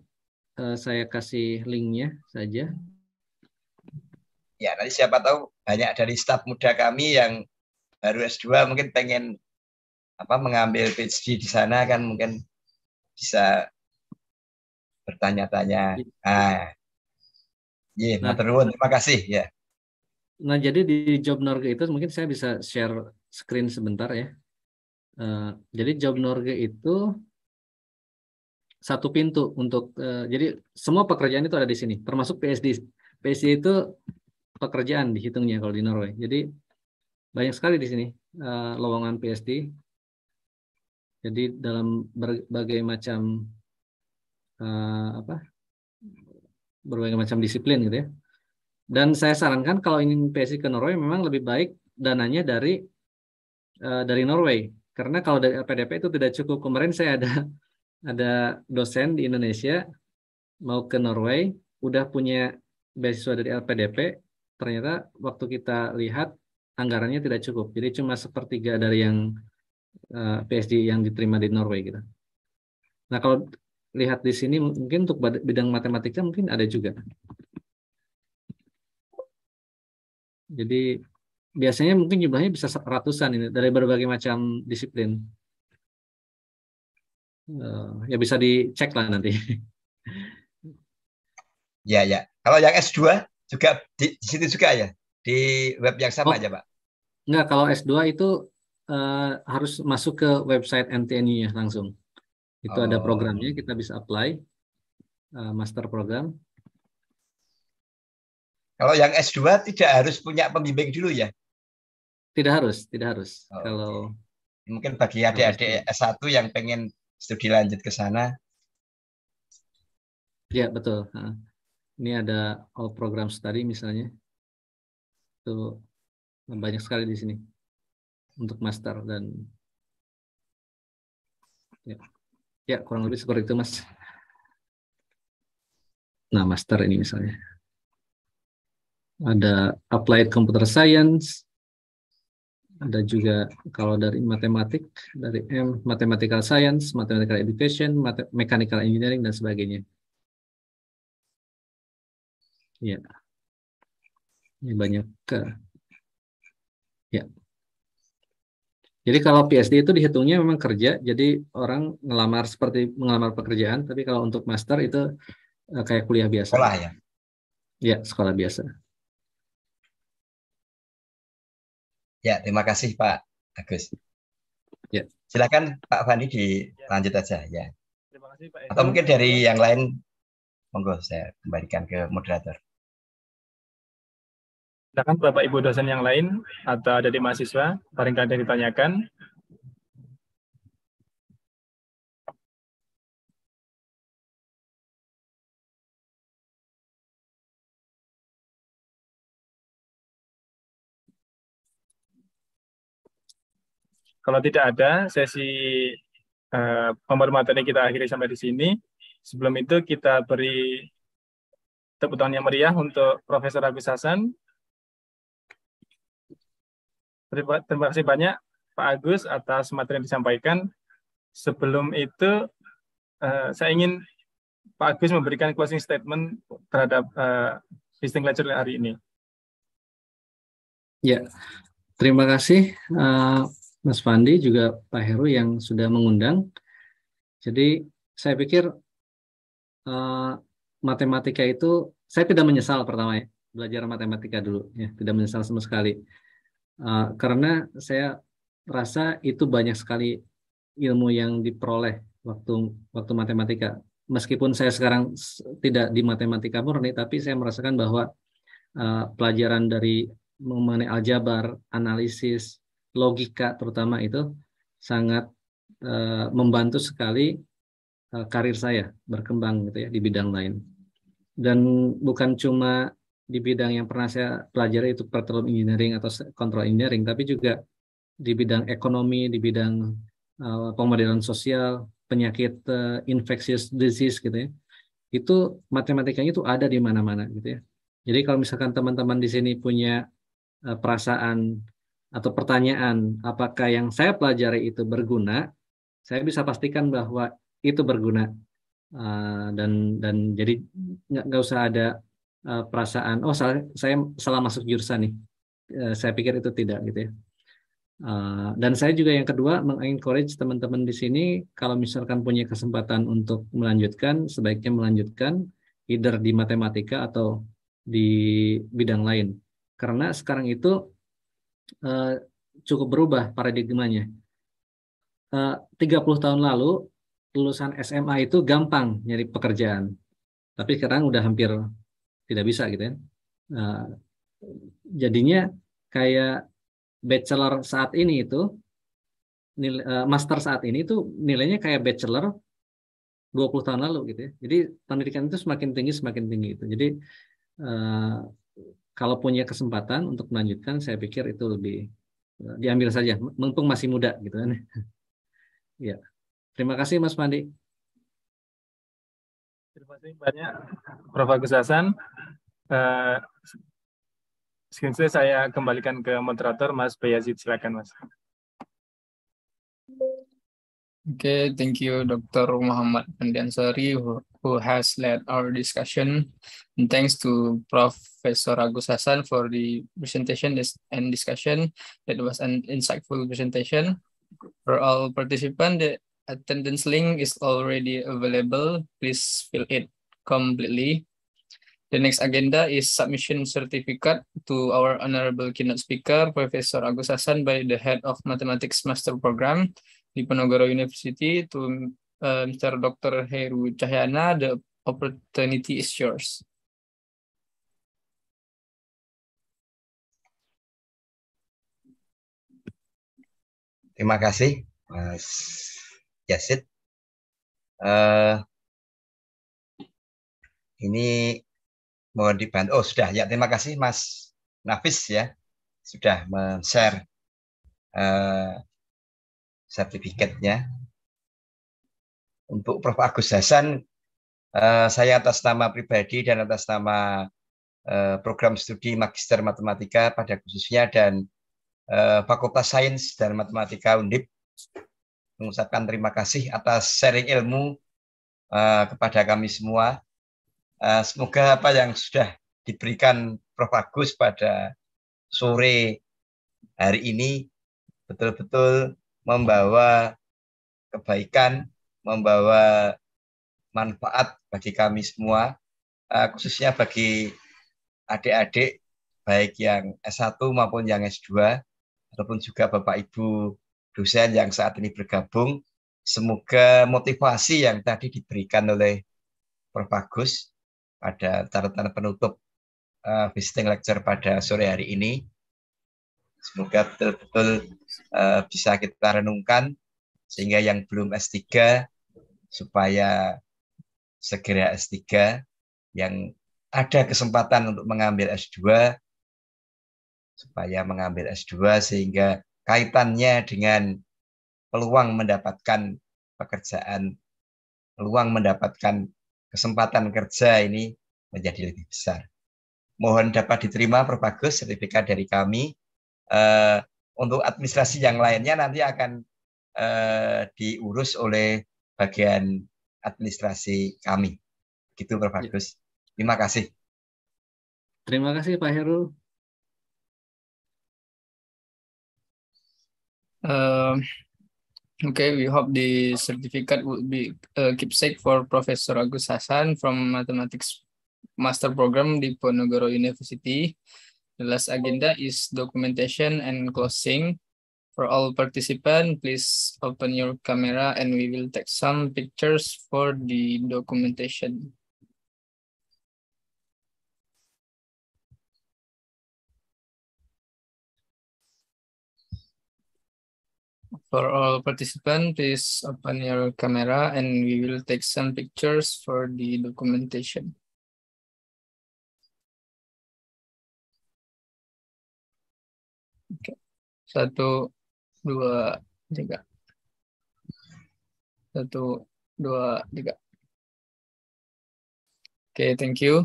uh, saya kasih linknya saja. Ya nanti siapa tahu banyak dari staf muda kami yang baru S2 mungkin pengen apa mengambil PhD di sana kan mungkin bisa bertanya-tanya. Iya. Nah, yeah, nah. terima kasih ya. Nah, jadi di job Norge itu mungkin saya bisa share screen sebentar ya. Eh, jadi job Norge itu satu pintu untuk eh, jadi semua pekerjaan itu ada di sini, termasuk PSD. PSD itu pekerjaan dihitungnya kalau di Norway. Jadi banyak sekali di sini eh, lowongan PSD. Jadi dalam berbagai macam apa berbagai macam disiplin gitu ya. Dan saya sarankan kalau ingin PSI ke Norway memang lebih baik dananya dari uh, dari Norway karena kalau dari LPDP itu tidak cukup. Kemarin saya ada ada dosen di Indonesia mau ke Norway, udah punya beasiswa dari LPDP, ternyata waktu kita lihat anggarannya tidak cukup. Jadi cuma sepertiga dari yang uh, eh, PSD yang diterima di Norway gitu. Nah, kalau lihat di sini mungkin untuk bidang matematika mungkin ada juga. Jadi biasanya mungkin jumlahnya bisa ratusan ini dari berbagai macam disiplin. Uh, ya bisa dicek lah nanti. Ya ya. Kalau yang S2 juga di, di situ juga ya di web yang sama oh, aja pak. Enggak, kalau S2 itu uh, harus masuk ke website NTNU ya langsung. Itu oh. ada programnya, kita bisa apply uh, master program. Kalau yang S2 tidak harus punya pembimbing dulu ya? Tidak harus, tidak harus. Oh, Kalau okay. mungkin bagi adik-adik S1 yang pengen studi lanjut ke sana. Ya, betul. Ini ada all program study misalnya. Itu banyak sekali di sini untuk master dan ya. Ya, kurang lebih seperti itu, Mas. Nah, master ini misalnya ada applied computer science, ada juga kalau dari matematik, dari M, mathematical science, mathematical education, mechanical engineering, dan sebagainya. Ya, ini banyak ke. Ya. Jadi kalau PSD itu dihitungnya memang kerja, jadi orang ngelamar seperti mengelamar pekerjaan, tapi kalau untuk master itu eh, kayak kuliah biasa. Sekolah ya? Ya, sekolah biasa. Ya, terima kasih Pak Agus. Ya. Silakan Pak Fani ya. dilanjut aja ya. Terima kasih Pak. Atau mungkin dari yang lain monggo saya kembalikan ke moderator. Silakan Bapak Ibu dosen yang lain atau dari mahasiswa barangkali ada ditanyakan. Kalau tidak ada, sesi uh, eh, ini kita akhiri sampai di sini. Sebelum itu kita beri tepuk tangan yang meriah untuk Profesor Agus Hasan. Terima, terima kasih banyak Pak Agus atas materi yang disampaikan. Sebelum itu, uh, saya ingin Pak Agus memberikan closing statement terhadap uh, eh, visiting lecture hari ini. Ya, terima kasih uh, Mas Fandi juga Pak Heru yang sudah mengundang. Jadi saya pikir uh, matematika itu saya tidak menyesal pertama ya belajar matematika dulu ya tidak menyesal sama sekali uh, karena saya rasa itu banyak sekali ilmu yang diperoleh waktu waktu matematika meskipun saya sekarang tidak di matematika murni tapi saya merasakan bahwa uh, pelajaran dari mengenai aljabar analisis logika terutama itu sangat uh, membantu sekali uh, karir saya berkembang gitu ya di bidang lain. Dan bukan cuma di bidang yang pernah saya pelajari itu petroleum engineering atau control engineering, tapi juga di bidang ekonomi, di bidang uh, eh, pemodelan sosial, penyakit uh, infectious disease gitu ya. Itu matematikanya itu ada di mana-mana gitu ya. Jadi kalau misalkan teman-teman di sini punya uh, perasaan atau pertanyaan apakah yang saya pelajari itu berguna, saya bisa pastikan bahwa itu berguna uh, dan dan jadi nggak nggak usah ada uh, perasaan oh saya, saya salah masuk jurusan nih, uh, saya pikir itu tidak gitu ya. Uh, dan saya juga yang kedua mengencourage teman-teman di sini kalau misalkan punya kesempatan untuk melanjutkan sebaiknya melanjutkan either di matematika atau di bidang lain karena sekarang itu Eh, cukup berubah paradigmanya. Eh, uh, 30 tahun lalu lulusan SMA itu gampang nyari pekerjaan. Tapi sekarang udah hampir tidak bisa gitu ya. jadinya kayak bachelor saat ini itu master saat ini itu nilainya kayak bachelor 20 tahun lalu gitu ya. Jadi pendidikan itu semakin tinggi semakin tinggi itu. Jadi kalau punya kesempatan untuk melanjutkan, saya pikir itu lebih eh, diambil saja. Mumpung masih muda gitu kan. ya. Terima kasih Mas Pandi. Terima kasih banyak Prof. Agus Hasan. Uh, saya kembalikan ke moderator Mas Bayazid. Silakan Mas. Okay, thank you, Dr. Muhammad Pandiansari, who, who has led our discussion. And thanks to Professor Agus Hassan for the presentation and discussion. It was an insightful presentation. For all participants, the attendance link is already available. Please fill it completely. The next agenda is submission certificate to our honorable keynote speaker, Professor Agus Hassan by the head of mathematics master program Diponegoro University to uh, Mr. Dr. Heru Cahyana. The opportunity is yours. Terima kasih, Mas Yasid. Uh, ini mau dibantu. Oh sudah ya terima kasih Mas Nafis ya sudah men-share uh, sertifikatnya. Untuk Prof. Agus Hasan, eh, saya atas nama pribadi dan atas nama eh, program studi Magister Matematika pada khususnya dan eh, Fakultas Sains dan Matematika Undip mengucapkan terima kasih atas sharing ilmu kepada kami semua. Semoga apa yang sudah diberikan Prof. Agus pada sore hari ini betul-betul membawa kebaikan, membawa manfaat bagi kami semua, eh, khususnya bagi adik-adik baik yang S1 maupun yang S2 ataupun juga Bapak Ibu dosen yang saat ini bergabung. Semoga motivasi yang tadi diberikan oleh Prof. Agus pada tanda penutup eh, visiting lecture pada sore hari ini Semoga betul-betul uh, bisa kita renungkan sehingga yang belum S3 supaya segera S3 yang ada kesempatan untuk mengambil S2 supaya mengambil S2 sehingga kaitannya dengan peluang mendapatkan pekerjaan peluang mendapatkan kesempatan kerja ini menjadi lebih besar. Mohon dapat diterima perbagus sertifikat dari kami Eh, untuk administrasi yang lainnya nanti akan eh, diurus oleh bagian administrasi kami. Gitu Prof. Ya. Agus. Terima kasih. Terima kasih Pak Heru. Uh, okay, we hope the certificate would be a keepsake for Professor Agus Hasan from Mathematics Master Program di Ponegoro University. The last agenda is documentation and closing. For all participants, please open your camera and we will take some pictures for the documentation. For all participants, please open your camera and we will take some pictures for the documentation. Satu, dua, tiga. Satu, dua, tiga. Okay, thank you.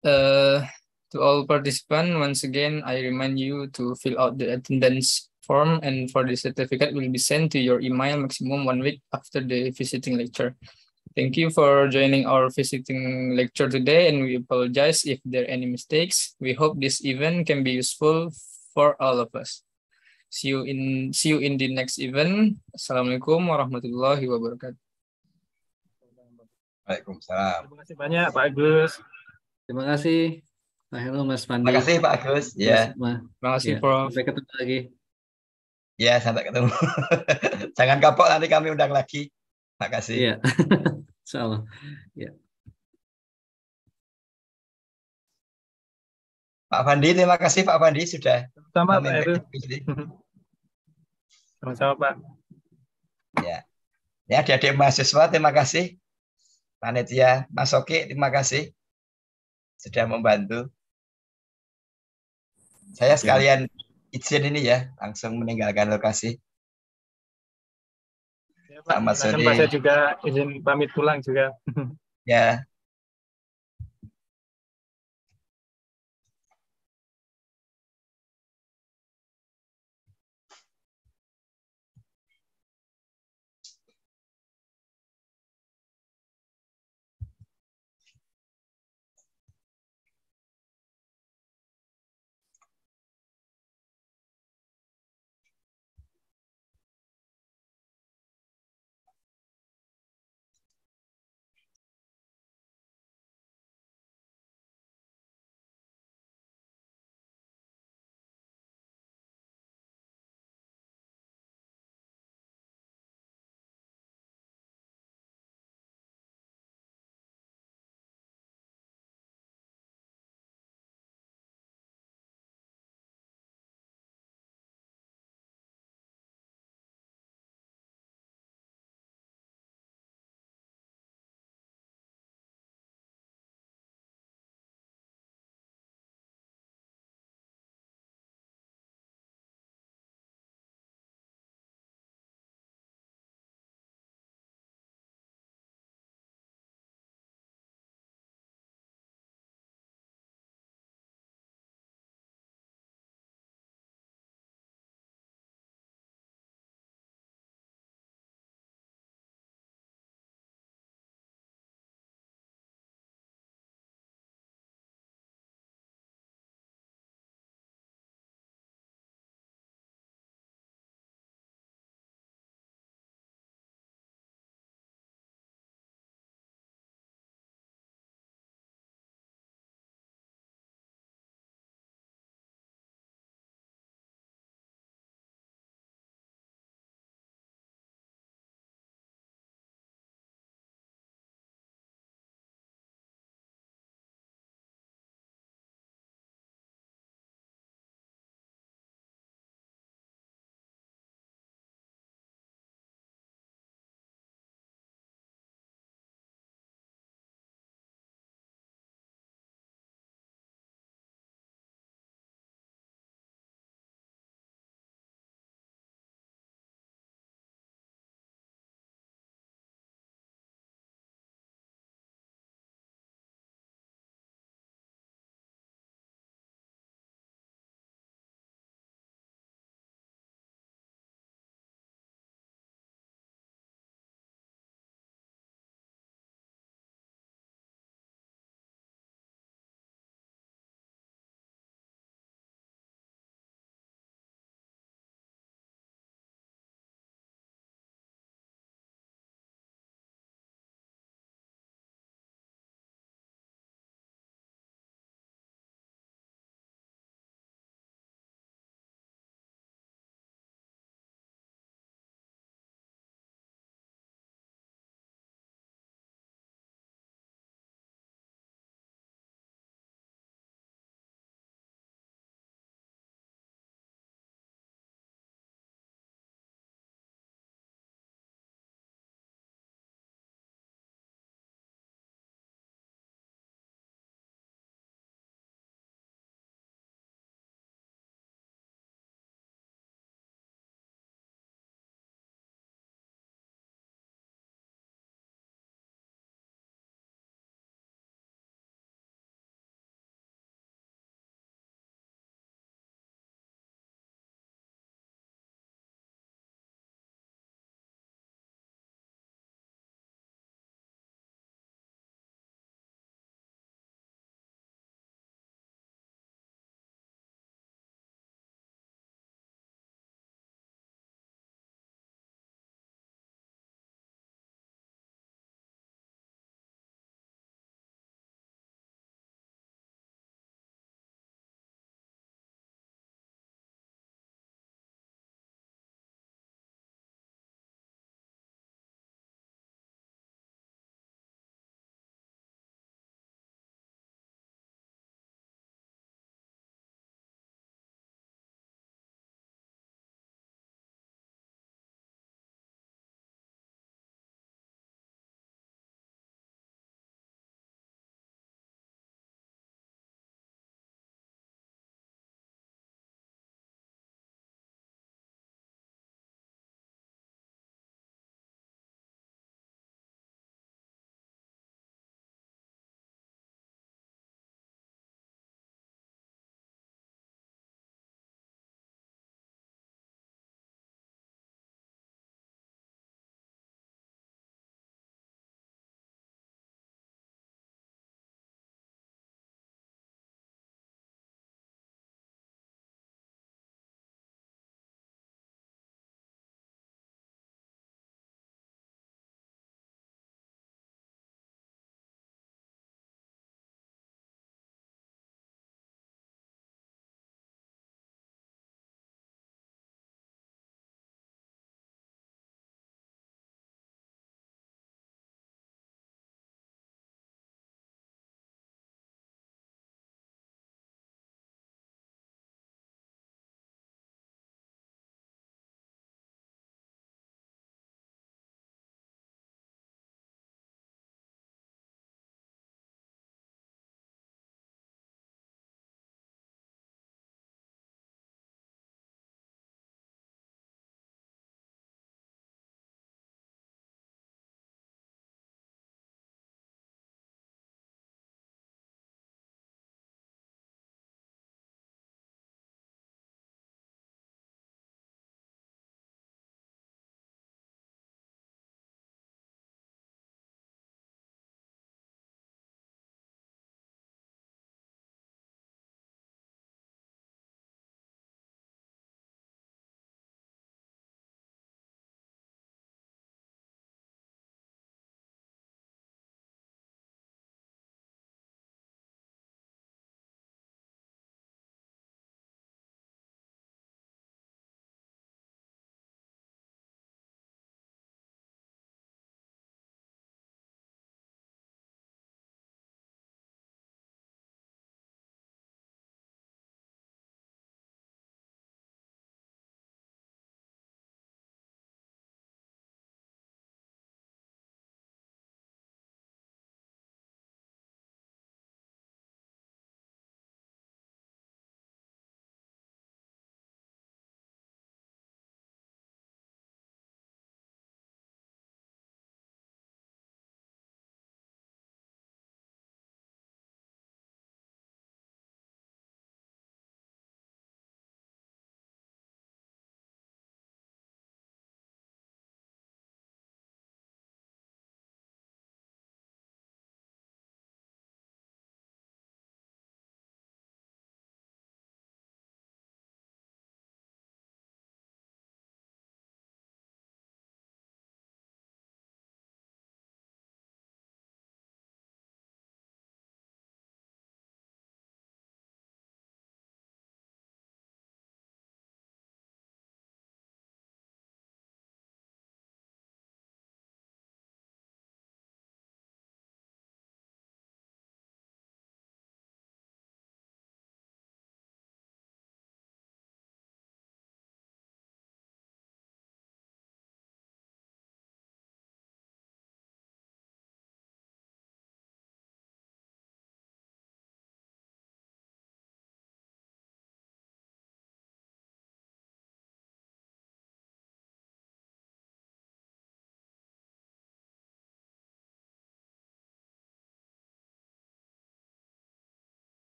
Uh, to all participants, once again, I remind you to fill out the attendance form and for the certificate will be sent to your email maximum one week after the visiting lecture. Thank you for joining our visiting lecture today and we apologize if there are any mistakes. We hope this event can be useful for all of us. See you in see you in the next event. Assalamualaikum warahmatullahi wabarakatuh. Waalaikumsalam. Terima kasih banyak Pak Agus. Terima kasih. Nah, hello Mas Pandi. Terima kasih Pak Agus. Ya. Yeah. Terima kasih, yeah. Prof. Sampai ketemu lagi. Ya, yeah, sampai ketemu. Jangan kapok nanti kami undang lagi. Terima kasih. Iya. Yeah. Sama. Ya. Yeah. Pak Fandi, terima kasih Pak Fandi sudah sama Pak Heru. Sama-sama Pak. Ya. Ya, adik-adik mahasiswa terima kasih. Panitia Mas Oki, terima kasih sudah membantu. Saya ya. sekalian izin ini ya, langsung meninggalkan lokasi. Ya, Pak. Selamat sore. Saya juga izin pamit pulang juga. Ya,